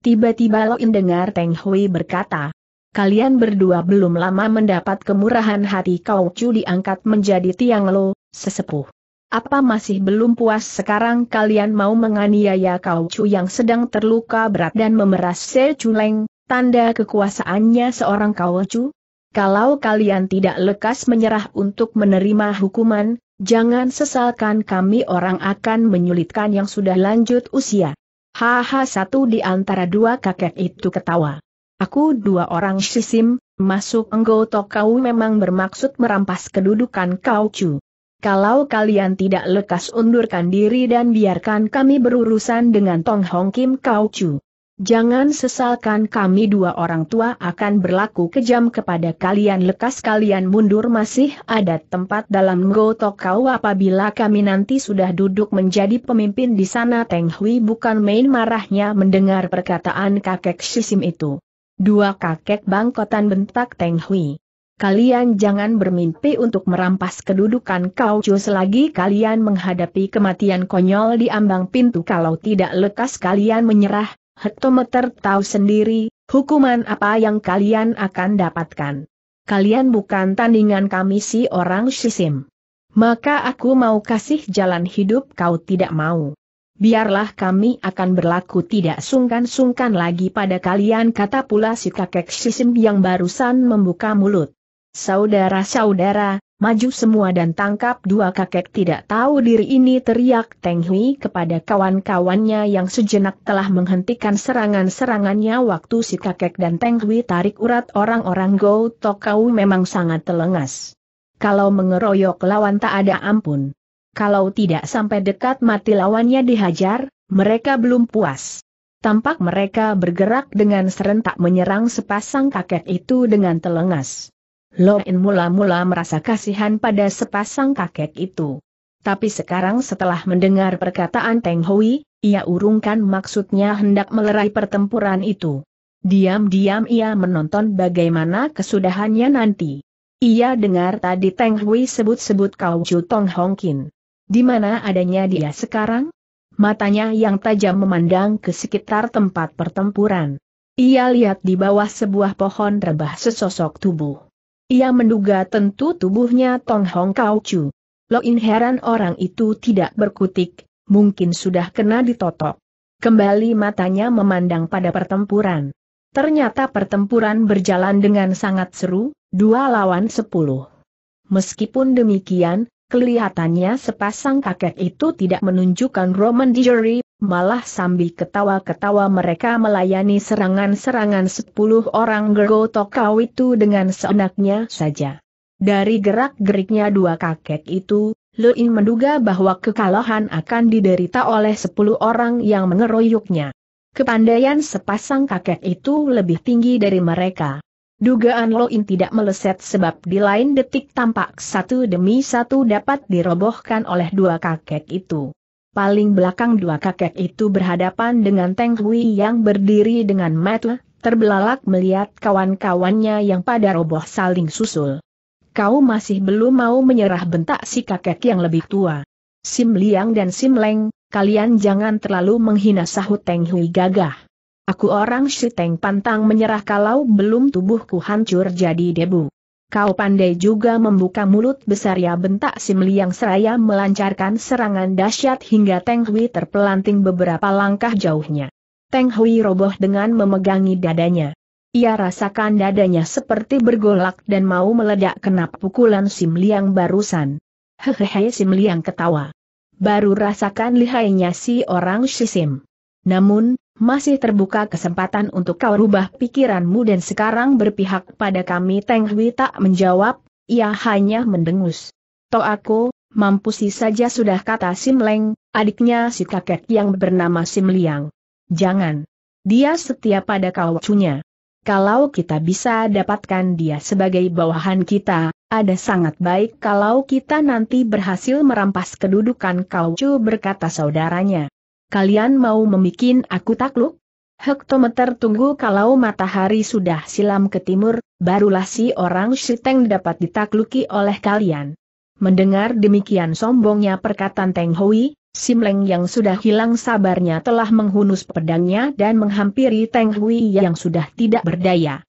Tiba-tiba Loin dengar Teng Hui berkata, Kalian berdua belum lama mendapat kemurahan hati Kau Chu diangkat menjadi Tiang Lo, sesepuh. Apa masih belum puas sekarang kalian mau menganiaya kau Chu yang sedang terluka berat dan memeras Se Chuleng, tanda kekuasaannya seorang kau Chu? Kalau kalian tidak lekas menyerah untuk menerima hukuman, jangan sesalkan kami orang akan menyulitkan yang sudah lanjut usia. Haha satu di antara dua kakek itu ketawa. Aku dua orang sisim, masuk enggotok kau memang bermaksud merampas kedudukan kau cu. Kalau kalian tidak lekas undurkan diri dan biarkan kami berurusan dengan Tong Hong Kim Kau Chu. Jangan sesalkan kami dua orang tua akan berlaku kejam kepada kalian lekas kalian mundur masih ada tempat dalam Gotok kau apabila kami nanti sudah duduk menjadi pemimpin di sana Teng Hui bukan main marahnya mendengar perkataan kakek Shishim itu. Dua kakek bangkotan bentak Teng Hui kalian jangan bermimpi untuk merampas kedudukan kau, cus selagi kalian menghadapi kematian konyol di ambang pintu kalau tidak lekas kalian menyerah, hektometer tahu sendiri, hukuman apa yang kalian akan dapatkan. Kalian bukan tandingan kami si orang sisim. Maka aku mau kasih jalan hidup kau tidak mau. Biarlah kami akan berlaku tidak sungkan-sungkan lagi pada kalian kata pula si kakek sisim yang barusan membuka mulut. Saudara-saudara, maju semua dan tangkap dua kakek tidak tahu diri ini teriak Teng Hui kepada kawan-kawannya yang sejenak telah menghentikan serangan-serangannya waktu si kakek dan Teng Hui tarik urat orang-orang Go Tokau memang sangat telengas. Kalau mengeroyok lawan tak ada ampun. Kalau tidak sampai dekat mati lawannya dihajar, mereka belum puas. Tampak mereka bergerak dengan serentak menyerang sepasang kakek itu dengan telengas. Lobin mula-mula merasa kasihan pada sepasang kakek itu. Tapi sekarang setelah mendengar perkataan Teng Hui, ia urungkan maksudnya hendak melerai pertempuran itu. Diam-diam ia menonton bagaimana kesudahannya nanti. Ia dengar tadi Teng Hui sebut-sebut Kau Chu Tong Hong Kin. Di mana adanya dia sekarang? Matanya yang tajam memandang ke sekitar tempat pertempuran. Ia lihat di bawah sebuah pohon rebah sesosok tubuh. Ia menduga tentu tubuhnya Tong Hong Kau Chu. in heran orang itu tidak berkutik, mungkin sudah kena ditotok. Kembali matanya memandang pada pertempuran. Ternyata pertempuran berjalan dengan sangat seru, dua lawan sepuluh. Meskipun demikian, Kelihatannya sepasang kakek itu tidak menunjukkan Roman Diary, malah sambil ketawa-ketawa mereka melayani serangan-serangan sepuluh orang gergotokau itu dengan seenaknya saja. Dari gerak-geriknya dua kakek itu, Luin menduga bahwa kekalahan akan diderita oleh sepuluh orang yang mengeroyoknya. Kepandaian sepasang kakek itu lebih tinggi dari mereka. Dugaan Loin tidak meleset sebab di lain detik tampak satu demi satu dapat dirobohkan oleh dua kakek itu. Paling belakang dua kakek itu berhadapan dengan Teng Hui yang berdiri dengan mata, terbelalak melihat kawan-kawannya yang pada roboh saling susul. Kau masih belum mau menyerah bentak si kakek yang lebih tua. Sim Liang dan Sim Leng, kalian jangan terlalu menghina sahut Teng Hui gagah. Aku orang Shiteng pantang menyerah kalau belum tubuhku hancur jadi debu. Kau pandai juga membuka mulut besar ya bentak Sim Liang Seraya melancarkan serangan dahsyat hingga Teng Hui terpelanting beberapa langkah jauhnya. Teng Hui roboh dengan memegangi dadanya. Ia rasakan dadanya seperti bergolak dan mau meledak kena pukulan Sim Liang barusan. Hehehe Sim Liang ketawa. Baru rasakan lihainya si orang Shisim. Namun, masih terbuka kesempatan untuk kau rubah pikiranmu dan sekarang berpihak pada kami Teng Hui tak menjawab, ia hanya mendengus. To aku, mampusi saja sudah kata Sim Leng, adiknya si kakek yang bernama Sim Liang. Jangan. Dia setia pada kau kawacunya. Kalau kita bisa dapatkan dia sebagai bawahan kita, ada sangat baik kalau kita nanti berhasil merampas kedudukan kau kaucu berkata saudaranya kalian mau memikin aku takluk? Hektometer tunggu kalau matahari sudah silam ke timur, barulah si orang Shiteng dapat ditakluki oleh kalian. Mendengar demikian sombongnya perkataan Teng Hui, Simleng yang sudah hilang sabarnya telah menghunus pedangnya dan menghampiri Teng Hui yang sudah tidak berdaya.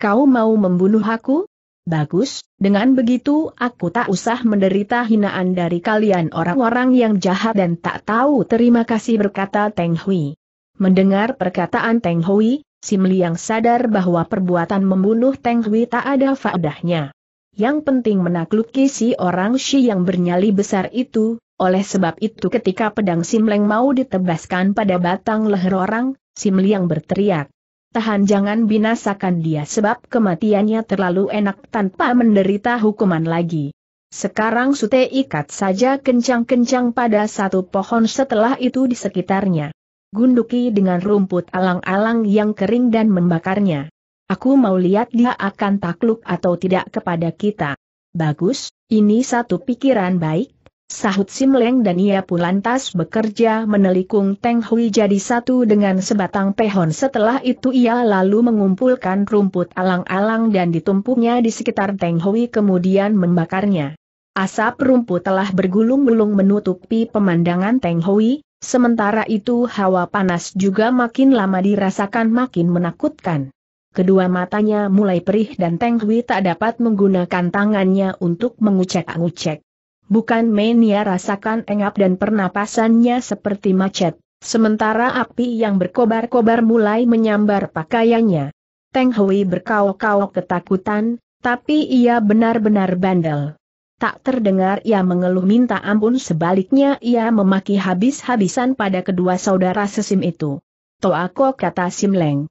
Kau mau membunuh aku? Bagus, dengan begitu aku tak usah menderita hinaan dari kalian orang-orang yang jahat dan tak tahu terima kasih berkata Teng Hui. Mendengar perkataan Teng Hui, Sim Liang sadar bahwa perbuatan membunuh Teng Hui tak ada faedahnya. Yang penting menakluki si orang Shi yang bernyali besar itu, oleh sebab itu ketika pedang Sim Leng mau ditebaskan pada batang leher orang, Sim Liang berteriak tahan jangan binasakan dia sebab kematiannya terlalu enak tanpa menderita hukuman lagi. Sekarang Sute ikat saja kencang-kencang pada satu pohon setelah itu di sekitarnya. Gunduki dengan rumput alang-alang yang kering dan membakarnya. Aku mau lihat dia akan takluk atau tidak kepada kita. Bagus, ini satu pikiran baik, Sahut Simleng dan ia pun lantas bekerja menelikung Teng Hui jadi satu dengan sebatang pehon setelah itu ia lalu mengumpulkan rumput alang-alang dan ditumpuknya di sekitar Teng Hui kemudian membakarnya. Asap rumput telah bergulung-gulung menutupi pemandangan Teng Hui, sementara itu hawa panas juga makin lama dirasakan makin menakutkan. Kedua matanya mulai perih dan Teng Hui tak dapat menggunakan tangannya untuk mengucek-ngucek. Bukan main ia rasakan engap dan pernapasannya seperti macet, sementara api yang berkobar-kobar mulai menyambar pakaiannya. Teng Hui berkaok-kaok ketakutan, tapi ia benar-benar bandel. Tak terdengar ia mengeluh minta ampun sebaliknya ia memaki habis-habisan pada kedua saudara sesim itu. aku kata Simleng.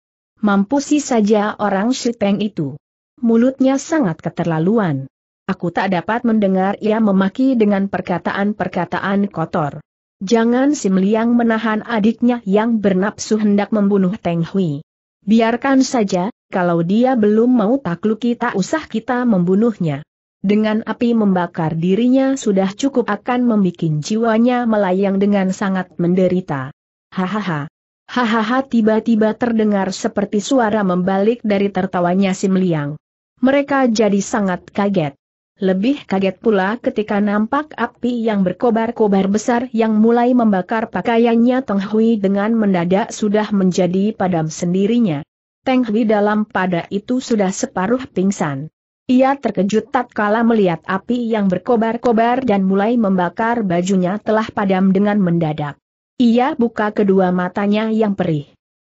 sih saja orang Shiteng Teng itu. Mulutnya sangat keterlaluan. Aku tak dapat mendengar ia memaki dengan perkataan-perkataan kotor. Jangan Sim Liang menahan adiknya yang bernapsu hendak membunuh Teng Hui. Biarkan saja, kalau dia belum mau takluki tak usah kita membunuhnya. Dengan api membakar dirinya sudah cukup akan membuat jiwanya melayang dengan sangat menderita. Hahaha. Hahaha tiba-tiba terdengar seperti suara membalik dari tertawanya Sim Liang. Mereka jadi sangat kaget. Lebih kaget pula ketika nampak api yang berkobar-kobar besar yang mulai membakar pakaiannya Teng Hui dengan mendadak sudah menjadi padam sendirinya. Teng Hui dalam pada itu sudah separuh pingsan. Ia terkejut tak kala melihat api yang berkobar-kobar dan mulai membakar bajunya telah padam dengan mendadak. Ia buka kedua matanya yang perih.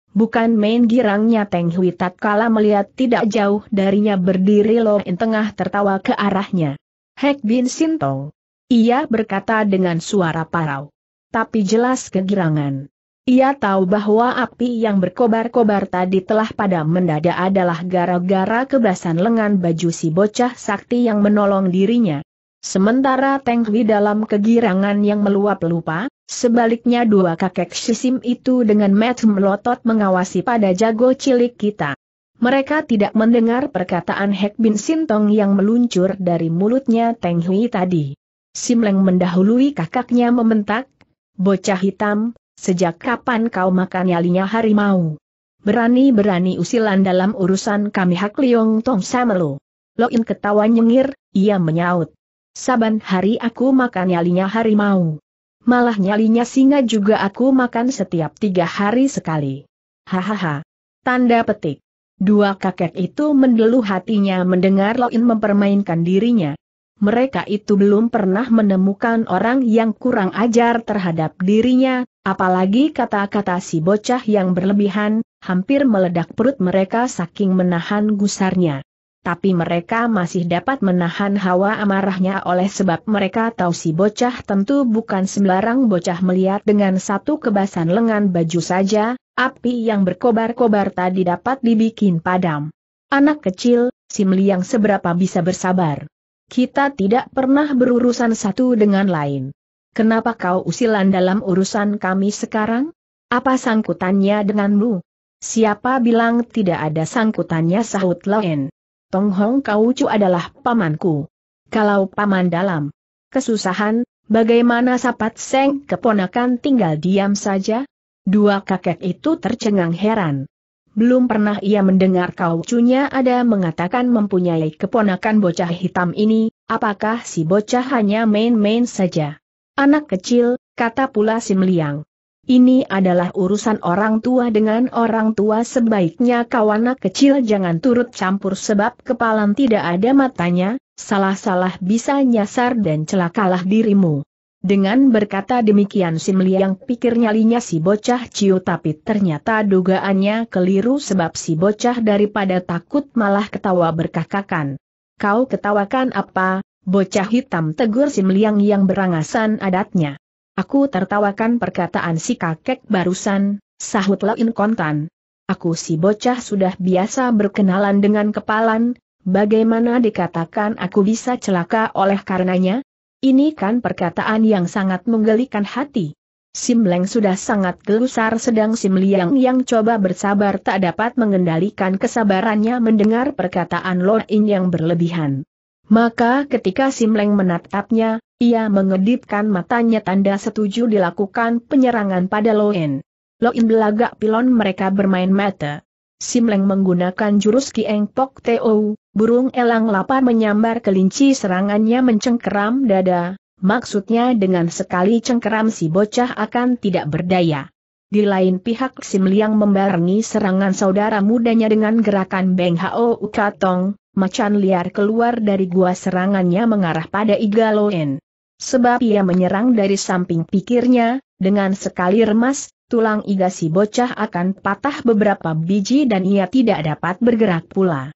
Bukan main girangnya Teng Hui tak kala melihat tidak jauh darinya berdiri Lo In tengah tertawa ke arahnya. Hek Bin Sintong. Ia berkata dengan suara parau. Tapi jelas kegirangan. Ia tahu bahwa api yang berkobar-kobar tadi telah pada mendadak adalah gara-gara kebasan lengan baju si bocah sakti yang menolong dirinya. Sementara Teng Hui dalam kegirangan yang meluap-lupa, sebaliknya dua kakek sisim itu dengan mata melotot mengawasi pada jago cilik kita. Mereka tidak mendengar perkataan Hek Bin Sintong yang meluncur dari mulutnya Teng Hui tadi. Simleng mendahului kakaknya mementak. Bocah hitam, sejak kapan kau makan nyalinya harimau? Berani-berani usilan dalam urusan kami Hak Liong Tong Samelo. Loin ketawa nyengir, ia menyaut. Saban hari aku makan nyalinya mau. Malah nyalinya singa juga aku makan setiap tiga hari sekali. Hahaha. Tanda petik. Dua kakek itu mendeluh hatinya mendengar Loin mempermainkan dirinya. Mereka itu belum pernah menemukan orang yang kurang ajar terhadap dirinya, apalagi kata-kata si bocah yang berlebihan, hampir meledak perut mereka saking menahan gusarnya tapi mereka masih dapat menahan hawa amarahnya oleh sebab mereka tahu si bocah tentu bukan sembarang bocah melihat dengan satu kebasan lengan baju saja, api yang berkobar-kobar tadi dapat dibikin padam. Anak kecil, si meliang seberapa bisa bersabar. Kita tidak pernah berurusan satu dengan lain. Kenapa kau usilan dalam urusan kami sekarang? Apa sangkutannya denganmu? Siapa bilang tidak ada sangkutannya sahut Loen? Tong Hong Kaucu adalah pamanku. Kalau paman dalam kesusahan, bagaimana sapat seng keponakan tinggal diam saja? Dua kakek itu tercengang heran. Belum pernah ia mendengar kaucunya ada mengatakan mempunyai keponakan bocah hitam ini, apakah si bocah hanya main-main saja? Anak kecil, kata pula Sim Liang. Ini adalah urusan orang tua dengan orang tua sebaiknya kawanak kecil jangan turut campur sebab kepalan tidak ada matanya, salah-salah bisa nyasar dan celakalah dirimu. Dengan berkata demikian Sim Liang pikirnya nyalinya si bocah ciu tapi ternyata dugaannya keliru sebab si bocah daripada takut malah ketawa berkakakan. Kau ketawakan apa, bocah hitam tegur Sim Liang yang berangasan adatnya. Aku tertawakan perkataan si kakek barusan, sahut Lain Kontan. Aku si bocah sudah biasa berkenalan dengan kepalan, bagaimana dikatakan aku bisa celaka oleh karenanya? Ini kan perkataan yang sangat menggelikan hati. Simleng sudah sangat gelusar sedang Simliang yang coba bersabar tak dapat mengendalikan kesabarannya mendengar perkataan In yang berlebihan. Maka ketika Simleng menatapnya, ia mengedipkan matanya tanda setuju dilakukan penyerangan pada Loen. Loen belaga pilon mereka bermain mata. Simleng menggunakan jurus Kieng Pok Teo, burung elang lapar menyambar kelinci serangannya mencengkeram dada, maksudnya dengan sekali cengkeram si bocah akan tidak berdaya. Di lain pihak Simliang membarengi serangan saudara mudanya dengan gerakan Beng Hao Ukatong, macan liar keluar dari gua serangannya mengarah pada Igaloen. Sebab ia menyerang dari samping pikirnya, dengan sekali remas, tulang iga si bocah akan patah beberapa biji dan ia tidak dapat bergerak pula.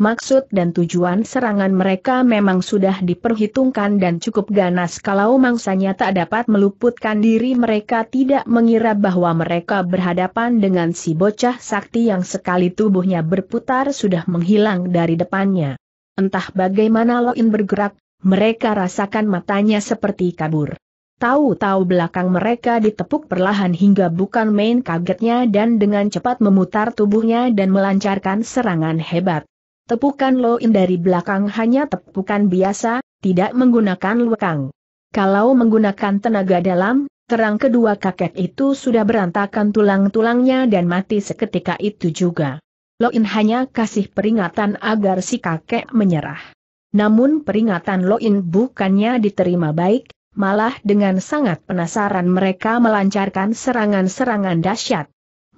Maksud dan tujuan serangan mereka memang sudah diperhitungkan dan cukup ganas kalau mangsanya tak dapat meluputkan diri mereka tidak mengira bahwa mereka berhadapan dengan si bocah sakti yang sekali tubuhnya berputar sudah menghilang dari depannya. Entah bagaimana Loin bergerak, mereka rasakan matanya seperti kabur. Tahu-tahu belakang mereka ditepuk perlahan hingga bukan main kagetnya dan dengan cepat memutar tubuhnya dan melancarkan serangan hebat. Tepukan Loin dari belakang hanya tepukan biasa, tidak menggunakan lekang. Kalau menggunakan tenaga dalam, terang kedua kakek itu sudah berantakan tulang-tulangnya dan mati seketika itu juga. Loin hanya kasih peringatan agar si kakek menyerah. Namun peringatan Loin bukannya diterima baik, malah dengan sangat penasaran mereka melancarkan serangan-serangan dahsyat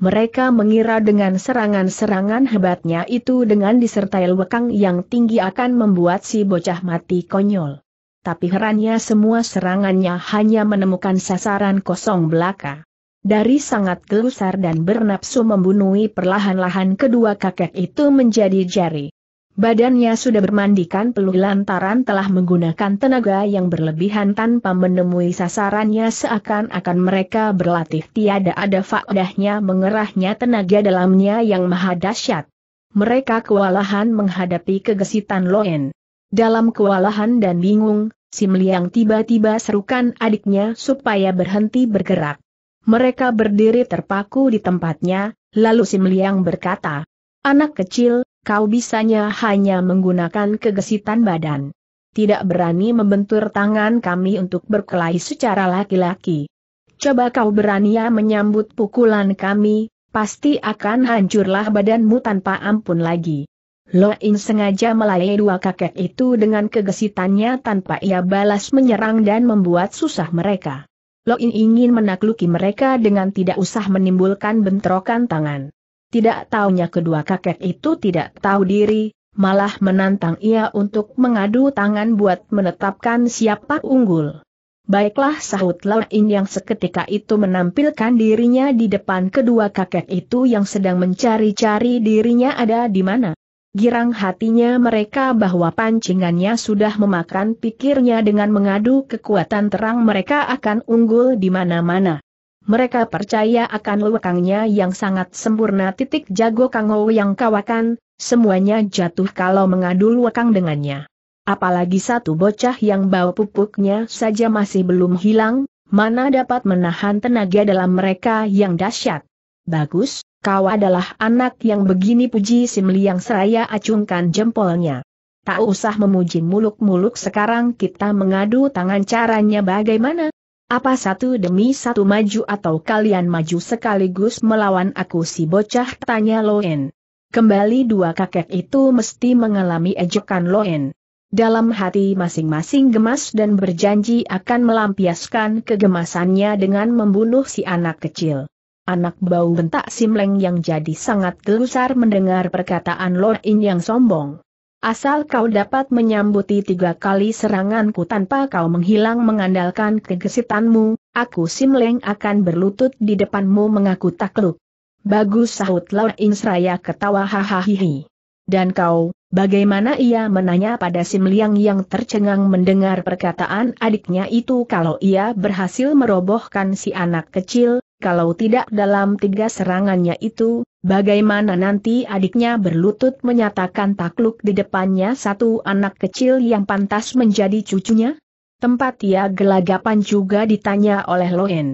mereka mengira dengan serangan-serangan hebatnya itu dengan disertai lekang yang tinggi akan membuat si bocah mati konyol. Tapi herannya semua serangannya hanya menemukan sasaran kosong belaka. Dari sangat gelusar dan bernapsu membunuhi perlahan-lahan kedua kakek itu menjadi jari. Badannya sudah bermandikan peluh lantaran telah menggunakan tenaga yang berlebihan tanpa menemui sasarannya seakan-akan mereka berlatih tiada ada faedahnya mengerahnya tenaga dalamnya yang maha dahsyat. Mereka kewalahan menghadapi kegesitan Loen. Dalam kewalahan dan bingung, Sim Liang tiba-tiba serukan adiknya supaya berhenti bergerak. Mereka berdiri terpaku di tempatnya, lalu Sim Liang berkata, Anak kecil, kau bisanya hanya menggunakan kegesitan badan. Tidak berani membentur tangan kami untuk berkelahi secara laki-laki. Coba kau berani ya menyambut pukulan kami, pasti akan hancurlah badanmu tanpa ampun lagi. Loin sengaja melayai dua kakek itu dengan kegesitannya tanpa ia balas menyerang dan membuat susah mereka. Loin ingin menakluki mereka dengan tidak usah menimbulkan bentrokan tangan. Tidak taunya kedua kakek itu tidak tahu diri, malah menantang ia untuk mengadu tangan buat menetapkan siapa unggul. Baiklah sahut Lain yang seketika itu menampilkan dirinya di depan kedua kakek itu yang sedang mencari-cari dirinya ada di mana. Girang hatinya mereka bahwa pancingannya sudah memakan pikirnya dengan mengadu kekuatan terang mereka akan unggul di mana-mana mereka percaya akan lekangnya yang sangat sempurna titik jago Kango yang kawakan, semuanya jatuh kalau mengadu lekang dengannya. Apalagi satu bocah yang bau pupuknya saja masih belum hilang, mana dapat menahan tenaga dalam mereka yang dahsyat. Bagus, kau adalah anak yang begini puji Simli yang Seraya acungkan jempolnya. Tak usah memuji muluk-muluk sekarang kita mengadu tangan caranya bagaimana? Apa satu demi satu maju atau kalian maju sekaligus melawan aku si bocah tanya Loen. Kembali dua kakek itu mesti mengalami ejekan Loen. Dalam hati masing-masing gemas dan berjanji akan melampiaskan kegemasannya dengan membunuh si anak kecil. Anak bau bentak Simleng yang jadi sangat gelusar mendengar perkataan Loen yang sombong. Asal kau dapat menyambuti tiga kali seranganku tanpa kau menghilang mengandalkan kegesitanmu, aku Simleng akan berlutut di depanmu mengaku takluk. Bagus sahut Lord Insraya ketawa hahaha. Dan kau, bagaimana ia menanya pada Simliang yang tercengang mendengar perkataan adiknya itu kalau ia berhasil merobohkan si anak kecil, kalau tidak dalam tiga serangannya itu, bagaimana nanti adiknya berlutut menyatakan takluk di depannya satu anak kecil yang pantas menjadi cucunya? Tempat ia gelagapan juga ditanya oleh Loen.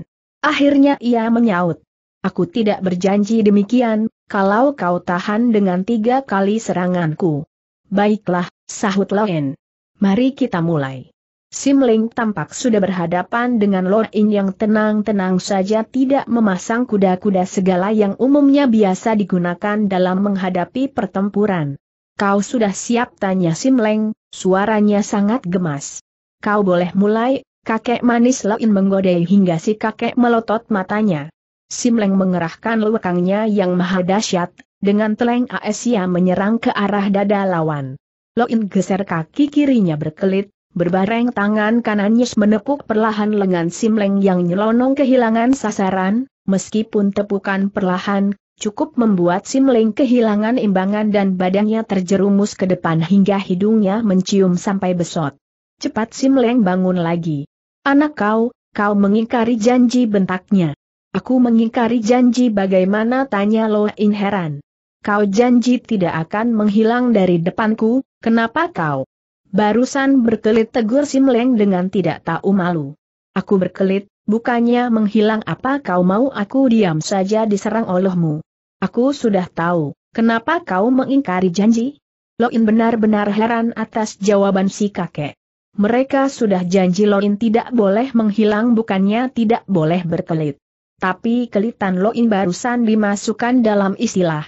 Akhirnya ia menyaut. Aku tidak berjanji demikian, kalau kau tahan dengan tiga kali seranganku. Baiklah, sahut Loen. Mari kita mulai. Simling tampak sudah berhadapan dengan Loin yang tenang-tenang saja tidak memasang kuda-kuda segala yang umumnya biasa digunakan dalam menghadapi pertempuran. Kau sudah siap tanya Simling, suaranya sangat gemas. Kau boleh mulai, kakek manis Loin menggodai hingga si kakek melotot matanya. Simling mengerahkan lekangnya yang maha dahsyat, dengan teleng Asia menyerang ke arah dada lawan. Loin geser kaki kirinya berkelit, Berbareng tangan kanannya menepuk perlahan lengan Simleng yang nyelonong kehilangan sasaran, meskipun tepukan perlahan, cukup membuat Simleng kehilangan imbangan dan badannya terjerumus ke depan hingga hidungnya mencium sampai besot. Cepat Simleng bangun lagi. Anak kau, kau mengingkari janji bentaknya. Aku mengingkari janji bagaimana tanya Lo Inheran. Kau janji tidak akan menghilang dari depanku, kenapa kau? Barusan berkelit tegur Meleng dengan tidak tahu malu. Aku berkelit, bukannya menghilang apa kau mau aku diam saja diserang olehmu. Aku sudah tahu, kenapa kau mengingkari janji? Loin benar-benar heran atas jawaban si kakek. Mereka sudah janji Loin tidak boleh menghilang bukannya tidak boleh berkelit. Tapi kelitan Loin barusan dimasukkan dalam istilah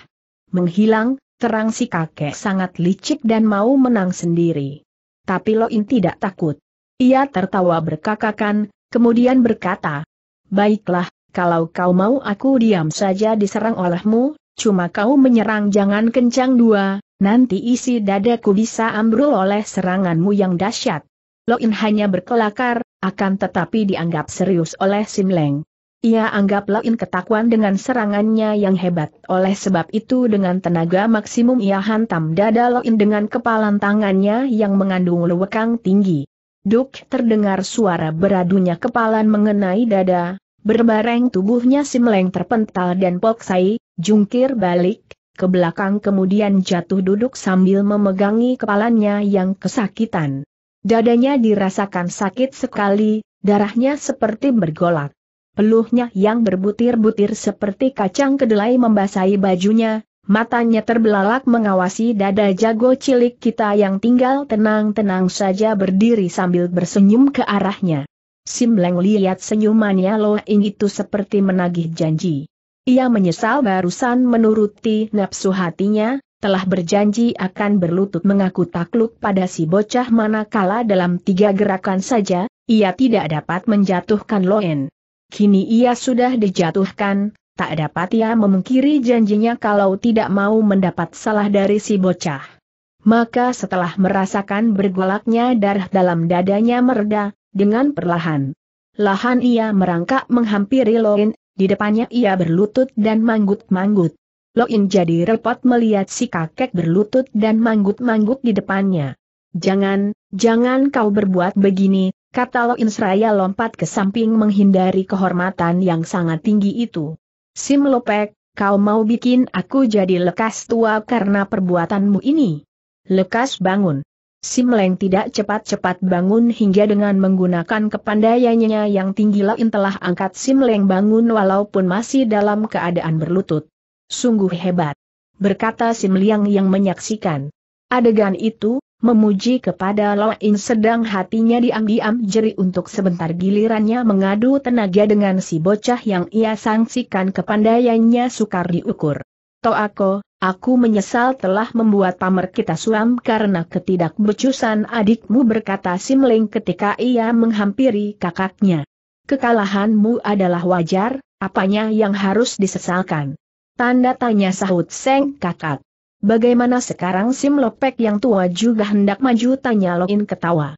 menghilang, terang si kakek sangat licik dan mau menang sendiri tapi Loin tidak takut. Ia tertawa berkakakan, kemudian berkata, Baiklah, kalau kau mau aku diam saja diserang olehmu, cuma kau menyerang jangan kencang dua, nanti isi dadaku bisa ambrul oleh seranganmu yang dahsyat. Loin hanya berkelakar, akan tetapi dianggap serius oleh Simleng. Ia anggap Lain ketakuan dengan serangannya yang hebat. Oleh sebab itu dengan tenaga maksimum ia hantam dada Lain dengan kepalan tangannya yang mengandung lewekang tinggi. Duk terdengar suara beradunya kepalan mengenai dada, berbareng tubuhnya Simleng terpental dan Poksai, jungkir balik, ke belakang kemudian jatuh duduk sambil memegangi kepalanya yang kesakitan. Dadanya dirasakan sakit sekali, darahnya seperti bergolak. Peluhnya yang berbutir-butir seperti kacang kedelai membasahi bajunya, matanya terbelalak mengawasi dada jago cilik kita yang tinggal tenang-tenang saja berdiri sambil bersenyum ke arahnya. Simleng lihat senyumannya Loing itu seperti menagih janji. Ia menyesal barusan menuruti nafsu hatinya, telah berjanji akan berlutut mengaku takluk pada si bocah manakala dalam tiga gerakan saja, ia tidak dapat menjatuhkan Loen. Kini ia sudah dijatuhkan, tak dapat ia memungkiri janjinya kalau tidak mau mendapat salah dari si bocah. Maka setelah merasakan bergolaknya darah dalam dadanya mereda, dengan perlahan. Lahan ia merangkak menghampiri Loin, di depannya ia berlutut dan manggut-manggut. Loin jadi repot melihat si kakek berlutut dan manggut-manggut di depannya. Jangan, jangan kau berbuat begini, Kata Lo Insraya lompat ke samping menghindari kehormatan yang sangat tinggi itu. Sim Lopek, kau mau bikin aku jadi lekas tua karena perbuatanmu ini. Lekas bangun. Sim Leng tidak cepat-cepat bangun hingga dengan menggunakan kepandaiannya yang tinggi In telah angkat Sim Leng bangun walaupun masih dalam keadaan berlutut. Sungguh hebat. Berkata Sim Liang yang menyaksikan. Adegan itu, memuji kepada Loin sedang hatinya diam-diam jeri untuk sebentar gilirannya mengadu tenaga dengan si bocah yang ia sangsikan kepandaiannya sukar diukur. Toako, aku menyesal telah membuat pamer kita suam karena ketidakbecusan adikmu berkata Simling ketika ia menghampiri kakaknya. Kekalahanmu adalah wajar, apanya yang harus disesalkan? Tanda tanya sahut Seng kakak. Bagaimana sekarang Sim Lopek yang tua juga hendak maju tanya Loin ketawa.